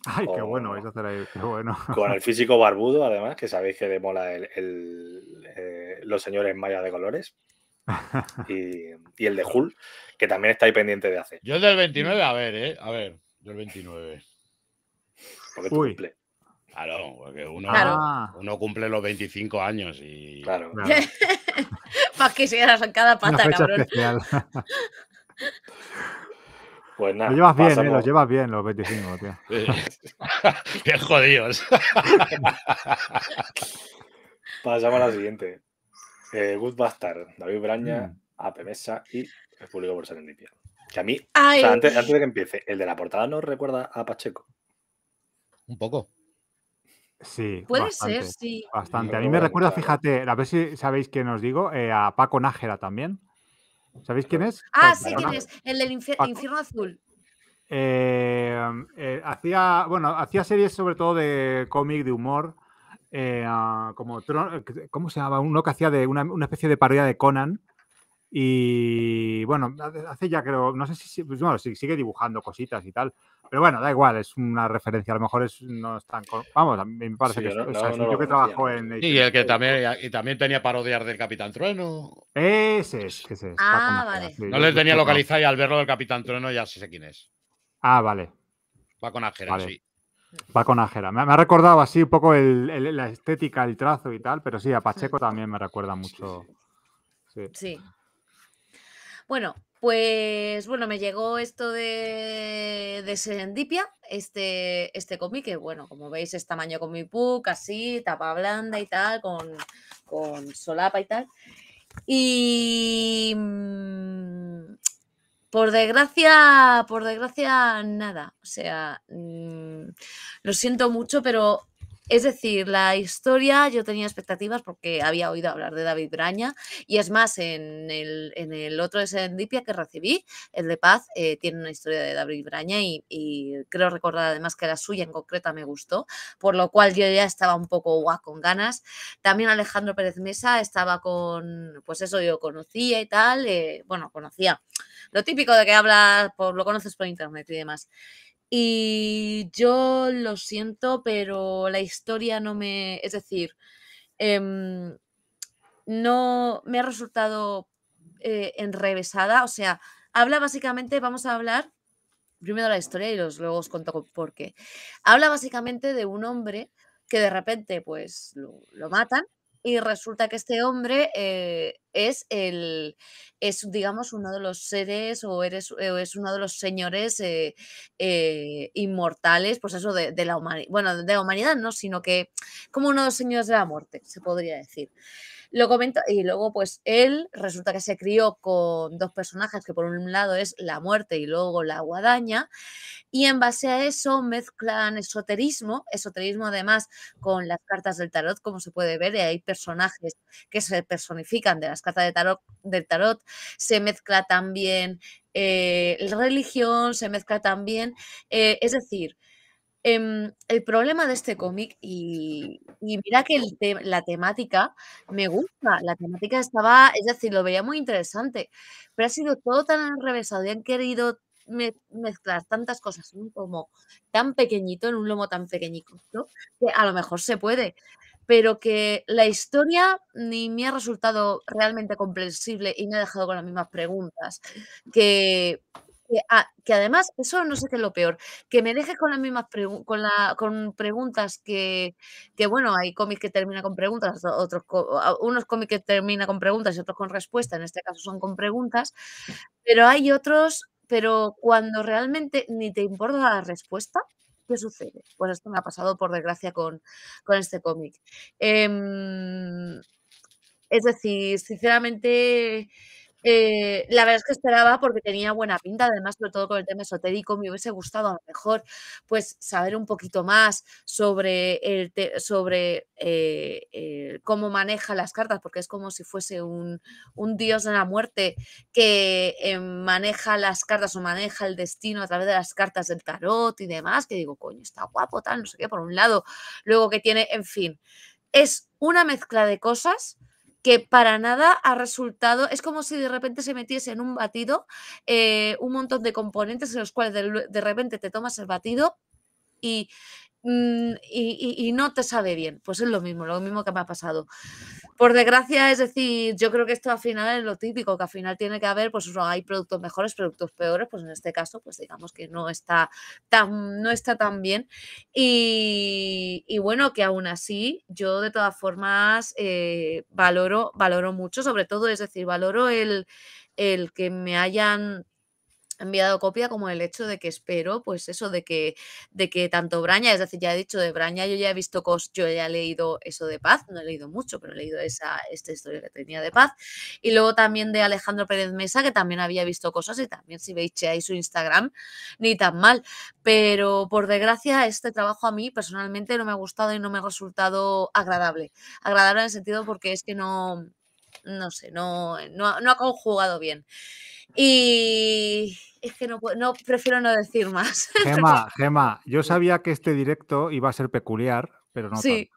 Ay, qué bueno, vais a hacer ahí, bueno. Con el (laughs) físico barbudo, además, que sabéis que demola mola el, eh, los señores Maya de colores. (laughs) y, el de Hull, que también está ahí pendiente de hacer. Yo el del 29, a ver, eh, a ver, yo el 29. Porque tú cumple. Claro, porque uno, cumple los 25 años y. Claro. Más (laughs) que si eras en cada pata, cabrón. Especial. Pues nada. Lo llevas bien, eh, lo llevas bien los 25, tío. (laughs) Qué jodidos. (laughs) pasamos a la siguiente. Eh, Good Bastard, David Braña, mm. Apemesa y el público por ser en limpia. Que a mí, antes, antes, de que empiece, el de la portada no recuerda a Pacheco un poco. Sí. Puede ser, sí. Bastante. A mí me recuerda, fíjate, a ver si sabéis quién os digo, eh, a Paco Nájera también. ¿Sabéis quién es? Ah, sí, quién es. El del infierno azul. Eh, eh, hacía, bueno, hacía series sobre todo de cómic, de humor. como ¿Cómo se llamaba? Uno que hacía de una, especie de parodia de Conan. Y bueno, hace ya creo, no sé si, si sigue dibujando cositas y tal, pero bueno, da igual, es una referencia. A lo mejor es, no es tan. Vamos, a mí me parece que. yo que trabajo en. Y el que también, y también tenía parodiar del Capitán Trueno. Ese es, ese Ah, vale. no le tenía localizado y al verlo del Capitán Trueno ya sé quién es. Ah, vale. Va con ajera sí. Va con ajera Me, ha recordado así un poco la estética, el trazo y tal, pero sí, a Pacheco hmm. también me recuerda mucho. sí. Bueno, pues bueno, me llegó esto de, Sendipia, este, este cómic, que bueno, como veis es tamaño mi book, así, tapa blanda y tal, con, solapa y tal. Y mm, por desgracia, por desgracia, nada. O sea, mm, lo siento mucho, pero es decir, la historia yo tenía expectativas porque había oído hablar de David Braña y es más, en el, en el otro de Serendipia que recibí, el de Paz, eh, tiene una historia de David Braña y, creo recordar además que la suya en concreta me gustó, por lo cual yo ya estaba un poco guau con ganas. También Alejandro Pérez Mesa estaba con, pues eso yo conocía y tal, eh, bueno, conocía lo típico de que hablas, por, pues, lo conoces por internet y demás. Y yo lo siento, pero la historia no me. Es decir, em, no me ha resultado eh, enrevesada. O sea, habla básicamente, vamos a hablar primero la historia y luego os cuento por qué. Habla básicamente de un hombre que de repente, pues, lo matan y resulta que este hombre eh, es el es digamos uno de los seres o eres es uno de los señores eh, eh, inmortales pues eso de, la humanidad bueno de humanidad no sino que como uno de los señores de la muerte se podría decir lo comento y luego pues él resulta que se crió con dos personajes que por un lado es la muerte y luego la guadaña y en base a eso mezclan esoterismo, esoterismo además con las cartas del tarot como se puede ver hay personajes que se personifican de las cartas de tarot, del tarot, se mezcla también eh, religión, se mezcla también, eh, es decir, Em, el problema de este cómic, y, mira que la temática me gusta, la temática estaba, es decir, lo veía muy interesante, pero ha sido todo tan enrevesado y han querido mezclar tantas cosas en un lomo tan pequeñito, en un lomo tan pequeñito, que a lo mejor se puede, pero que la historia ni me ha resultado realmente comprensible y me ha dejado con las mismas preguntas, que Ah, que, además, eso no sé qué es lo peor, que me dejes con las mismas con, preguntas que, bueno, hay cómics que termina con preguntas, otros unos cómics que termina con preguntas y otros con respuestas, en este caso son con preguntas, pero hay otros, pero cuando realmente ni te importa la respuesta, ¿qué sucede? Pues esto me ha pasado, por desgracia, con, este cómic. Em, es decir, sinceramente... Eh, la verdad es que esperaba porque tenía buena pinta, además, sobre todo con el tema esotérico, me hubiese gustado a lo mejor pues saber un poquito más sobre, el sobre eh, cómo maneja las cartas, porque es como si fuese un, un dios de la muerte que eh, maneja las cartas o maneja el destino a través de las cartas del tarot y demás, que digo, coño, está guapo, tal, no sé qué, por un lado, luego que tiene, en fin, es una mezcla de cosas que para nada ha resultado, es como si de repente se metiese en un batido eh, un montón de componentes en los cuales de, de repente te tomas el batido y Mm, y, no te sabe bien. Pues es lo mismo, lo mismo que me ha pasado. Por desgracia, es decir, yo creo que esto al final es lo típico, que al final tiene que haber, pues hay productos mejores, productos peores, pues en este caso, pues digamos que no está tan, no está tan bien. Y, bueno, que aún así, yo de todas formas eh, valoro, valoro mucho, sobre todo, es decir, valoro el, el que me hayan enviado copia como el hecho de que espero, pues eso de que, de que tanto Braña, es decir, ya he dicho de Braña, yo ya he visto cosas, yo ya he leído eso de Paz, no he leído mucho, pero he leído esa, esta historia que tenía de Paz, y luego también de Alejandro Pérez Mesa, que también había visto cosas, y también si veis ahí su Instagram, ni tan mal, pero por desgracia este trabajo a mí personalmente no me ha gustado y no me ha resultado agradable, agradable en el sentido porque es que no, no sé, eh, no, no, ha conjugado bien. Y es que no, prefiero no decir más. (laughs) Gema, Gema, yo sabía que este directo iba a ser peculiar, pero no. Sí.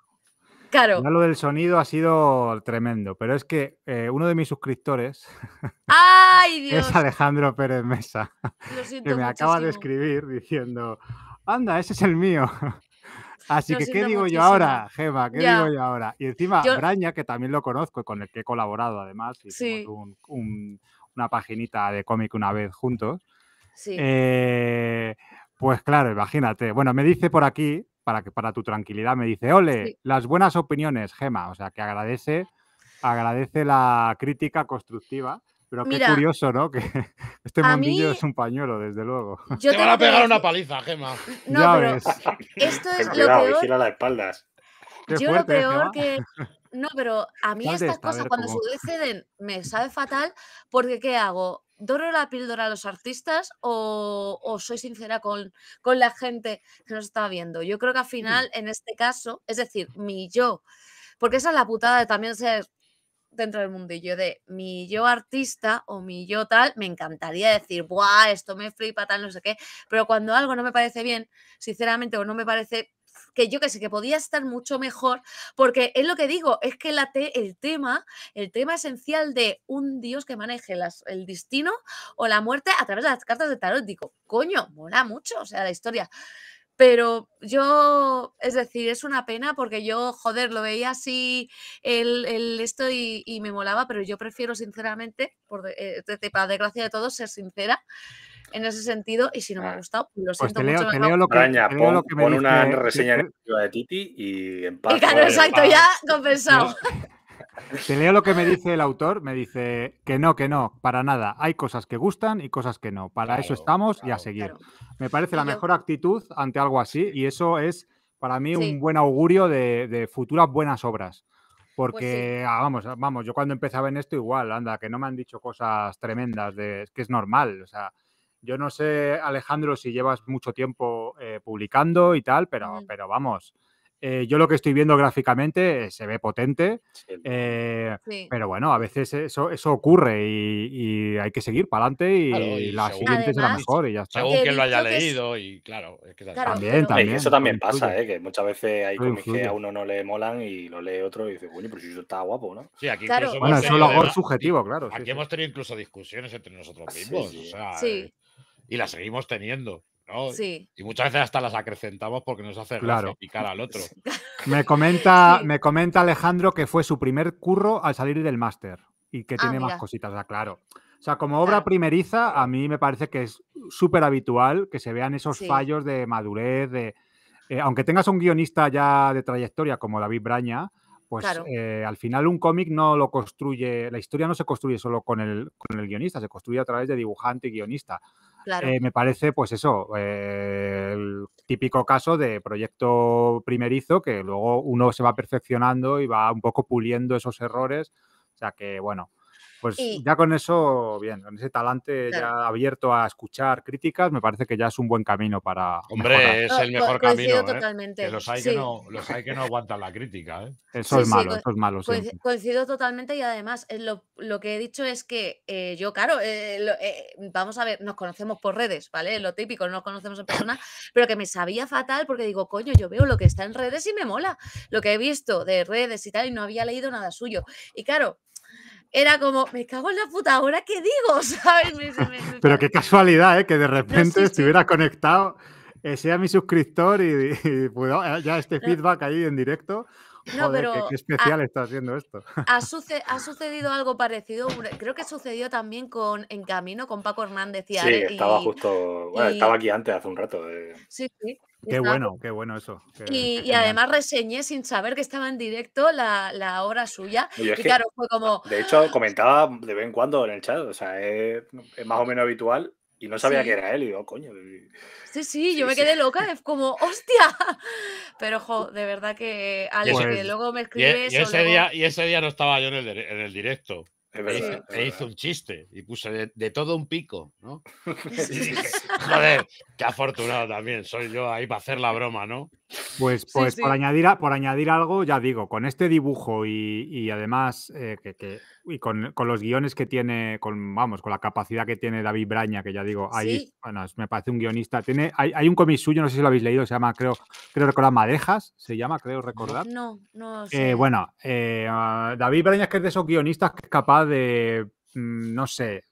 Claro. lo del sonido ha sido tremendo, pero es que eh, uno de mis suscriptores (laughs) es Alejandro Pérez Mesa, (laughs) que me acaba de escribir diciendo, anda, ese es el mío. Así que, ¿qué digo yo ahora, Gema? ¿Qué digo yo ahora? Y encima, yo... que también lo conozco y con el que he colaborado además, hicimos una paginita de cómic una vez juntos. Eh, pues claro, imagínate. Bueno, me dice por aquí, para, para tu tranquilidad, me dice, ole, las buenas opiniones, Gema. O sea, que agradece, agradece la crítica constructiva. Pero qué curioso, ¿no? Que (laughs) este mundillo es un pañuelo, desde luego. te, van a pegar una paliza, Gema. No, pero esto es lo peor. las espaldas. Qué yo fuerte, lo peor que... No, pero a mí estas cosas eh? cuando suceden me sabe fatal porque ¿qué hago? ¿Doro la píldora a los artistas o, soy sincera con, con, la gente que nos está viendo? Yo creo que al mm. final, en este caso, es decir, mi yo, porque esa es la putada de también ser dentro del mundillo de mi yo artista o mi yo tal, me encantaría decir, ¡buah! Esto me flipa, tal, no sé qué. Pero cuando algo no me parece bien, sinceramente, o no me parece que yo que sé, que podía estar mucho mejor, porque es lo que digo, es que la te, el tema, el tema esencial de un dios que maneje el destino o la muerte a través de las cartas de tarot, digo, coño, mola mucho, o sea, la historia pero yo, es decir, es una pena porque yo, joder, lo veía así el, el esto y, y, me molaba, pero yo prefiero sinceramente, por, eh, desgracia de todos, ser sincera en ese sentido y si no me ha ah. gustado, pues lo pues siento mucho. lo que una eh, reseña de Titi y en (laughs) claro, exacto, ya compensado. Te leo lo que me dice el autor, me dice que no, que no, para nada. Hay cosas que gustan y cosas que no. Para eso estamos y a seguir. Me parece la mejor actitud ante algo así y eso es para mí un buen augurio de, futuras buenas obras. Pues Porque, ah, vamos, ah, vamos, yo cuando empezaba en esto igual, anda, que no me han dicho cosas tremendas, de, que es normal. O sea, yo no sé, Alejandro, si llevas mucho tiempo eh, publicando y tal, pero, pero vamos, eh, yo lo que estoy viendo gráficamente eh, se ve potente, eh, pero bueno, a veces eso, eso ocurre y, hay que seguir para adelante y, la siguiente será mejor y ya está. Según quien lo haya leído y claro, es que también, también, Eso también pasa, que muchas veces hay cómics que a uno no le molan y lo lee otro y dice, bueno, pero si eso está guapo, ¿no? Sí, aquí incluso bueno, eso es lo subjetivo, claro. Aquí hemos tenido incluso discusiones entre nosotros mismos, y las seguimos teniendo. Y muchas veces hasta las acrecentamos porque nos hace claro. picar al otro. (laughs) Me comenta, me comenta Alejandro que fue su primer curro al salir del máster y que ah, tiene más cositas, claro. O sea, como obra primeriza, a mí me parece que es súper habitual que se vean esos fallos de madurez, de... Eh, aunque tengas un guionista ya de trayectoria como David Braña, pues eh, al final un cómic no lo construye, la historia no se construye solo con el, con el guionista, se construye a través de dibujante y guionista. Eh, me parece, pues eso, eh, el típico caso de proyecto primerizo que luego uno se va perfeccionando y va un poco puliendo esos errores. O sea que, bueno, pues ya con eso, bien, con ese talante ya abierto a escuchar críticas, me parece que ya es un buen camino para. Hombre, es el mejor camino. ¿eh? Totalmente. los, hay que no, los aguantan la crítica. ¿eh? Eso es malo, eso es malo. Coincido totalmente y además eh, lo, lo, que he dicho es que yo, claro, vamos a ver, nos conocemos por redes, ¿vale? Lo típico, no nos conocemos en persona, pero que me sabía fatal porque digo, coño, yo veo lo que está en redes y me mola. Lo que he visto de redes y tal y no había leído nada suyo. Y claro, era como, me cago en la puta, ¿ahora qué digo? (laughs) ¿Sabes? Pero qué casualidad, ¿eh? Que de repente estuviera conectado, eh, sea mi suscriptor y, eh, ya este feedback ahí en directo. no, pero qué, especial está haciendo esto. Ha, (laughs) sucedido algo parecido, creo que sucedió también con En Camino, con Paco Hernández y Sí, estaba justo, bueno, estaba aquí antes hace un rato. Eh. Sí, sí. Qué bueno, qué bueno eso. y, además reseñé sin saber que estaba en directo la, obra suya. como. De hecho, ¡ah! comentaba de vez en cuando en el chat, o sea, es, más o menos habitual. Y no sabía que era él, y digo, coño. Sí, sí, yo me quedé loca, es como, ¡hostia! (laughs) Pero, ojo, (laughs) de verdad que Alex, pues luego me escribes. Y, e, ese, día, y ese día no estaba yo en el directo me hizo un chiste y puse de, todo un pico, ¿no? (laughs) (laughs) Joder, qué afortunado también soy yo ahí para hacer la broma, ¿no? Pues, pues, por, Añadir por añadir algo, ya digo, con este dibujo y, además eh, y con, los guiones que tiene, con, vamos, con la capacidad que tiene David Braña, que ya digo, ahí, me parece un guionista. Tiene, hay, un cómic suyo, no sé si lo habéis leído, se llama, creo, creo recordar, Madejas, se llama, creo recordar. No, no. Eh, bueno, eh, ah, David Braña es que es de esos guionistas que es capaz de mm, no sé,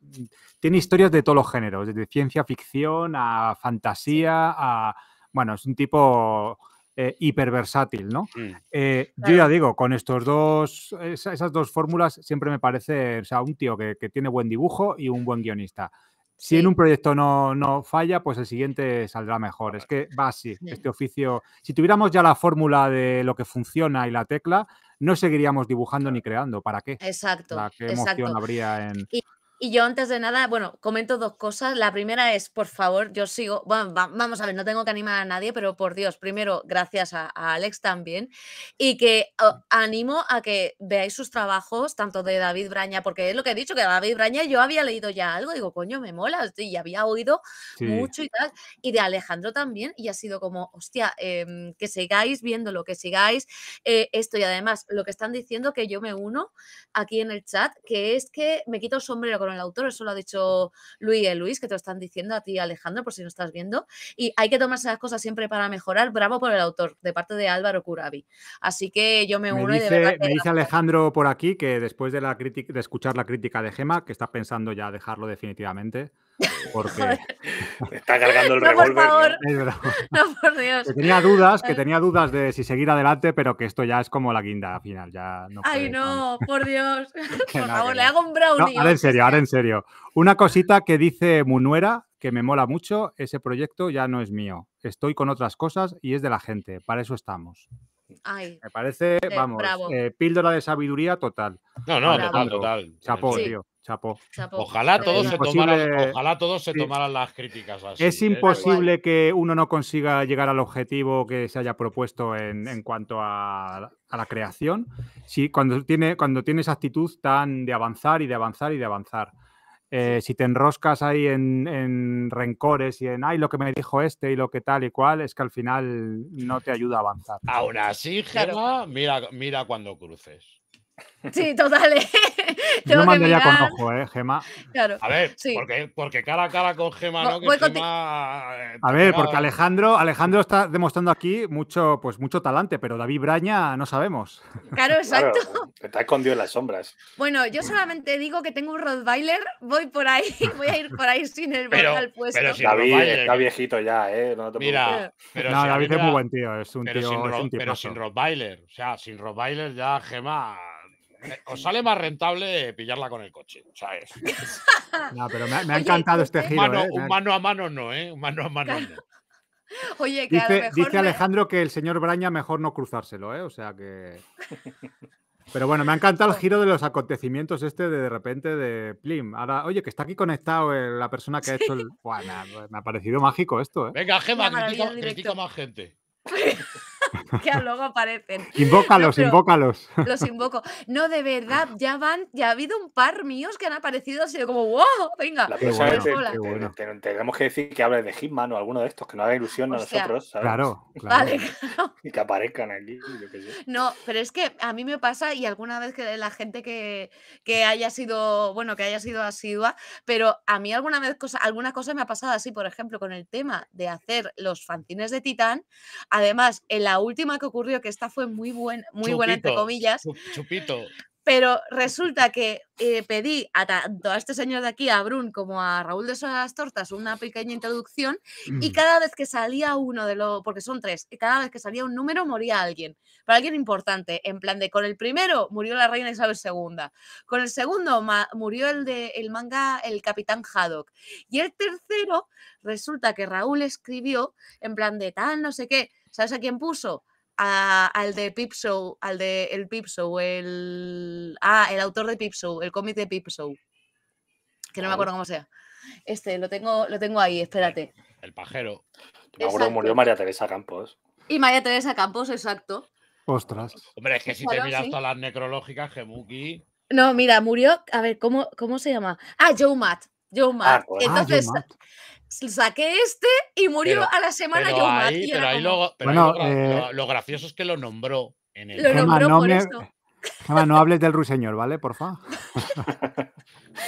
tiene historias de todos los géneros, desde ciencia ficción a fantasía a bueno, es un tipo eh, hiperversátil, ¿no? Mm. Eh, yo ya digo, con estos dos, esas, dos fórmulas siempre me parece, o sea, un tío que, tiene buen dibujo y un buen guionista. Si en un proyecto no, no, falla, pues el siguiente saldrá mejor. Es que va así, este oficio. Si tuviéramos ya la fórmula de lo que funciona y la tecla, no seguiríamos dibujando ni creando. ¿Para qué? Exacto. qué emoción habría en. Y yo antes de nada, bueno, comento dos cosas. La primera es, por favor, yo sigo, bueno, vamos a ver, no tengo que animar a nadie, pero por Dios, primero, gracias a, Alex también. Y que oh, animo a que veáis sus trabajos, tanto de David Braña, porque es lo que he dicho, que David Braña yo había leído ya algo, digo, coño, me mola, y había oído mucho y tal. Y de Alejandro también, y ha sido como, hostia, em, que sigáis viendo lo que sigáis eh, esto. Y además, lo que están diciendo que yo me uno aquí en el chat, que es que me quito el sombrero con el autor, eso lo ha dicho Luis y eh, Luis, que te lo están diciendo a ti, Alejandro, por si no estás viendo. Y hay que tomarse las cosas siempre para mejorar. Bravo por el autor, de parte de Álvaro Curabi. Así que yo me, me dice, y me dice Alejandro por aquí que después de, la de escuchar la crítica de Gema, que está pensando ya dejarlo definitivamente. Porque... está cargando el revólver. (laughs) ¿no? por Dios. Que tenía dudas, que tenía dudas de si seguir adelante, pero que esto ya es como la guinda final. Ya Ay, no, por Dios. (laughs) por favor, le hago un brownie. ahora en serio, ahora en serio. Una cosita que dice Munuera, que me mola mucho, ese proyecto ya no es mío. Estoy con otras cosas y es de la gente. Para eso estamos. Ay, me parece, eh, vamos, eh, píldora de sabiduría total. No, no, total, total. Chapo, tío. Ojalá, todos se tomaran, las críticas así. Es ¿eh? imposible que uno no consiga llegar al objetivo que se haya propuesto en, cuanto a, la creación. Si, cuando, tiene, cuando tienes actitud tan de avanzar y de avanzar y de avanzar. Eh, si te enroscas ahí en, rencores y en, ay, lo que me dijo este y lo que tal y cual, es que al final no te ayuda a avanzar. Aún así, Gemma, mira, mira cuando cruces. Sí, total. ¿eh? Yo (laughs) mandaría con ojo, ¿eh, Gema? Claro. A ver, porque, porque, cara a cara con Gema, ¿no? Eh, a ver, porque Alejandro, Alejandro está demostrando aquí mucho, pues, mucho talante, pero David Braña no sabemos. (laughs) Claro, exacto. está escondido en las sombras. Bueno, yo solamente digo que tengo un Rottweiler, voy por ahí, (laughs) voy a ir por ahí sin el pero, al puesto. Pero David está viejito ya, ¿eh? No te Mira, no, David es muy buen tío, es un tío, es un pero sin Rottweiler, o sea, sin Rottweiler ya Gema eh, os sale más rentable pillarla con el coche, ¿sabes? (laughs) No, pero me ha, encantado este giro. ¿eh? Mano, Un mano a mano no, ¿eh? Un mano a mano (laughs) Oye, que dice, dice Alejandro que el señor Braña mejor no cruzárselo, ¿eh? O sea que. (laughs) Pero bueno, me ha encantado el pues giro de los acontecimientos este de de repente de Plim. Ahora, oye, que está aquí conectado eh, la persona que ha hecho el... me, ha, parecido mágico esto, ¿eh? Venga, Gemma critica, más gente. (laughs) que luego aparecen. Invócalos, invócalos. Los invoco. No, de verdad, ya van, ya ha habido un par míos que han aparecido así como, wow, venga. tenemos que decir que hables de Hitman o alguno de estos, que no haga ilusión a nosotros. (laughs) Claro, Y que aparezcan aquí. No, pero es que a mí me pasa y alguna vez que la gente que, que haya sido, bueno, que haya sido asidua, pero a mí alguna vez cosa, alguna cosa me ha pasado así, por ejemplo, con el tema de hacer los fanzines de Titán. Además, en la última que ocurrió, que esta fue muy, buena, muy buena, entre comillas. Chupito. Pero resulta que eh, pedí a tanto a este señor de aquí, a Brun, como a Raúl de las Tortas, una pequeña introducción y mm. cada vez que salía uno de los, porque son tres, cada vez que salía un número moría alguien, para alguien importante, en plan de, con el primero murió la reina Isabel II, con el segundo murió el de el manga El Capitán Haddock, y el tercero resulta que Raúl escribió en plan de tal, no sé qué, ¿Sabes a quién puso? al de Pip Show, al de el Pip Show, el. Ah, el autor de Pip Show, el cómic de Pip Show. Que no me acuerdo cómo sea. Este, lo tengo, lo tengo ahí, espérate. El pajero. Me acuerdo murió María Teresa Campos. Y María Teresa Campos, exacto. Ostras. Hombre, es que si te miras todas las necrológicas, Gemuki. No, mira, murió. A ver, ¿cómo, cómo se llama? Ah, Joe Matt. Joe ah, ah, Entonces, saqué este y murió a la semana Pero, lo, gracioso es que lo nombró. En el... Lo no por no hables del ruiseñor, ¿vale? Porfa. (laughs)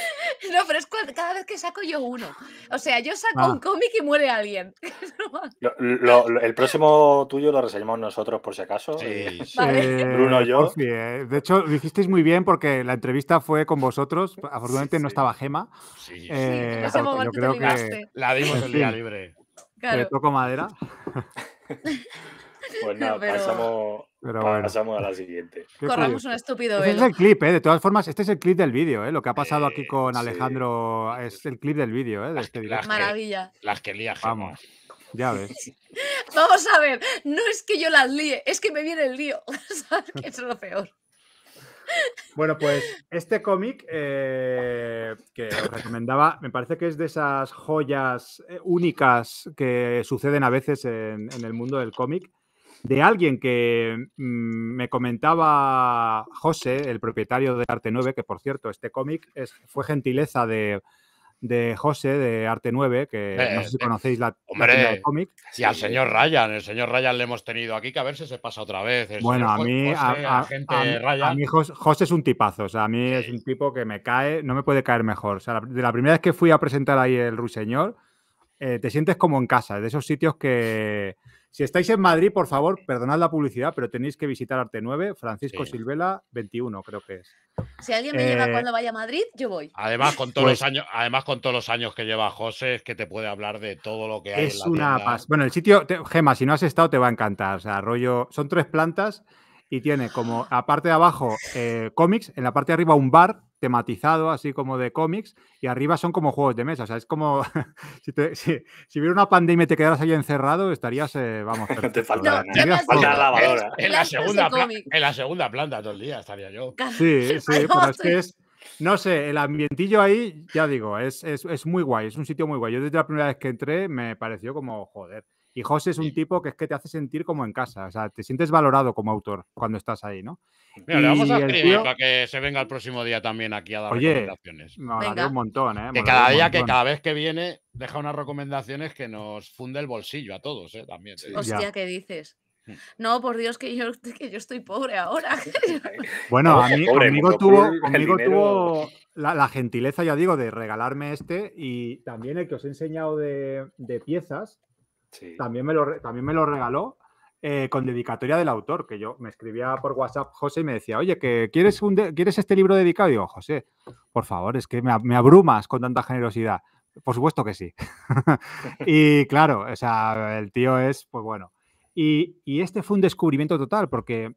(laughs) (laughs) No, pero es cada vez que saco yo uno. O sea, yo saco un ah. cómic y muere alguien. (laughs) el próximo tuyo lo reseñamos nosotros, por si acaso. Sí, sí. (laughs) Bruno, yo. Eh. De hecho, lo hicisteis muy bien porque la entrevista fue con vosotros. Afortunadamente no estaba Gema. Sí, sí. La dimos el día libre. Claro. toco madera. Pues (laughs) pasamos, pasamos a la siguiente. Corramos un estúpido este es el clip, ¿eh? De todas formas, este es el clip del vídeo, ¿eh? Lo que ha pasado aquí eh, con Alejandro es el clip del vídeo, ¿eh? las, este Maravilla. Las que lía, Vamos. Ya ves. (laughs) Vamos a ver, no es que yo las líe, es que me viene el lío. (laughs) ¿Sabes qué es lo peor? Bueno, pues este cómic eh, que os recomendaba, me parece que es de esas joyas únicas que suceden a veces en el mundo del cómic de alguien que mm, me comentaba José, el propietario de Arte 9, que por cierto, este cómic fue gentileza de, José de Arte 9, que eh, no sé si eh, conocéis la, hombre, cómic. Y al señor Ryan, el señor Ryan le hemos tenido aquí, que a ver si se pasa otra vez. bueno, a mí, José, a, es un tipazo, o sea, a mí es un tipo que me cae, no me puede caer mejor. O sea, de la primera vez que fui a presentar ahí el Ruiseñor, eh, te sientes como en casa, de esos sitios que... Si estáis en Madrid, por favor, perdonad la publicidad, pero tenéis que visitar Arte 9, Francisco Silvela 21, creo que es. Si alguien me lleva eh, cuando vaya a Madrid, yo voy. Además, con todos los pues años, además, con todos los años que lleva José, es que te puede hablar de todo lo que hay. Es una paz. Bueno, el sitio, Gema, si no has estado, te va a encantar. O sea, rollo, son tres plantas y tiene como aparte de abajo eh, cómics, en la parte de arriba un bar tematizado, así como de cómics, y arriba son como juegos de mesa. O sea, es como (laughs) si, te, hubiera una pandemia y te quedaras ahí encerrado, estarías, eh, vamos, (laughs) te falta, la lavadora. En, la segunda planta todos los días estaría yo. Sí, (laughs) sí, pero es que es. No sé, el ambientillo ahí, ya digo, es, es, es muy guay, es un sitio muy guay. Yo desde la primera vez que entré me pareció como, joder, y José es un tipo que es que te hace sentir como en casa, o sea, te sientes valorado como autor cuando estás ahí, ¿no? Mira, le vamos a escribir para que se venga el próximo día también aquí a dar recomendaciones. Me un montón, ¿eh? Que cada día, que cada vez que viene, deja unas recomendaciones que nos funde el bolsillo a todos, ¿eh? También. Hostia, ¿qué dices? Mm. No, por Dios, que yo, (laughs) yo estoy pobre ahora. (laughs) bueno, conmigo tuvo, (laughs) la, gentileza, ya digo, de regalarme este y también el que os he enseñado de piezas, también, me lo, también me lo regaló eh, con dedicatoria del autor, que yo me escribía por WhatsApp José y me decía, oye, que quieres, ¿quieres este libro dedicado? Y digo, José, por favor, es que me, abrumas con tanta generosidad. Por supuesto que sí. (laughs) y claro, o sea, el tío es, pues bueno. Y, este fue un descubrimiento total, porque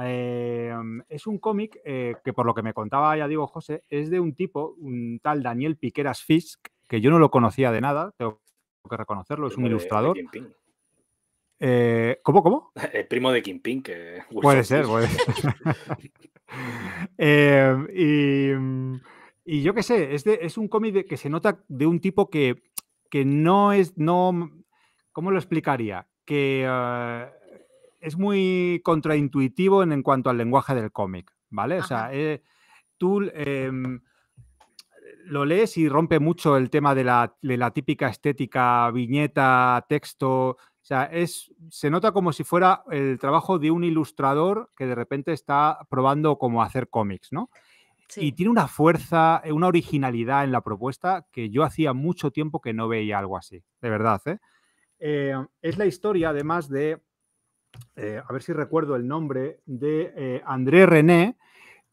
em, es un cómic eh, que, por lo que me contaba, ya digo, José, es de un tipo, un tal Daniel Piqueras Fisk, que yo no lo conocía de nada, tengo que reconocerlo, es un ilustrador. Eh, ¿Cómo, cómo? (laughs) El primo de Ping que... (laughs) Puede ser, puede ser. (laughs) Em, y, yo qué sé, es, es un cómic que se nota de un tipo que, que no es... No, ¿Cómo lo explicaría? Que eh, es muy contraintuitivo en, en, cuanto al lenguaje del cómic, ¿vale? O sea, eh, tú... Em, lo lees y rompe mucho el tema de la, típica estética, viñeta, texto, o sea, es, se nota como si fuera el trabajo de un ilustrador que de repente está probando cómo hacer cómics, ¿no? Y tiene una fuerza, eh, una originalidad en la propuesta que yo hacía mucho tiempo que no veía algo así, de verdad. ¿eh? Eh, es la historia, además de, a ver si recuerdo el nombre, de André René,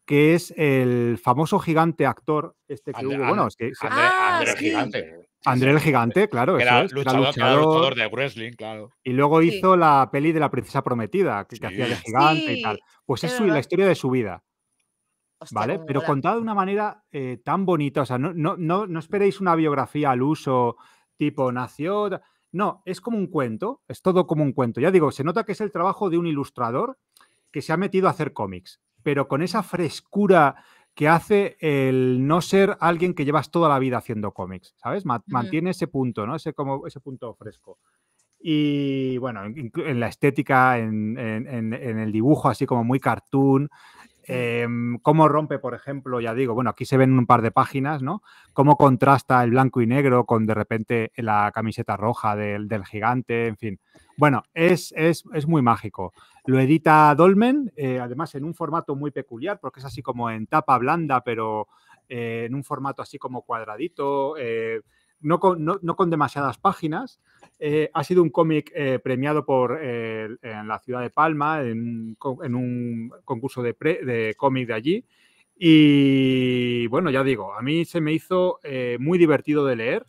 que es el famoso gigante actor este que hubo. Bueno, es que, ¡Ah! el Gigante. André el Gigante, claro. Era, luchador, de wrestling, claro. Y luego hizo la peli de la princesa prometida, que, hacía de gigante y tal. Pues es la historia de su vida. ¿Vale? Pero contada de una manera eh, tan bonita. O sea, no, no esperéis una biografía al uso, tipo, nació. No, es como un cuento, es todo como un cuento. Ya digo, se nota que es el trabajo de un ilustrador que se ha metido a hacer cómics pero con esa frescura que hace el no ser alguien que llevas toda la vida haciendo cómics, ¿sabes? Mantiene ese punto, ¿no? Ese, como, ese punto fresco. Y bueno, en, la estética, en, el dibujo, así como muy cartoon, Em, cómo rompe, por ejemplo, ya digo, bueno, aquí se ven un par de páginas, ¿no? Cómo contrasta el blanco y negro con de repente la camiseta roja del, del gigante, en fin. Bueno, es, es, es, muy mágico. Lo edita Dolmen, eh, además en un formato muy peculiar, porque es así como en tapa blanda, pero eh, en un formato así como cuadradito, eh, no con, no, con demasiadas páginas. ha sido un cómic premiado por el en la ciudad de Palma, en, un concurso de, pre, de cómic de allí. Y bueno, ya digo, a mí se me hizo eh, muy divertido de leer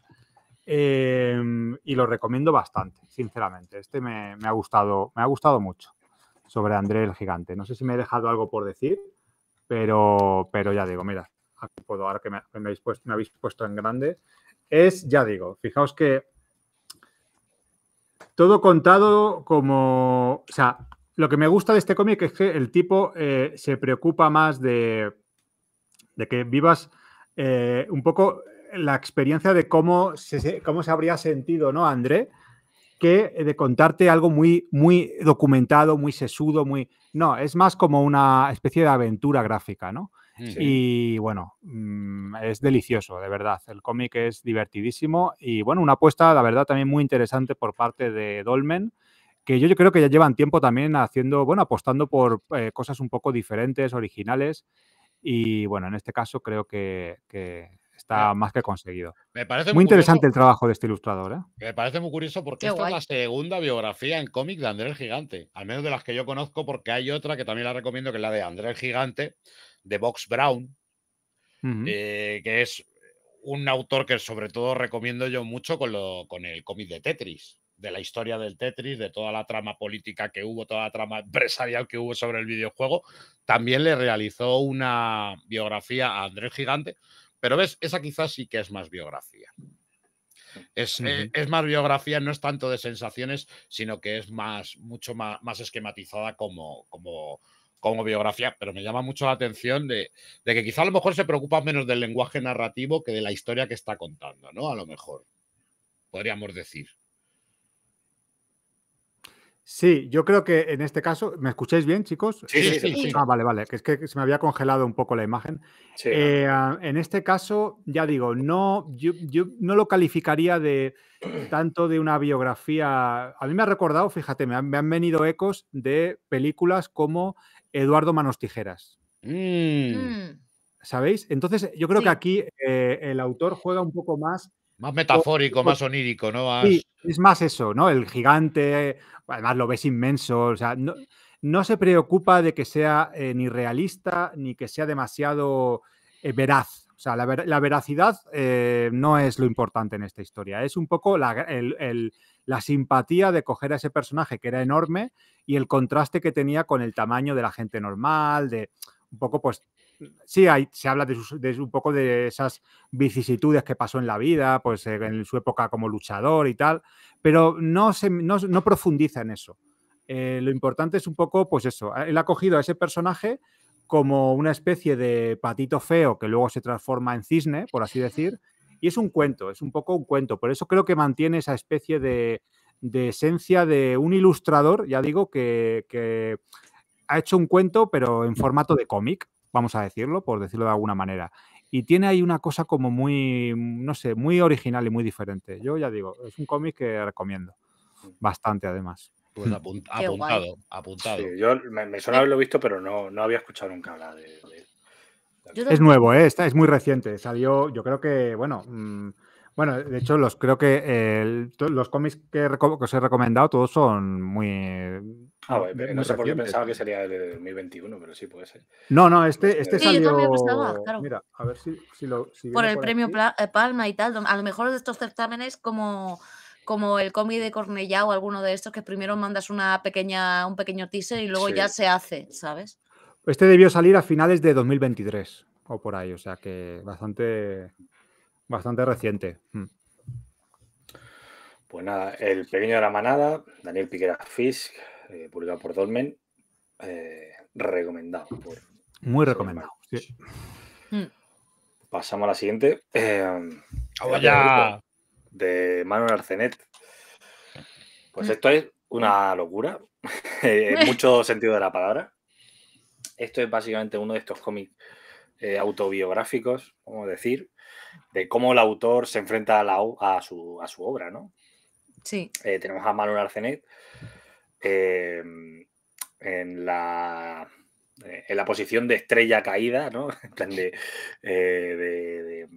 em, y lo recomiendo bastante, sinceramente. Este me, ha gustado, me ha gustado mucho sobre André el Gigante. No sé si me he dejado algo por decir, pero, pero ya digo, mira, puedo, ahora que me, habéis puesto, me habéis puesto en grande, es, ya digo, fijaos que todo contado como. O sea, lo que me gusta de este cómic es que el tipo eh, se preocupa más de, de que vivas eh, un poco la experiencia de cómo se, cómo se habría sentido, ¿no, André? Que de contarte algo muy, muy documentado, muy sesudo, muy. No, es más como una especie de aventura gráfica, ¿no? Y bueno, mm, es delicioso, de verdad. El cómic es divertidísimo y bueno, una apuesta, la verdad, también muy interesante por parte de Dolmen que yo, yo, creo que ya llevan tiempo también haciendo, bueno, apostando por eh, cosas un poco diferentes, originales. Y bueno, en este caso creo que está más que conseguido. Me parece muy, interesante el trabajo de este ilustrador. ¿eh? Me parece muy curioso porque esta es la segunda biografía en cómic de Andrés el Gigante, al menos de las que yo conozco, porque hay otra que también la recomiendo, que es la de Andrés el Gigante, de Vox Brown, eh, que es un autor que sobre todo recomiendo yo mucho con, lo, con el cómic de Tetris de la historia del Tetris, de toda la trama política que hubo, toda la trama (laughs) empresarial que hubo sobre el videojuego. También le realizó una biografía a Andrés Gigante, pero ves, esa quizás sí que es más biografía. Eh, es, más biografía, no es tanto de sensaciones, sino que es más, mucho más, más esquematizada como, como, biografía. Pero me llama mucho la atención de, de, que quizá a lo mejor se preocupa menos del lenguaje narrativo que de la historia que está contando, ¿no? A lo mejor, podríamos decir. Sí, yo creo que en este caso, ¿me escucháis bien, chicos? Sí, sí, sí. Ah, vale, vale, que es que se me había congelado un poco la imagen. Eh, ah, en este caso, ya digo, no, yo, no lo calificaría de tanto de una biografía. A mí me ha recordado, fíjate, me han, venido ecos de películas como Eduardo Manos Tijeras. Mm. Mm. ¿Sabéis? Entonces, yo creo que aquí eh, el autor juega un poco más más metafórico, más onírico, ¿no? es más eso, ¿no? El gigante, además lo ves inmenso, o sea, no, se preocupa de que sea eh, ni realista ni que sea demasiado eh, veraz. O sea, la, la veracidad eh, no es lo importante en esta historia, es un poco la, la simpatía de coger a ese personaje que era enorme y el contraste que tenía con el tamaño de la gente normal, de un poco pues sí, se habla de, un poco de esas vicisitudes que pasó en la vida, pues eh, en su época como luchador y tal, pero no, se, no, profundiza en eso. Eh, lo importante es un poco, pues eso, él ha cogido a ese personaje como una especie de patito feo que luego se transforma en cisne, por así decir, y es un cuento, es un poco un cuento, por eso creo que mantiene esa especie de, esencia de un ilustrador, ya digo, que ha hecho un cuento, pero en formato de cómic vamos a decirlo, por decirlo de alguna manera. Y tiene ahí una cosa como muy, no sé, muy original y muy diferente. Yo ya digo, es un cómic que recomiendo. Mm. Bastante, además. Pues (laughs) apuntado, apuntado. yo me, suena haberlo visto, pero no, había escuchado nunca hablar de, él. Es nuevo, ¿eh? es muy reciente. Salió, yo creo que, bueno, mm, bueno, de hecho, los creo que eh, los cómics que, os he recomendado todos son muy Ah, no sé por qué pensaba que sería el de 2021, pero sí puede ser. No, no, este, pues este salió... Mira, a ver si, lo... por el premio eh, Palma y tal, a lo mejor de estos certámenes como como el cómic de Cornellá o alguno de estos que primero mandas una pequeña, un pequeño teaser y luego ya se hace, ¿sabes? Este debió salir a finales de 2023 o por ahí, o sea que bastante, bastante reciente. Mm. Pues nada, el pequeño de la manada, Daniel Piquera Fisk, eh, publicado por Dolmen, eh, recomendado. Muy recomendado. Mm. Pasamos a la siguiente. Em, ah, de Manuel Arcenet. Pues mm. esto es una locura, (laughs) eh, en mucho (laughs) sentido de la palabra. Esto es básicamente uno de estos cómics autobiográficos, vamos a decir, de cómo el autor se enfrenta a, su, obra, ¿no? Sí. tenemos a Manuel Arcenet, Em, en, la, eh, en la posición de estrella caída, ¿no? (laughs) Eh, de,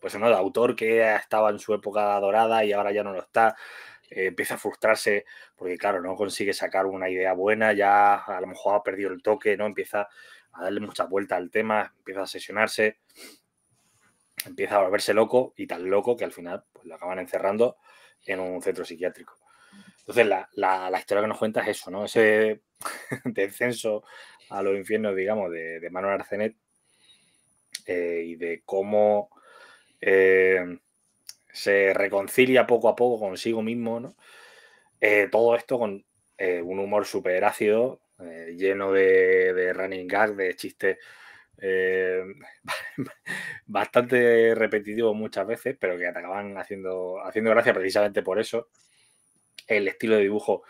pues no, de autor que estaba en su época dorada y ahora ya no lo está. Eh, empieza a frustrarse porque, claro, no consigue sacar una idea buena, ya a lo mejor ha perdido el toque, ¿no? Empieza a darle mucha vuelta al tema, empieza a sesionarse, empieza a volverse loco y tan loco que al final pues, lo acaban encerrando en un centro psiquiátrico. Entonces, la, historia que nos cuenta es eso, ¿no? Ese (laughs) descenso a los infiernos, digamos, de, de Manuel Arcenet eh, y de cómo eh, se reconcilia poco a poco consigo mismo, ¿no? Eh, todo esto con un humor súper ácido, lleno de, running gag, de chistes (laughs) bastante repetitivos muchas veces, pero que te acaban haciendo, haciendo gracia precisamente por eso el estilo de dibujo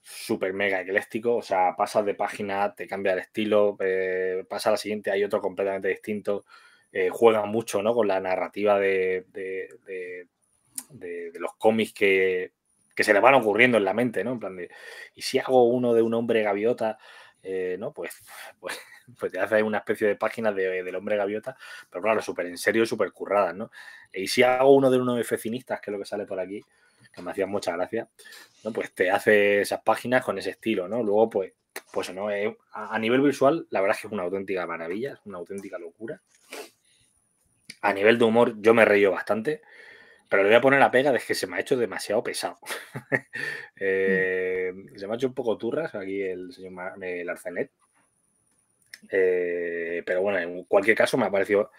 súper mega ecléctico, o sea, pasas de página, te cambia el estilo, eh, pasa a la siguiente, hay otro completamente distinto, eh, juega mucho ¿no? con la narrativa de, los cómics que, se le van ocurriendo en la mente, ¿no? En plan de, y si hago uno de un hombre gaviota, eh, ¿no? Pues, pues, (laughs) pues te hace una especie de página del hombre gaviota, pero claro, súper en serio y súper curradas, ¿no? Y si hago uno de unos fecinistas que es lo que sale por aquí, que me hacían mucha gracia, ¿no? Pues te hace esas páginas con ese estilo, ¿no? Luego, pues, pues no, eh, a, nivel visual, la verdad es que es una auténtica maravilla, es una auténtica locura. A nivel de humor, yo me reío bastante, pero le voy a poner la pega de que se me ha hecho demasiado pesado. (laughs) Eh, se me ha hecho un poco turras aquí el señor el Arcenet. Eh, pero bueno, en cualquier caso me ha parecido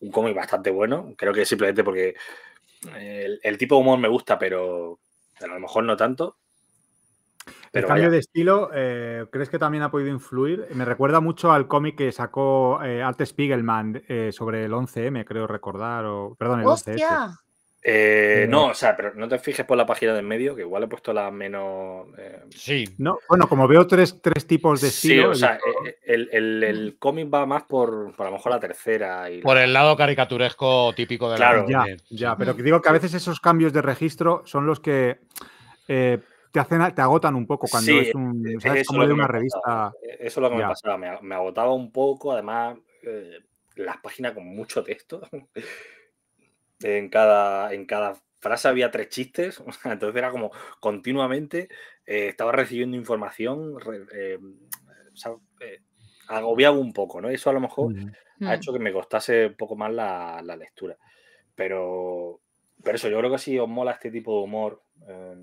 un cómic bastante bueno. Creo que simplemente porque el, tipo de humor me gusta, pero a lo mejor no tanto. el cambio de estilo, eh, ¿crees que también ha podido influir? Me recuerda mucho al cómic que sacó eh, Art Spiegelman eh, sobre el 11M, creo recordar, o perdón, el 11 eh, no, o sea, pero no te fijes por la página del medio, que igual he puesto la menos. Eh, sí. No, bueno, como veo tres, tipos de estilo. Sí, o sea, eh, el, cómic va más por, a lo mejor la tercera. Y por el lado caricaturesco típico de claro. la. Ya, ya, pero digo que a veces esos cambios de registro son los que. te, hacen, te agotan un poco cuando es un, como de una revista. Eso es lo que me pasaba, me, agotaba un poco, además, las páginas con mucho texto. En cada, en cada frase había tres chistes, (laughs) entonces era como continuamente eh, estaba recibiendo información, eh, eh, agobiaba un poco, ¿no? Eso a lo mejor ha mm. hecho que me costase un poco más la, lectura. Pero, pero eso, yo creo que si os mola este tipo de humor, eh,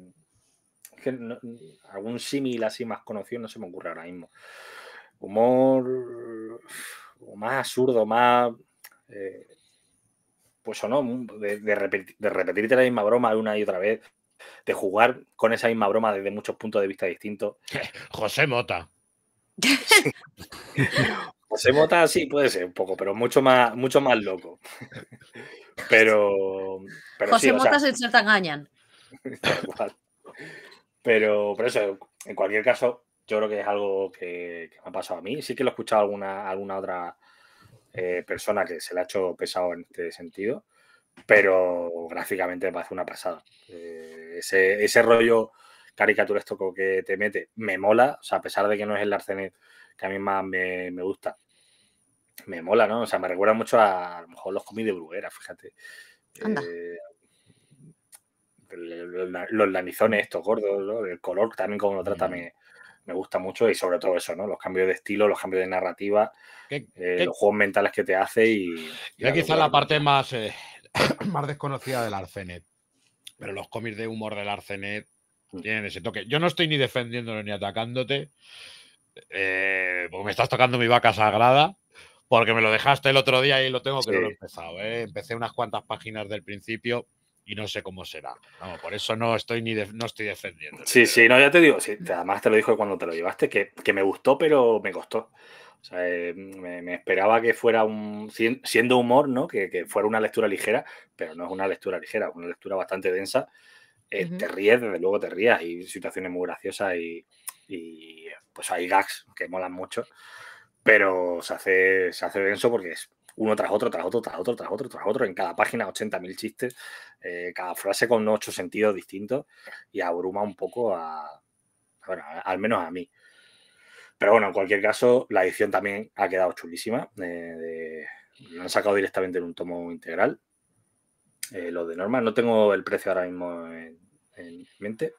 algún símil así más conocido no se me ocurre ahora mismo. Humor más absurdo, más pues o no, de, repetirte la misma broma una y otra vez, de jugar con esa misma broma desde muchos puntos de vista distintos. (laughs) José Mota. (laughs) José Mota sí puede ser un poco, pero mucho más, mucho más loco. pero, pero José Mota se engañan. (laughs) Pero por eso, en cualquier caso, yo creo que es algo que, me ha pasado a mí. Sí que lo he escuchado alguna, alguna otra eh, persona que se le ha hecho pesado en este sentido, pero gráficamente me parece una pasada. Eh, ese, ese, rollo caricaturesco que te mete me mola, o sea, a pesar de que no es el Arsenet que a mí más me, gusta, me mola, ¿no? O sea, me recuerda mucho a, lo mejor los cómics de Bruguera, fíjate. Eh, los lanizones estos gordos, el color también como lo trata mm. me, me gusta mucho y sobre todo eso, ¿no? Los cambios de estilo, los cambios de narrativa, eh, los juegos mentales que te hace y... Ya quizá la parte más, eh, (coughs) más desconocida del Arcenet, pero los cómics de humor del Arcenet mm. tienen ese toque. Yo no estoy ni defendiéndolo ni atacándote, eh, porque me estás tocando mi vaca sagrada, porque me lo dejaste el otro día y lo tengo que no lo he empezado. Empecé unas cuantas páginas del principio y no sé cómo será. por eso no estoy ni no estoy defendiendo. Sí, sí, no, ya te digo, además te lo dijo cuando te lo llevaste, que, me gustó, pero me costó. Eh, me, esperaba que fuera un, siendo humor, ¿no? Que, fuera una lectura ligera, pero no es una lectura ligera, es una lectura bastante densa. Eh, te ríes, desde luego te rías, Hay situaciones muy graciosas y, pues hay gags que molan mucho, pero se hace, se hace denso porque es uno tras otro, tras otro, tras otro, tras otro, tras otro, en cada página 80.000 chistes, eh, cada frase con ocho sentidos distintos y abruma un poco a, bueno, al menos a mí. Pero bueno, en cualquier caso, la edición también ha quedado chulísima. Eh, lo han sacado directamente en un tomo integral. Eh, lo de Norma, no tengo el precio ahora mismo en, mente.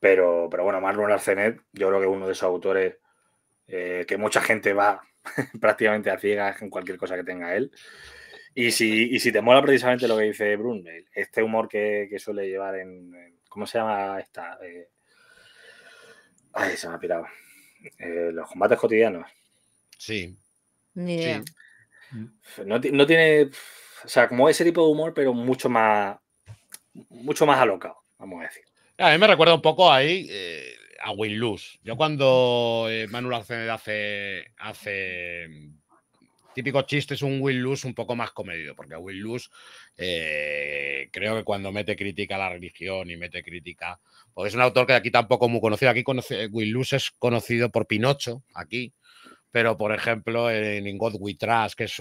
Pero, pero bueno, Marlon Arcenet, yo creo que es uno de esos autores que mucha gente va (laughs) prácticamente a ciegas en cualquier cosa que tenga él. Y si, te mola precisamente lo que dice Brunel, este humor que, suele llevar en, ¿Cómo se llama esta? Eh, ay, se me ha pirado. Eh, los combates cotidianos. Sí. Mm. No, tiene. O sea, como ese tipo de humor, pero mucho más. Mucho más alocado, vamos a decir. A mí me recuerda un poco ahí. Eh, a Will lose. Yo cuando eh, Manuel Arcenet hace, hace mm, típico chiste es un Will lose un poco más comedido, porque Will lose eh, creo que cuando mete crítica a la religión y mete crítica, porque es un autor que aquí tampoco es muy conocido, aquí conoce, Will es conocido por Pinocho, aquí, pero por ejemplo en In God We Trust, que es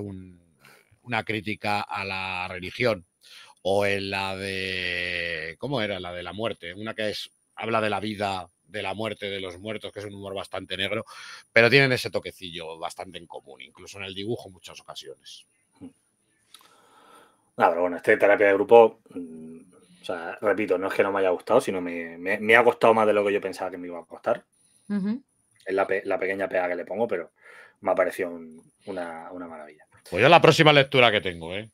una crítica a la religión, o en la de, ¿cómo era? La de la muerte, una que es, habla de la vida de la muerte de los muertos, que es un humor bastante negro, pero tienen ese toquecillo bastante en común, incluso en el dibujo en muchas ocasiones. Claro, bueno, este terapia de grupo, mm, o sea, repito, no es que no me haya gustado, sino me, ha costado más de lo que yo pensaba que me iba a costar. Es la, pequeña pega que le pongo, pero me ha parecido una, maravilla. Pues ya la próxima lectura que tengo, ¿eh?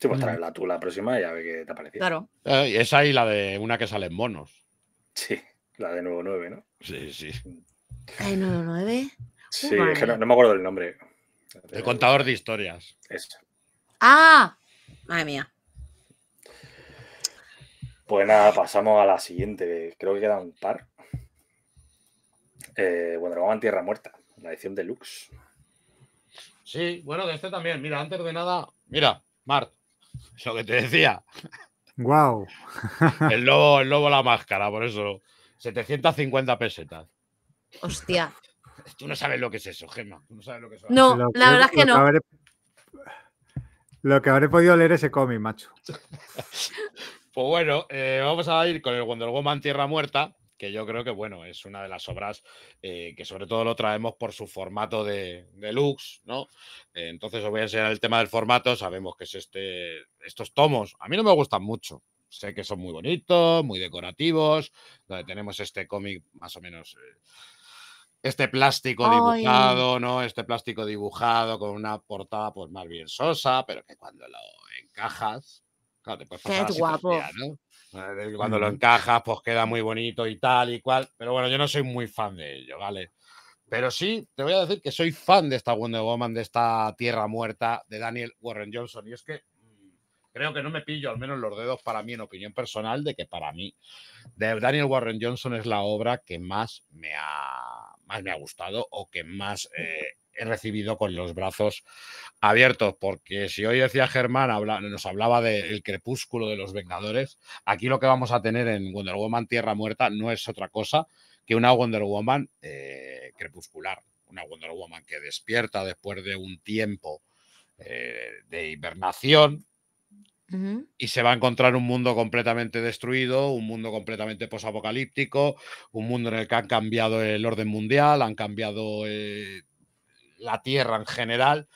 Sí, pues traerla tú la próxima y a ver qué te ha parecido. Claro. Eh, esa y la de una que sale en monos. Sí. La de Nuevo 9, ¿no? Sí, sí. ¿La de Nuevo 9? Sí, no, me acuerdo del nombre. El contador de historias. Eso. ¡Ah! Madre mía. Pues nada, pasamos a la siguiente. Creo que queda un par. Eh, vamos a Tierra Muerta, la edición deluxe. Sí, bueno, de este también. Mira, antes de nada, mira, Mart, lo que te decía. Wow. El lobo, el lobo la máscara, por eso. 750 pesetas. Hostia. (laughs) Tú no sabes lo que es eso, Gemma. no, lo que la verdad es que no. lo que habré podido leer ese cómic, macho. (laughs) pues bueno, eh, vamos a ir con el Wonder Woman Tierra Muerta, que yo creo que, bueno, es una de las obras eh, que sobre todo lo traemos por su formato de, de ¿no? Eh, entonces os voy a enseñar el tema del formato. Sabemos que es este, estos tomos. A mí no me gustan mucho sé que son muy bonitos, muy decorativos, donde tenemos este cómic más o menos... Eh, este plástico dibujado, ¿no? Este plástico dibujado con una portada pues más bien sosa, pero que cuando lo encajas, Qué guapo. Ah, cuando lo encajas, pues queda muy bonito y tal y cual. Pero bueno, yo no soy muy fan de ello, ¿vale? Pero sí, te voy a decir que soy fan de esta Wonder Woman, de esta Tierra Muerta, de Daniel Warren Johnson. Y es que creo que no me pillo al menos los dedos para mí, en opinión personal, de que para mí de Daniel Warren Johnson es la obra que más me ha, más me ha gustado o que más eh, he recibido con los brazos abiertos. Porque si hoy decía Germán, nos hablaba del crepúsculo de los Vengadores, aquí lo que vamos a tener en Wonder Woman Tierra Muerta no es otra cosa que una Wonder Woman eh, crepuscular, una Wonder Woman que despierta después de un tiempo. Eh, de hibernación, y se va a encontrar un mundo completamente destruido, un mundo completamente posapocalíptico, un mundo en el que han cambiado el orden mundial, han cambiado eh, la Tierra en general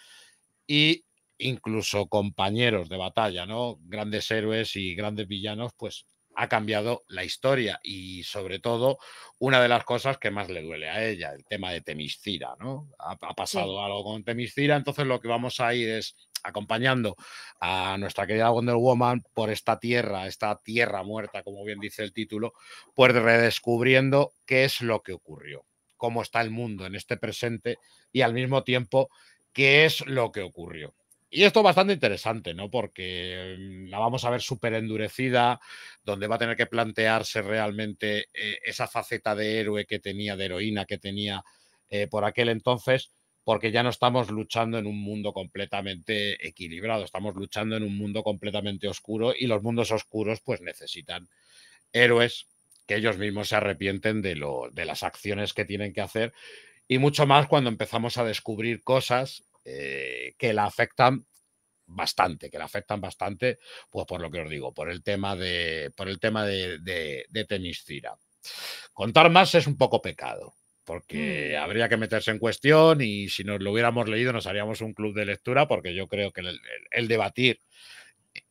y incluso compañeros de batalla, ¿no? Grandes héroes y grandes villanos, pues ha cambiado la historia y sobre todo una de las cosas que más le duele a ella, el tema de Temiscira, ¿no? Ha, pasado algo con Temiscira, entonces lo que vamos a ir es acompañando a nuestra querida Wonder Woman por esta tierra, esta tierra muerta, como bien dice el título, pues redescubriendo qué es lo que ocurrió, cómo está el mundo en este presente y al mismo tiempo qué es lo que ocurrió. Y esto bastante interesante, ¿no? Porque mm, la vamos a ver súper endurecida, donde va a tener que plantearse realmente eh, esa faceta de héroe que tenía, de heroína que tenía eh, por aquel entonces, porque ya no estamos luchando en un mundo completamente equilibrado, estamos luchando en un mundo completamente oscuro y los mundos oscuros pues necesitan héroes que ellos mismos se arrepienten de, las acciones que tienen que hacer y mucho más cuando empezamos a descubrir cosas eh, que la afectan bastante, que la afectan bastante, pues por lo que os digo, por el tema de, por el tema de, de Contar más es un poco pecado, Mm. porque habría que meterse en cuestión y si nos lo hubiéramos leído nos haríamos un club de lectura porque yo creo que el, debatir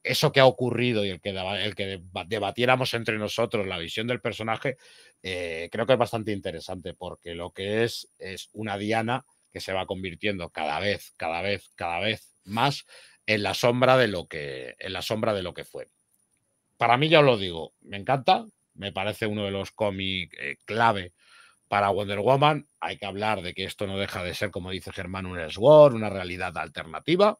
eso que ha ocurrido y el que, el que debatiéramos entre nosotros la visión del personaje, eh, creo que es bastante interesante porque lo que es es una Diana que se va convirtiendo cada vez, cada vez, cada vez más en la sombra de lo que, en la sombra de lo que fue. Para mí, ya os lo digo, me encanta, me parece uno de los cómics eh, clave para Wonder Woman hay que hablar de que esto no deja de ser, como dice Germán, un Sword, una realidad alternativa.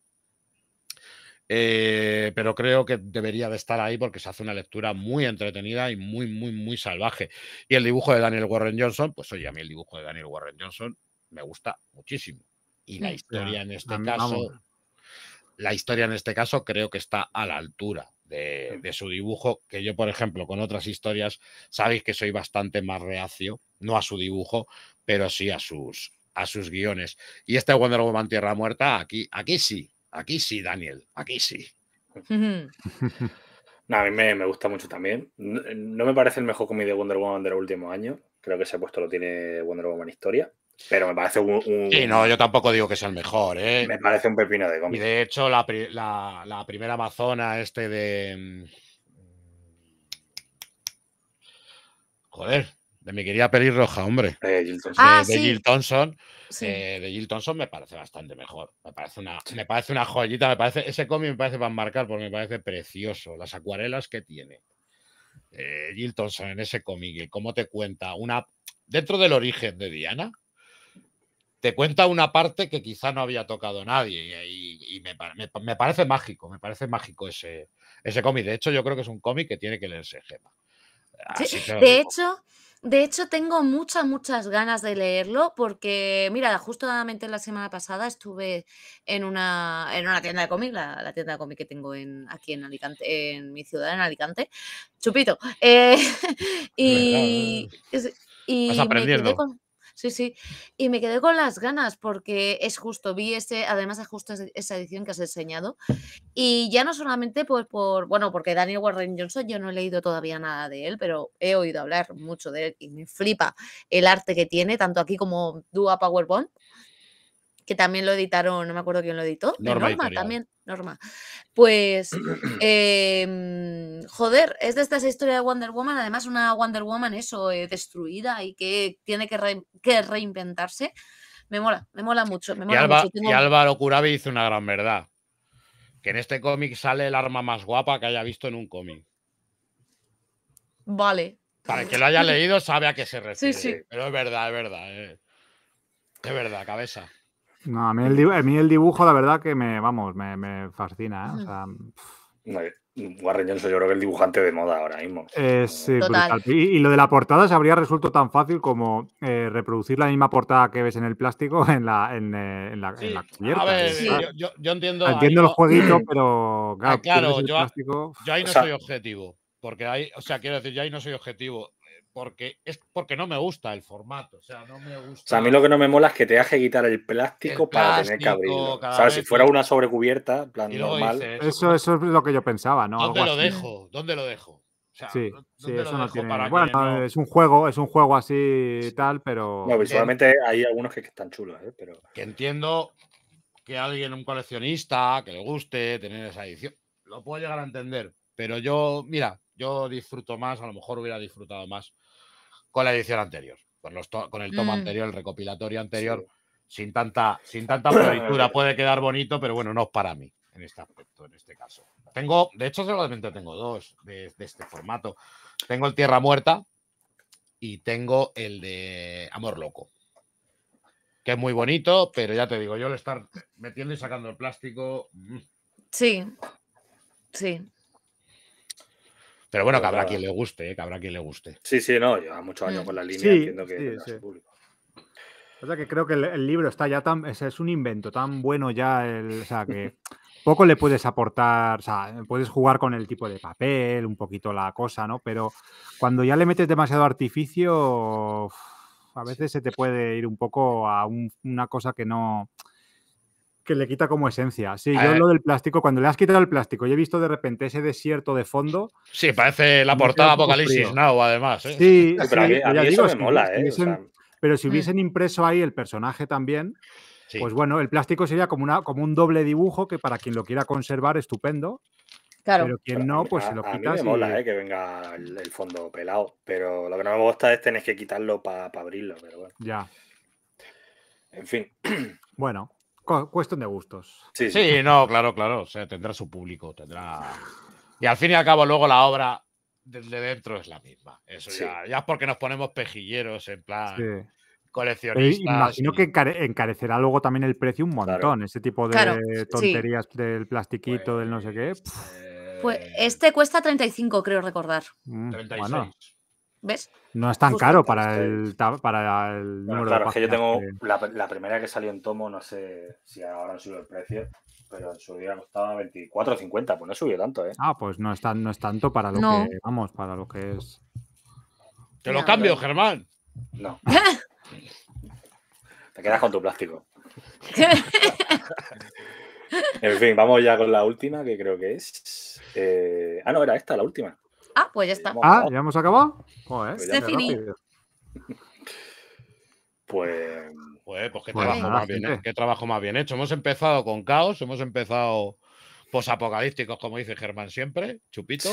Eh, pero creo que debería de estar ahí porque se hace una lectura muy entretenida y muy, muy, muy salvaje. Y el dibujo de Daniel Warren Johnson, pues oye, a mí el dibujo de Daniel Warren Johnson me gusta muchísimo. Y la historia en este caso, la historia en este caso creo que está a la altura de, su dibujo, que yo, por ejemplo, con otras historias, sabéis que soy bastante más reacio, no a su dibujo, pero sí a sus, a sus guiones. Y este Wonder Woman Tierra Muerta, aquí, aquí sí, aquí sí, Daniel, aquí sí. (laughs) no, a mí me, gusta mucho también. No, me parece el mejor cómic de Wonder Woman del último año, Creo que ha puesto lo tiene Wonder Woman Historia. Pero me parece un, no, yo tampoco digo que sea el mejor, ¿eh? Me parece un pepino de cómic. Y de hecho, la, primera Amazona, este de. Mm, joder, de mi querida Roja, hombre. de, Jill Thompson. Ah, eh, de Jill Thompson me parece bastante mejor. Me parece una, me parece una joyita. Me parece, ese cómic me parece para marcar porque me parece precioso. Las acuarelas que tiene. Eh, Jill Thompson en ese cómic, cómo te cuenta una. Dentro del origen de Diana, cuenta una parte que quizá no había tocado nadie y, me, parece mágico, me parece mágico ese, ese cómic. De hecho, yo creo que es un cómic que tiene que leerse Gema. de hecho, de hecho, tengo muchas, muchas ganas de leerlo porque, mira, justamente la semana pasada estuve en una, en una tienda de cómic, la, tienda de cómic que tengo en, aquí en Alicante, en mi ciudad, en Alicante, chupito. Eh, (laughs) y, y, Sí, sí. Y me quedé con las ganas porque es justo, vi ese, además es justo esa edición que has enseñado. Y ya no solamente pues por, bueno, porque Daniel Warren Johnson, yo no he leído todavía nada de él, pero he oído hablar mucho de él y me flipa el arte que tiene, tanto aquí como Dua Powerbomb que también lo editaron, no me acuerdo quién lo editó. Norma, también, Norma. Pues, (clears throat) em, joder, es de esta historia de Wonder Woman, además una Wonder Woman eso, eh, destruida y que tiene que, reinventarse. Me mola, me mola mucho. y, Álvaro Curabi dice una gran verdad, que en este cómic sale el arma más guapa que haya visto en un cómic. Vale. Para el que lo haya (laughs) leído sabe a qué se refiere. Pero es verdad, es verdad. Eh, es verdad, cabeza. No, a mí, el, dibujo, la verdad, que me, vamos, me, fascina. ¿eh? Mm. Warren Johnson, yo creo que el dibujante de moda ahora mismo. Eh, y, lo de la portada se habría resuelto tan fácil como eh, reproducir la misma portada que ves en el plástico en la, en, la, cubierta. A ver, yo, entiendo. Ah, entiendo los (clears throat) pero. Claro, ah, yo, ahí no soy objetivo. Porque ahí, o sea, quiero decir, yo ahí no soy objetivo porque es porque no me gusta el formato. O sea, no me gusta. O sea, a mí lo que no me mola es que te deje quitar el plástico, para tener que abrirlo. sea, Si fuera una sobrecubierta, en plan normal. Eso, eso, es lo que yo pensaba, ¿no? ¿Dónde lo dejo? ¿Dónde lo dejo? sí, es un juego, es un juego así tal, pero. No, visualmente hay algunos que están chulos, ¿eh? pero. Que entiendo que alguien, un coleccionista, que le guste tener esa edición, lo puedo llegar a entender. Pero yo, mira, yo disfruto más, a lo mejor hubiera disfrutado más la edición anterior, con, los con el tomo mm. anterior, el recopilatorio anterior, sin tanta, sin tanta floritura. (clears throat) Puede quedar bonito, pero bueno, no es para mí en este aspecto, en este caso. Tengo, de hecho, solamente tengo dos de, este formato. Tengo el Tierra Muerta y tengo el de Amor Loco que es muy bonito, pero ya te digo, yo le estar metiendo y sacando el plástico. Mm. Sí, sí. Pero bueno, que habrá quien le guste, ¿eh? que habrá quien le guste. Sí, sí, no, lleva muchos años mm, con la línea, diciendo que público. O sea que creo que el, libro está ya tan. Es, es, un invento tan bueno ya. El, o sea que poco le puedes aportar. O sea, puedes jugar con el tipo de papel, un poquito la cosa, ¿no? Pero cuando ya le metes demasiado artificio. a veces se te puede ir un poco a una cosa que no que le quita como esencia. Sí, yo eh. lo del plástico, cuando le has quitado el plástico, yo he visto de repente ese desierto de fondo. Sí, parece la portada Apocalipsis Now, además. ¿eh? Sí, pero a mí, eso me mola, ¿eh? Pero si mm. hubiesen impreso ahí el personaje también, pues bueno, el plástico sería como, una, como un doble dibujo que para quien lo quiera conservar, estupendo. Claro. Pero quien no, pues se lo quitas. A mí me mola eh, que venga el, fondo pelado, pero lo que no me gusta es tener que quitarlo para abrirlo, Ya. En fin. Bueno, cuestión de gustos. Sí, no, claro, claro. O sea, tendrá su público, tendrá. Y al fin y al cabo, luego la obra desde dentro es la misma. Eso ya, ya, es porque nos ponemos pejilleros en plan coleccionistas. que encarecerá luego también el precio un montón. Ese tipo de tonterías del plastiquito, del no sé qué. Pues, pues este cuesta 35, creo recordar. 36. Mm, ¿Ves? No es tan caro para el, para el número Claro, es que yo tengo La, primera que salió en tomo, no sé si ahora han subido el precio, pero en su día costaba 24,50, pues no subió tanto, ¿eh? Ah, pues no es, tan, no es tanto para lo que, vamos, para lo que es... Te lo cambio, Germán. No. (laughs) Te quedas con tu plástico. (laughs) en fin, vamos ya con la última, que creo que es... Eh, ah, no, era esta, la última. Ah, pues ya está. Ah, ya hemos acabado. Pues, pues, pues, pues qué, trabajo más bien, hecho. Hemos empezado con caos, hemos empezado posapocalípticos, como dice Germán siempre, chupito.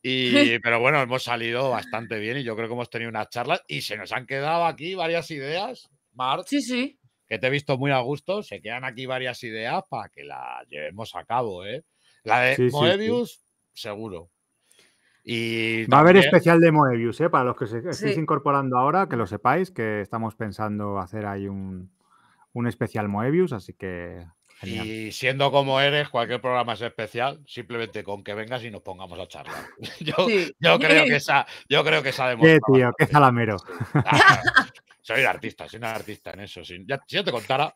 Y, (laughs) pero bueno, hemos salido bastante bien y yo creo que hemos tenido unas charlas y se nos han quedado aquí varias ideas, Mar, Sí, sí. Que te he visto muy a gusto. Se quedan aquí varias ideas para que las llevemos a cabo, ¿eh? La de Moebius, seguro. Va a haber especial de Moebius, ¿eh? para los que se estéis incorporando ahora, que lo sepáis, que estamos pensando hacer ahí un, especial Moebius, así que... Genial. Y siendo como eres, cualquier programa es especial, simplemente con que vengas y nos pongamos a charlar. (laughs) (laughs) Yo, creo que esa, yo creo que Qué tío, qué salamero. (laughs) soy un artista, soy un artista en eso. ya, si yo te contara.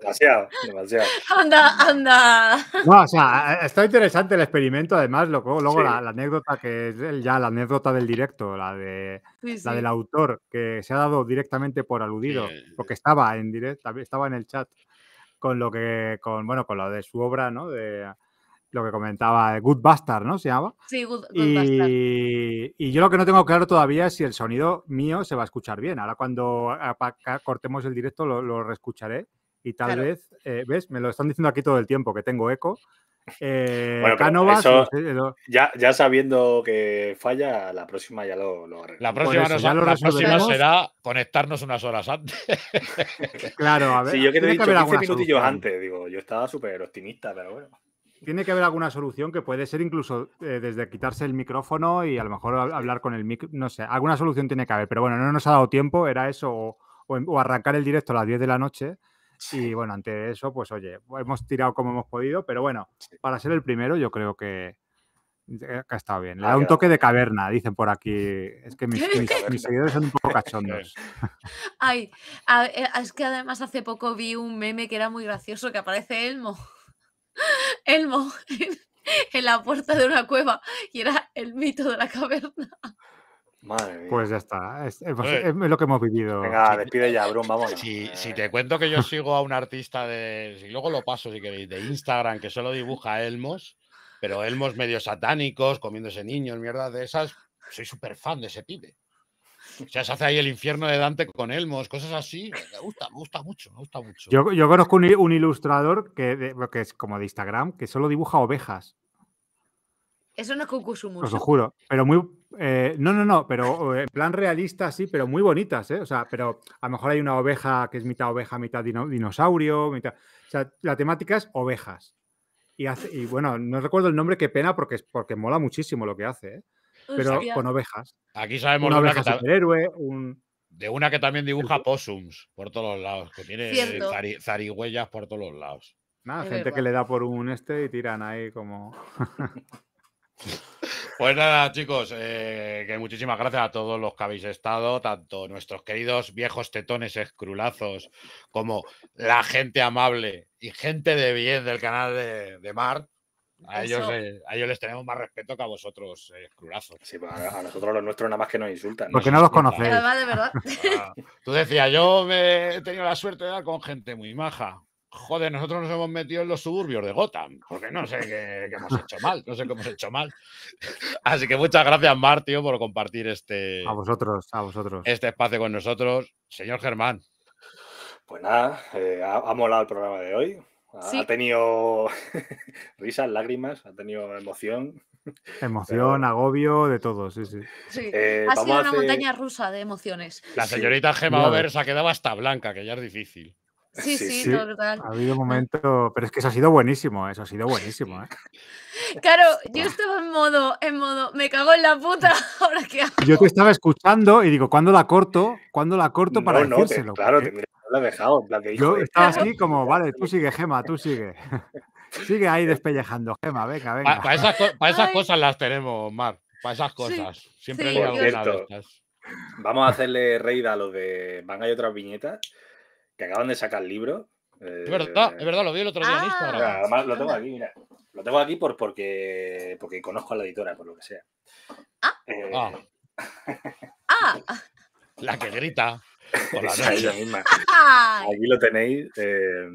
Demasiado, demasiado. Anda, anda. No, o sea, eh, está interesante el experimento, además, luego, luego la, anécdota que es ya la anécdota del directo, la de del autor, que se ha dado directamente por aludido, porque estaba en directo, estaba en el chat, con lo que, con, bueno, con lo de su obra, ¿no? De, lo que comentaba, eh, Good Bastard, ¿no? Se llama. Sí, Good, y, Y yo lo que no tengo claro todavía es si el sonido mío se va a escuchar bien. Ahora cuando eh, cortemos el directo lo, lo reescucharé y tal vez, eh, ¿ves? Me lo están diciendo aquí todo el tiempo, que tengo eco. Eh, bueno, ya, sabiendo que falla, la próxima ya lo, La próxima, será conectarnos unas horas antes. (laughs) claro, a ver. yo que te he 15 solución. antes, digo, yo estaba súper optimista, pero bueno. Tiene que haber alguna solución que puede ser incluso eh, desde quitarse el micrófono y a lo mejor hablar con el mic... no sé, alguna solución tiene que haber, pero bueno, no nos ha dado tiempo, era eso, o, o arrancar el directo a las 10 de la noche y bueno, ante eso, pues oye, hemos tirado como hemos podido, pero bueno, para ser el primero, yo creo que, eh, ha estado bien. Le ah, da un toque de caverna, dicen por aquí. Es que mis, (laughs) seguidores son un poco cachondos. (laughs) (laughs) Ay, eh, es que además hace poco vi un meme que era muy gracioso que aparece Elmo. Elmo en la puerta de una cueva y era el mito de la caverna. Pues ya está. Es, lo que hemos vivido. Venga, despide ya, Brun, vamos. Si, eh. te cuento que yo (laughs) sigo a un artista de. luego lo paso, si queréis, de Instagram, que solo dibuja Elmos, pero Elmos medio satánicos, comiéndose niños, mierda de esas. Soy súper fan de ese pibe. O sea, se hace ahí el infierno de Dante con Elmos, cosas así. Me gusta, me gusta mucho, me gusta mucho. Yo, conozco un, ilustrador que, que es como de Instagram, que solo dibuja ovejas. Eso no es mucho. Os lo juro. Pero muy. Eh, no, no, no, pero eh, en plan realista sí, pero muy bonitas, ¿eh? O sea, pero a lo mejor hay una oveja que es mitad oveja, mitad dinosaurio, mitad. O sea, la temática es ovejas. Y, bueno, no recuerdo el nombre, qué pena, porque, porque mola muchísimo lo que hace, ¿eh? Pero con ovejas. Aquí sabemos una, oveja un de una que también dibuja possums por todos los lados, que tiene zarigüeyas por todos los lados. Nada, gente que le da por un este y tiran ahí como. (laughs) Pues nada, chicos, eh, que muchísimas gracias a todos los que habéis estado, tanto nuestros queridos viejos tetones escrulazos, como la gente amable y gente de bien del canal de, de Mar. A ellos, a ellos les tenemos más respeto que a vosotros, eh, escrulazos. Sí, pues, a, nosotros los nuestros nada más que nos insultan. Porque no, los conocéis. Además, de verdad. Ah, tú decías, yo me he tenido la suerte de dar con gente muy maja joder, nosotros nos hemos metido en los suburbios de Gotham, porque no sé qué, hemos hecho mal, no sé qué hemos hecho mal. Así que muchas gracias, Martio, por compartir este... A vosotros, a vosotros. Este espacio con nosotros. Señor Germán. Pues nada, eh, ha, molado el programa de hoy. Ha, tenido (laughs) risas, lágrimas, ha tenido emoción. Emoción, agobio, de todo, sí, sí. Eh, ha sido una montaña rusa de emociones. La señorita Gemma Over se ha quedado hasta blanca, que ya es difícil. Sí, sí, total. Ha habido momentos, pero es que eso ha sido buenísimo, eso ha sido buenísimo. ¿eh? (laughs) Claro, yo estaba en modo, en modo, me cago en la puta, (laughs) ahora Yo te estaba escuchando y digo, ¿cuándo la corto? ¿Cuándo la corto para no, claro, te, he dejado. yo estaba así como, vale, tú sigue, Gema, tú sigue. (laughs) sigue ahí despellejando, Gema, venga, venga. Para esas, cosas las tenemos, Mar, para esas cosas. Siempre hay Vamos a hacerle reír a lo de van a hay otras viñetas que acaban de sacar el libro. Eh, es verdad, lo vi el otro día en ah. Instagram. lo tengo aquí, mira. Lo tengo aquí por, porque, porque conozco a la editora, por lo que sea. Ah. Eh, ah. (laughs) ah. La que grita. la Aquí lo tenéis. Eh,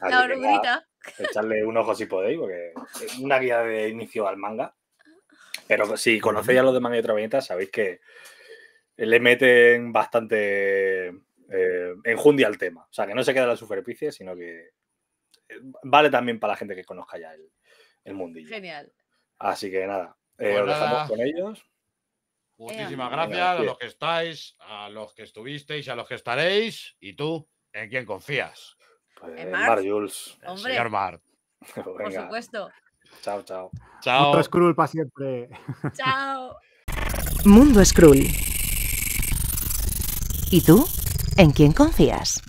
la grita. Echarle un ojo si podéis, porque es una guía de inicio al manga. Pero si conocéis a los de manga y otra sabéis que le meten bastante eh, enjundia el tema. O sea, que no se queda en la superficie, sino que eh, vale también para la gente que conozca ya el, el mundillo. Genial. Así que nada, eh, pues dejamos con ellos. Muchísimas gracias a los que estáis, a los que estuvisteis, a los que estaréis. ¿Y tú? ¿En quién confías? Pues, en Mar, Jules. Hombre. Señor Mar. (laughs) Pues Por supuesto. Chao, chao. Chao. Mundo Skrull para siempre. Chao. Mundo Skrull. ¿Y tú? en quién confías.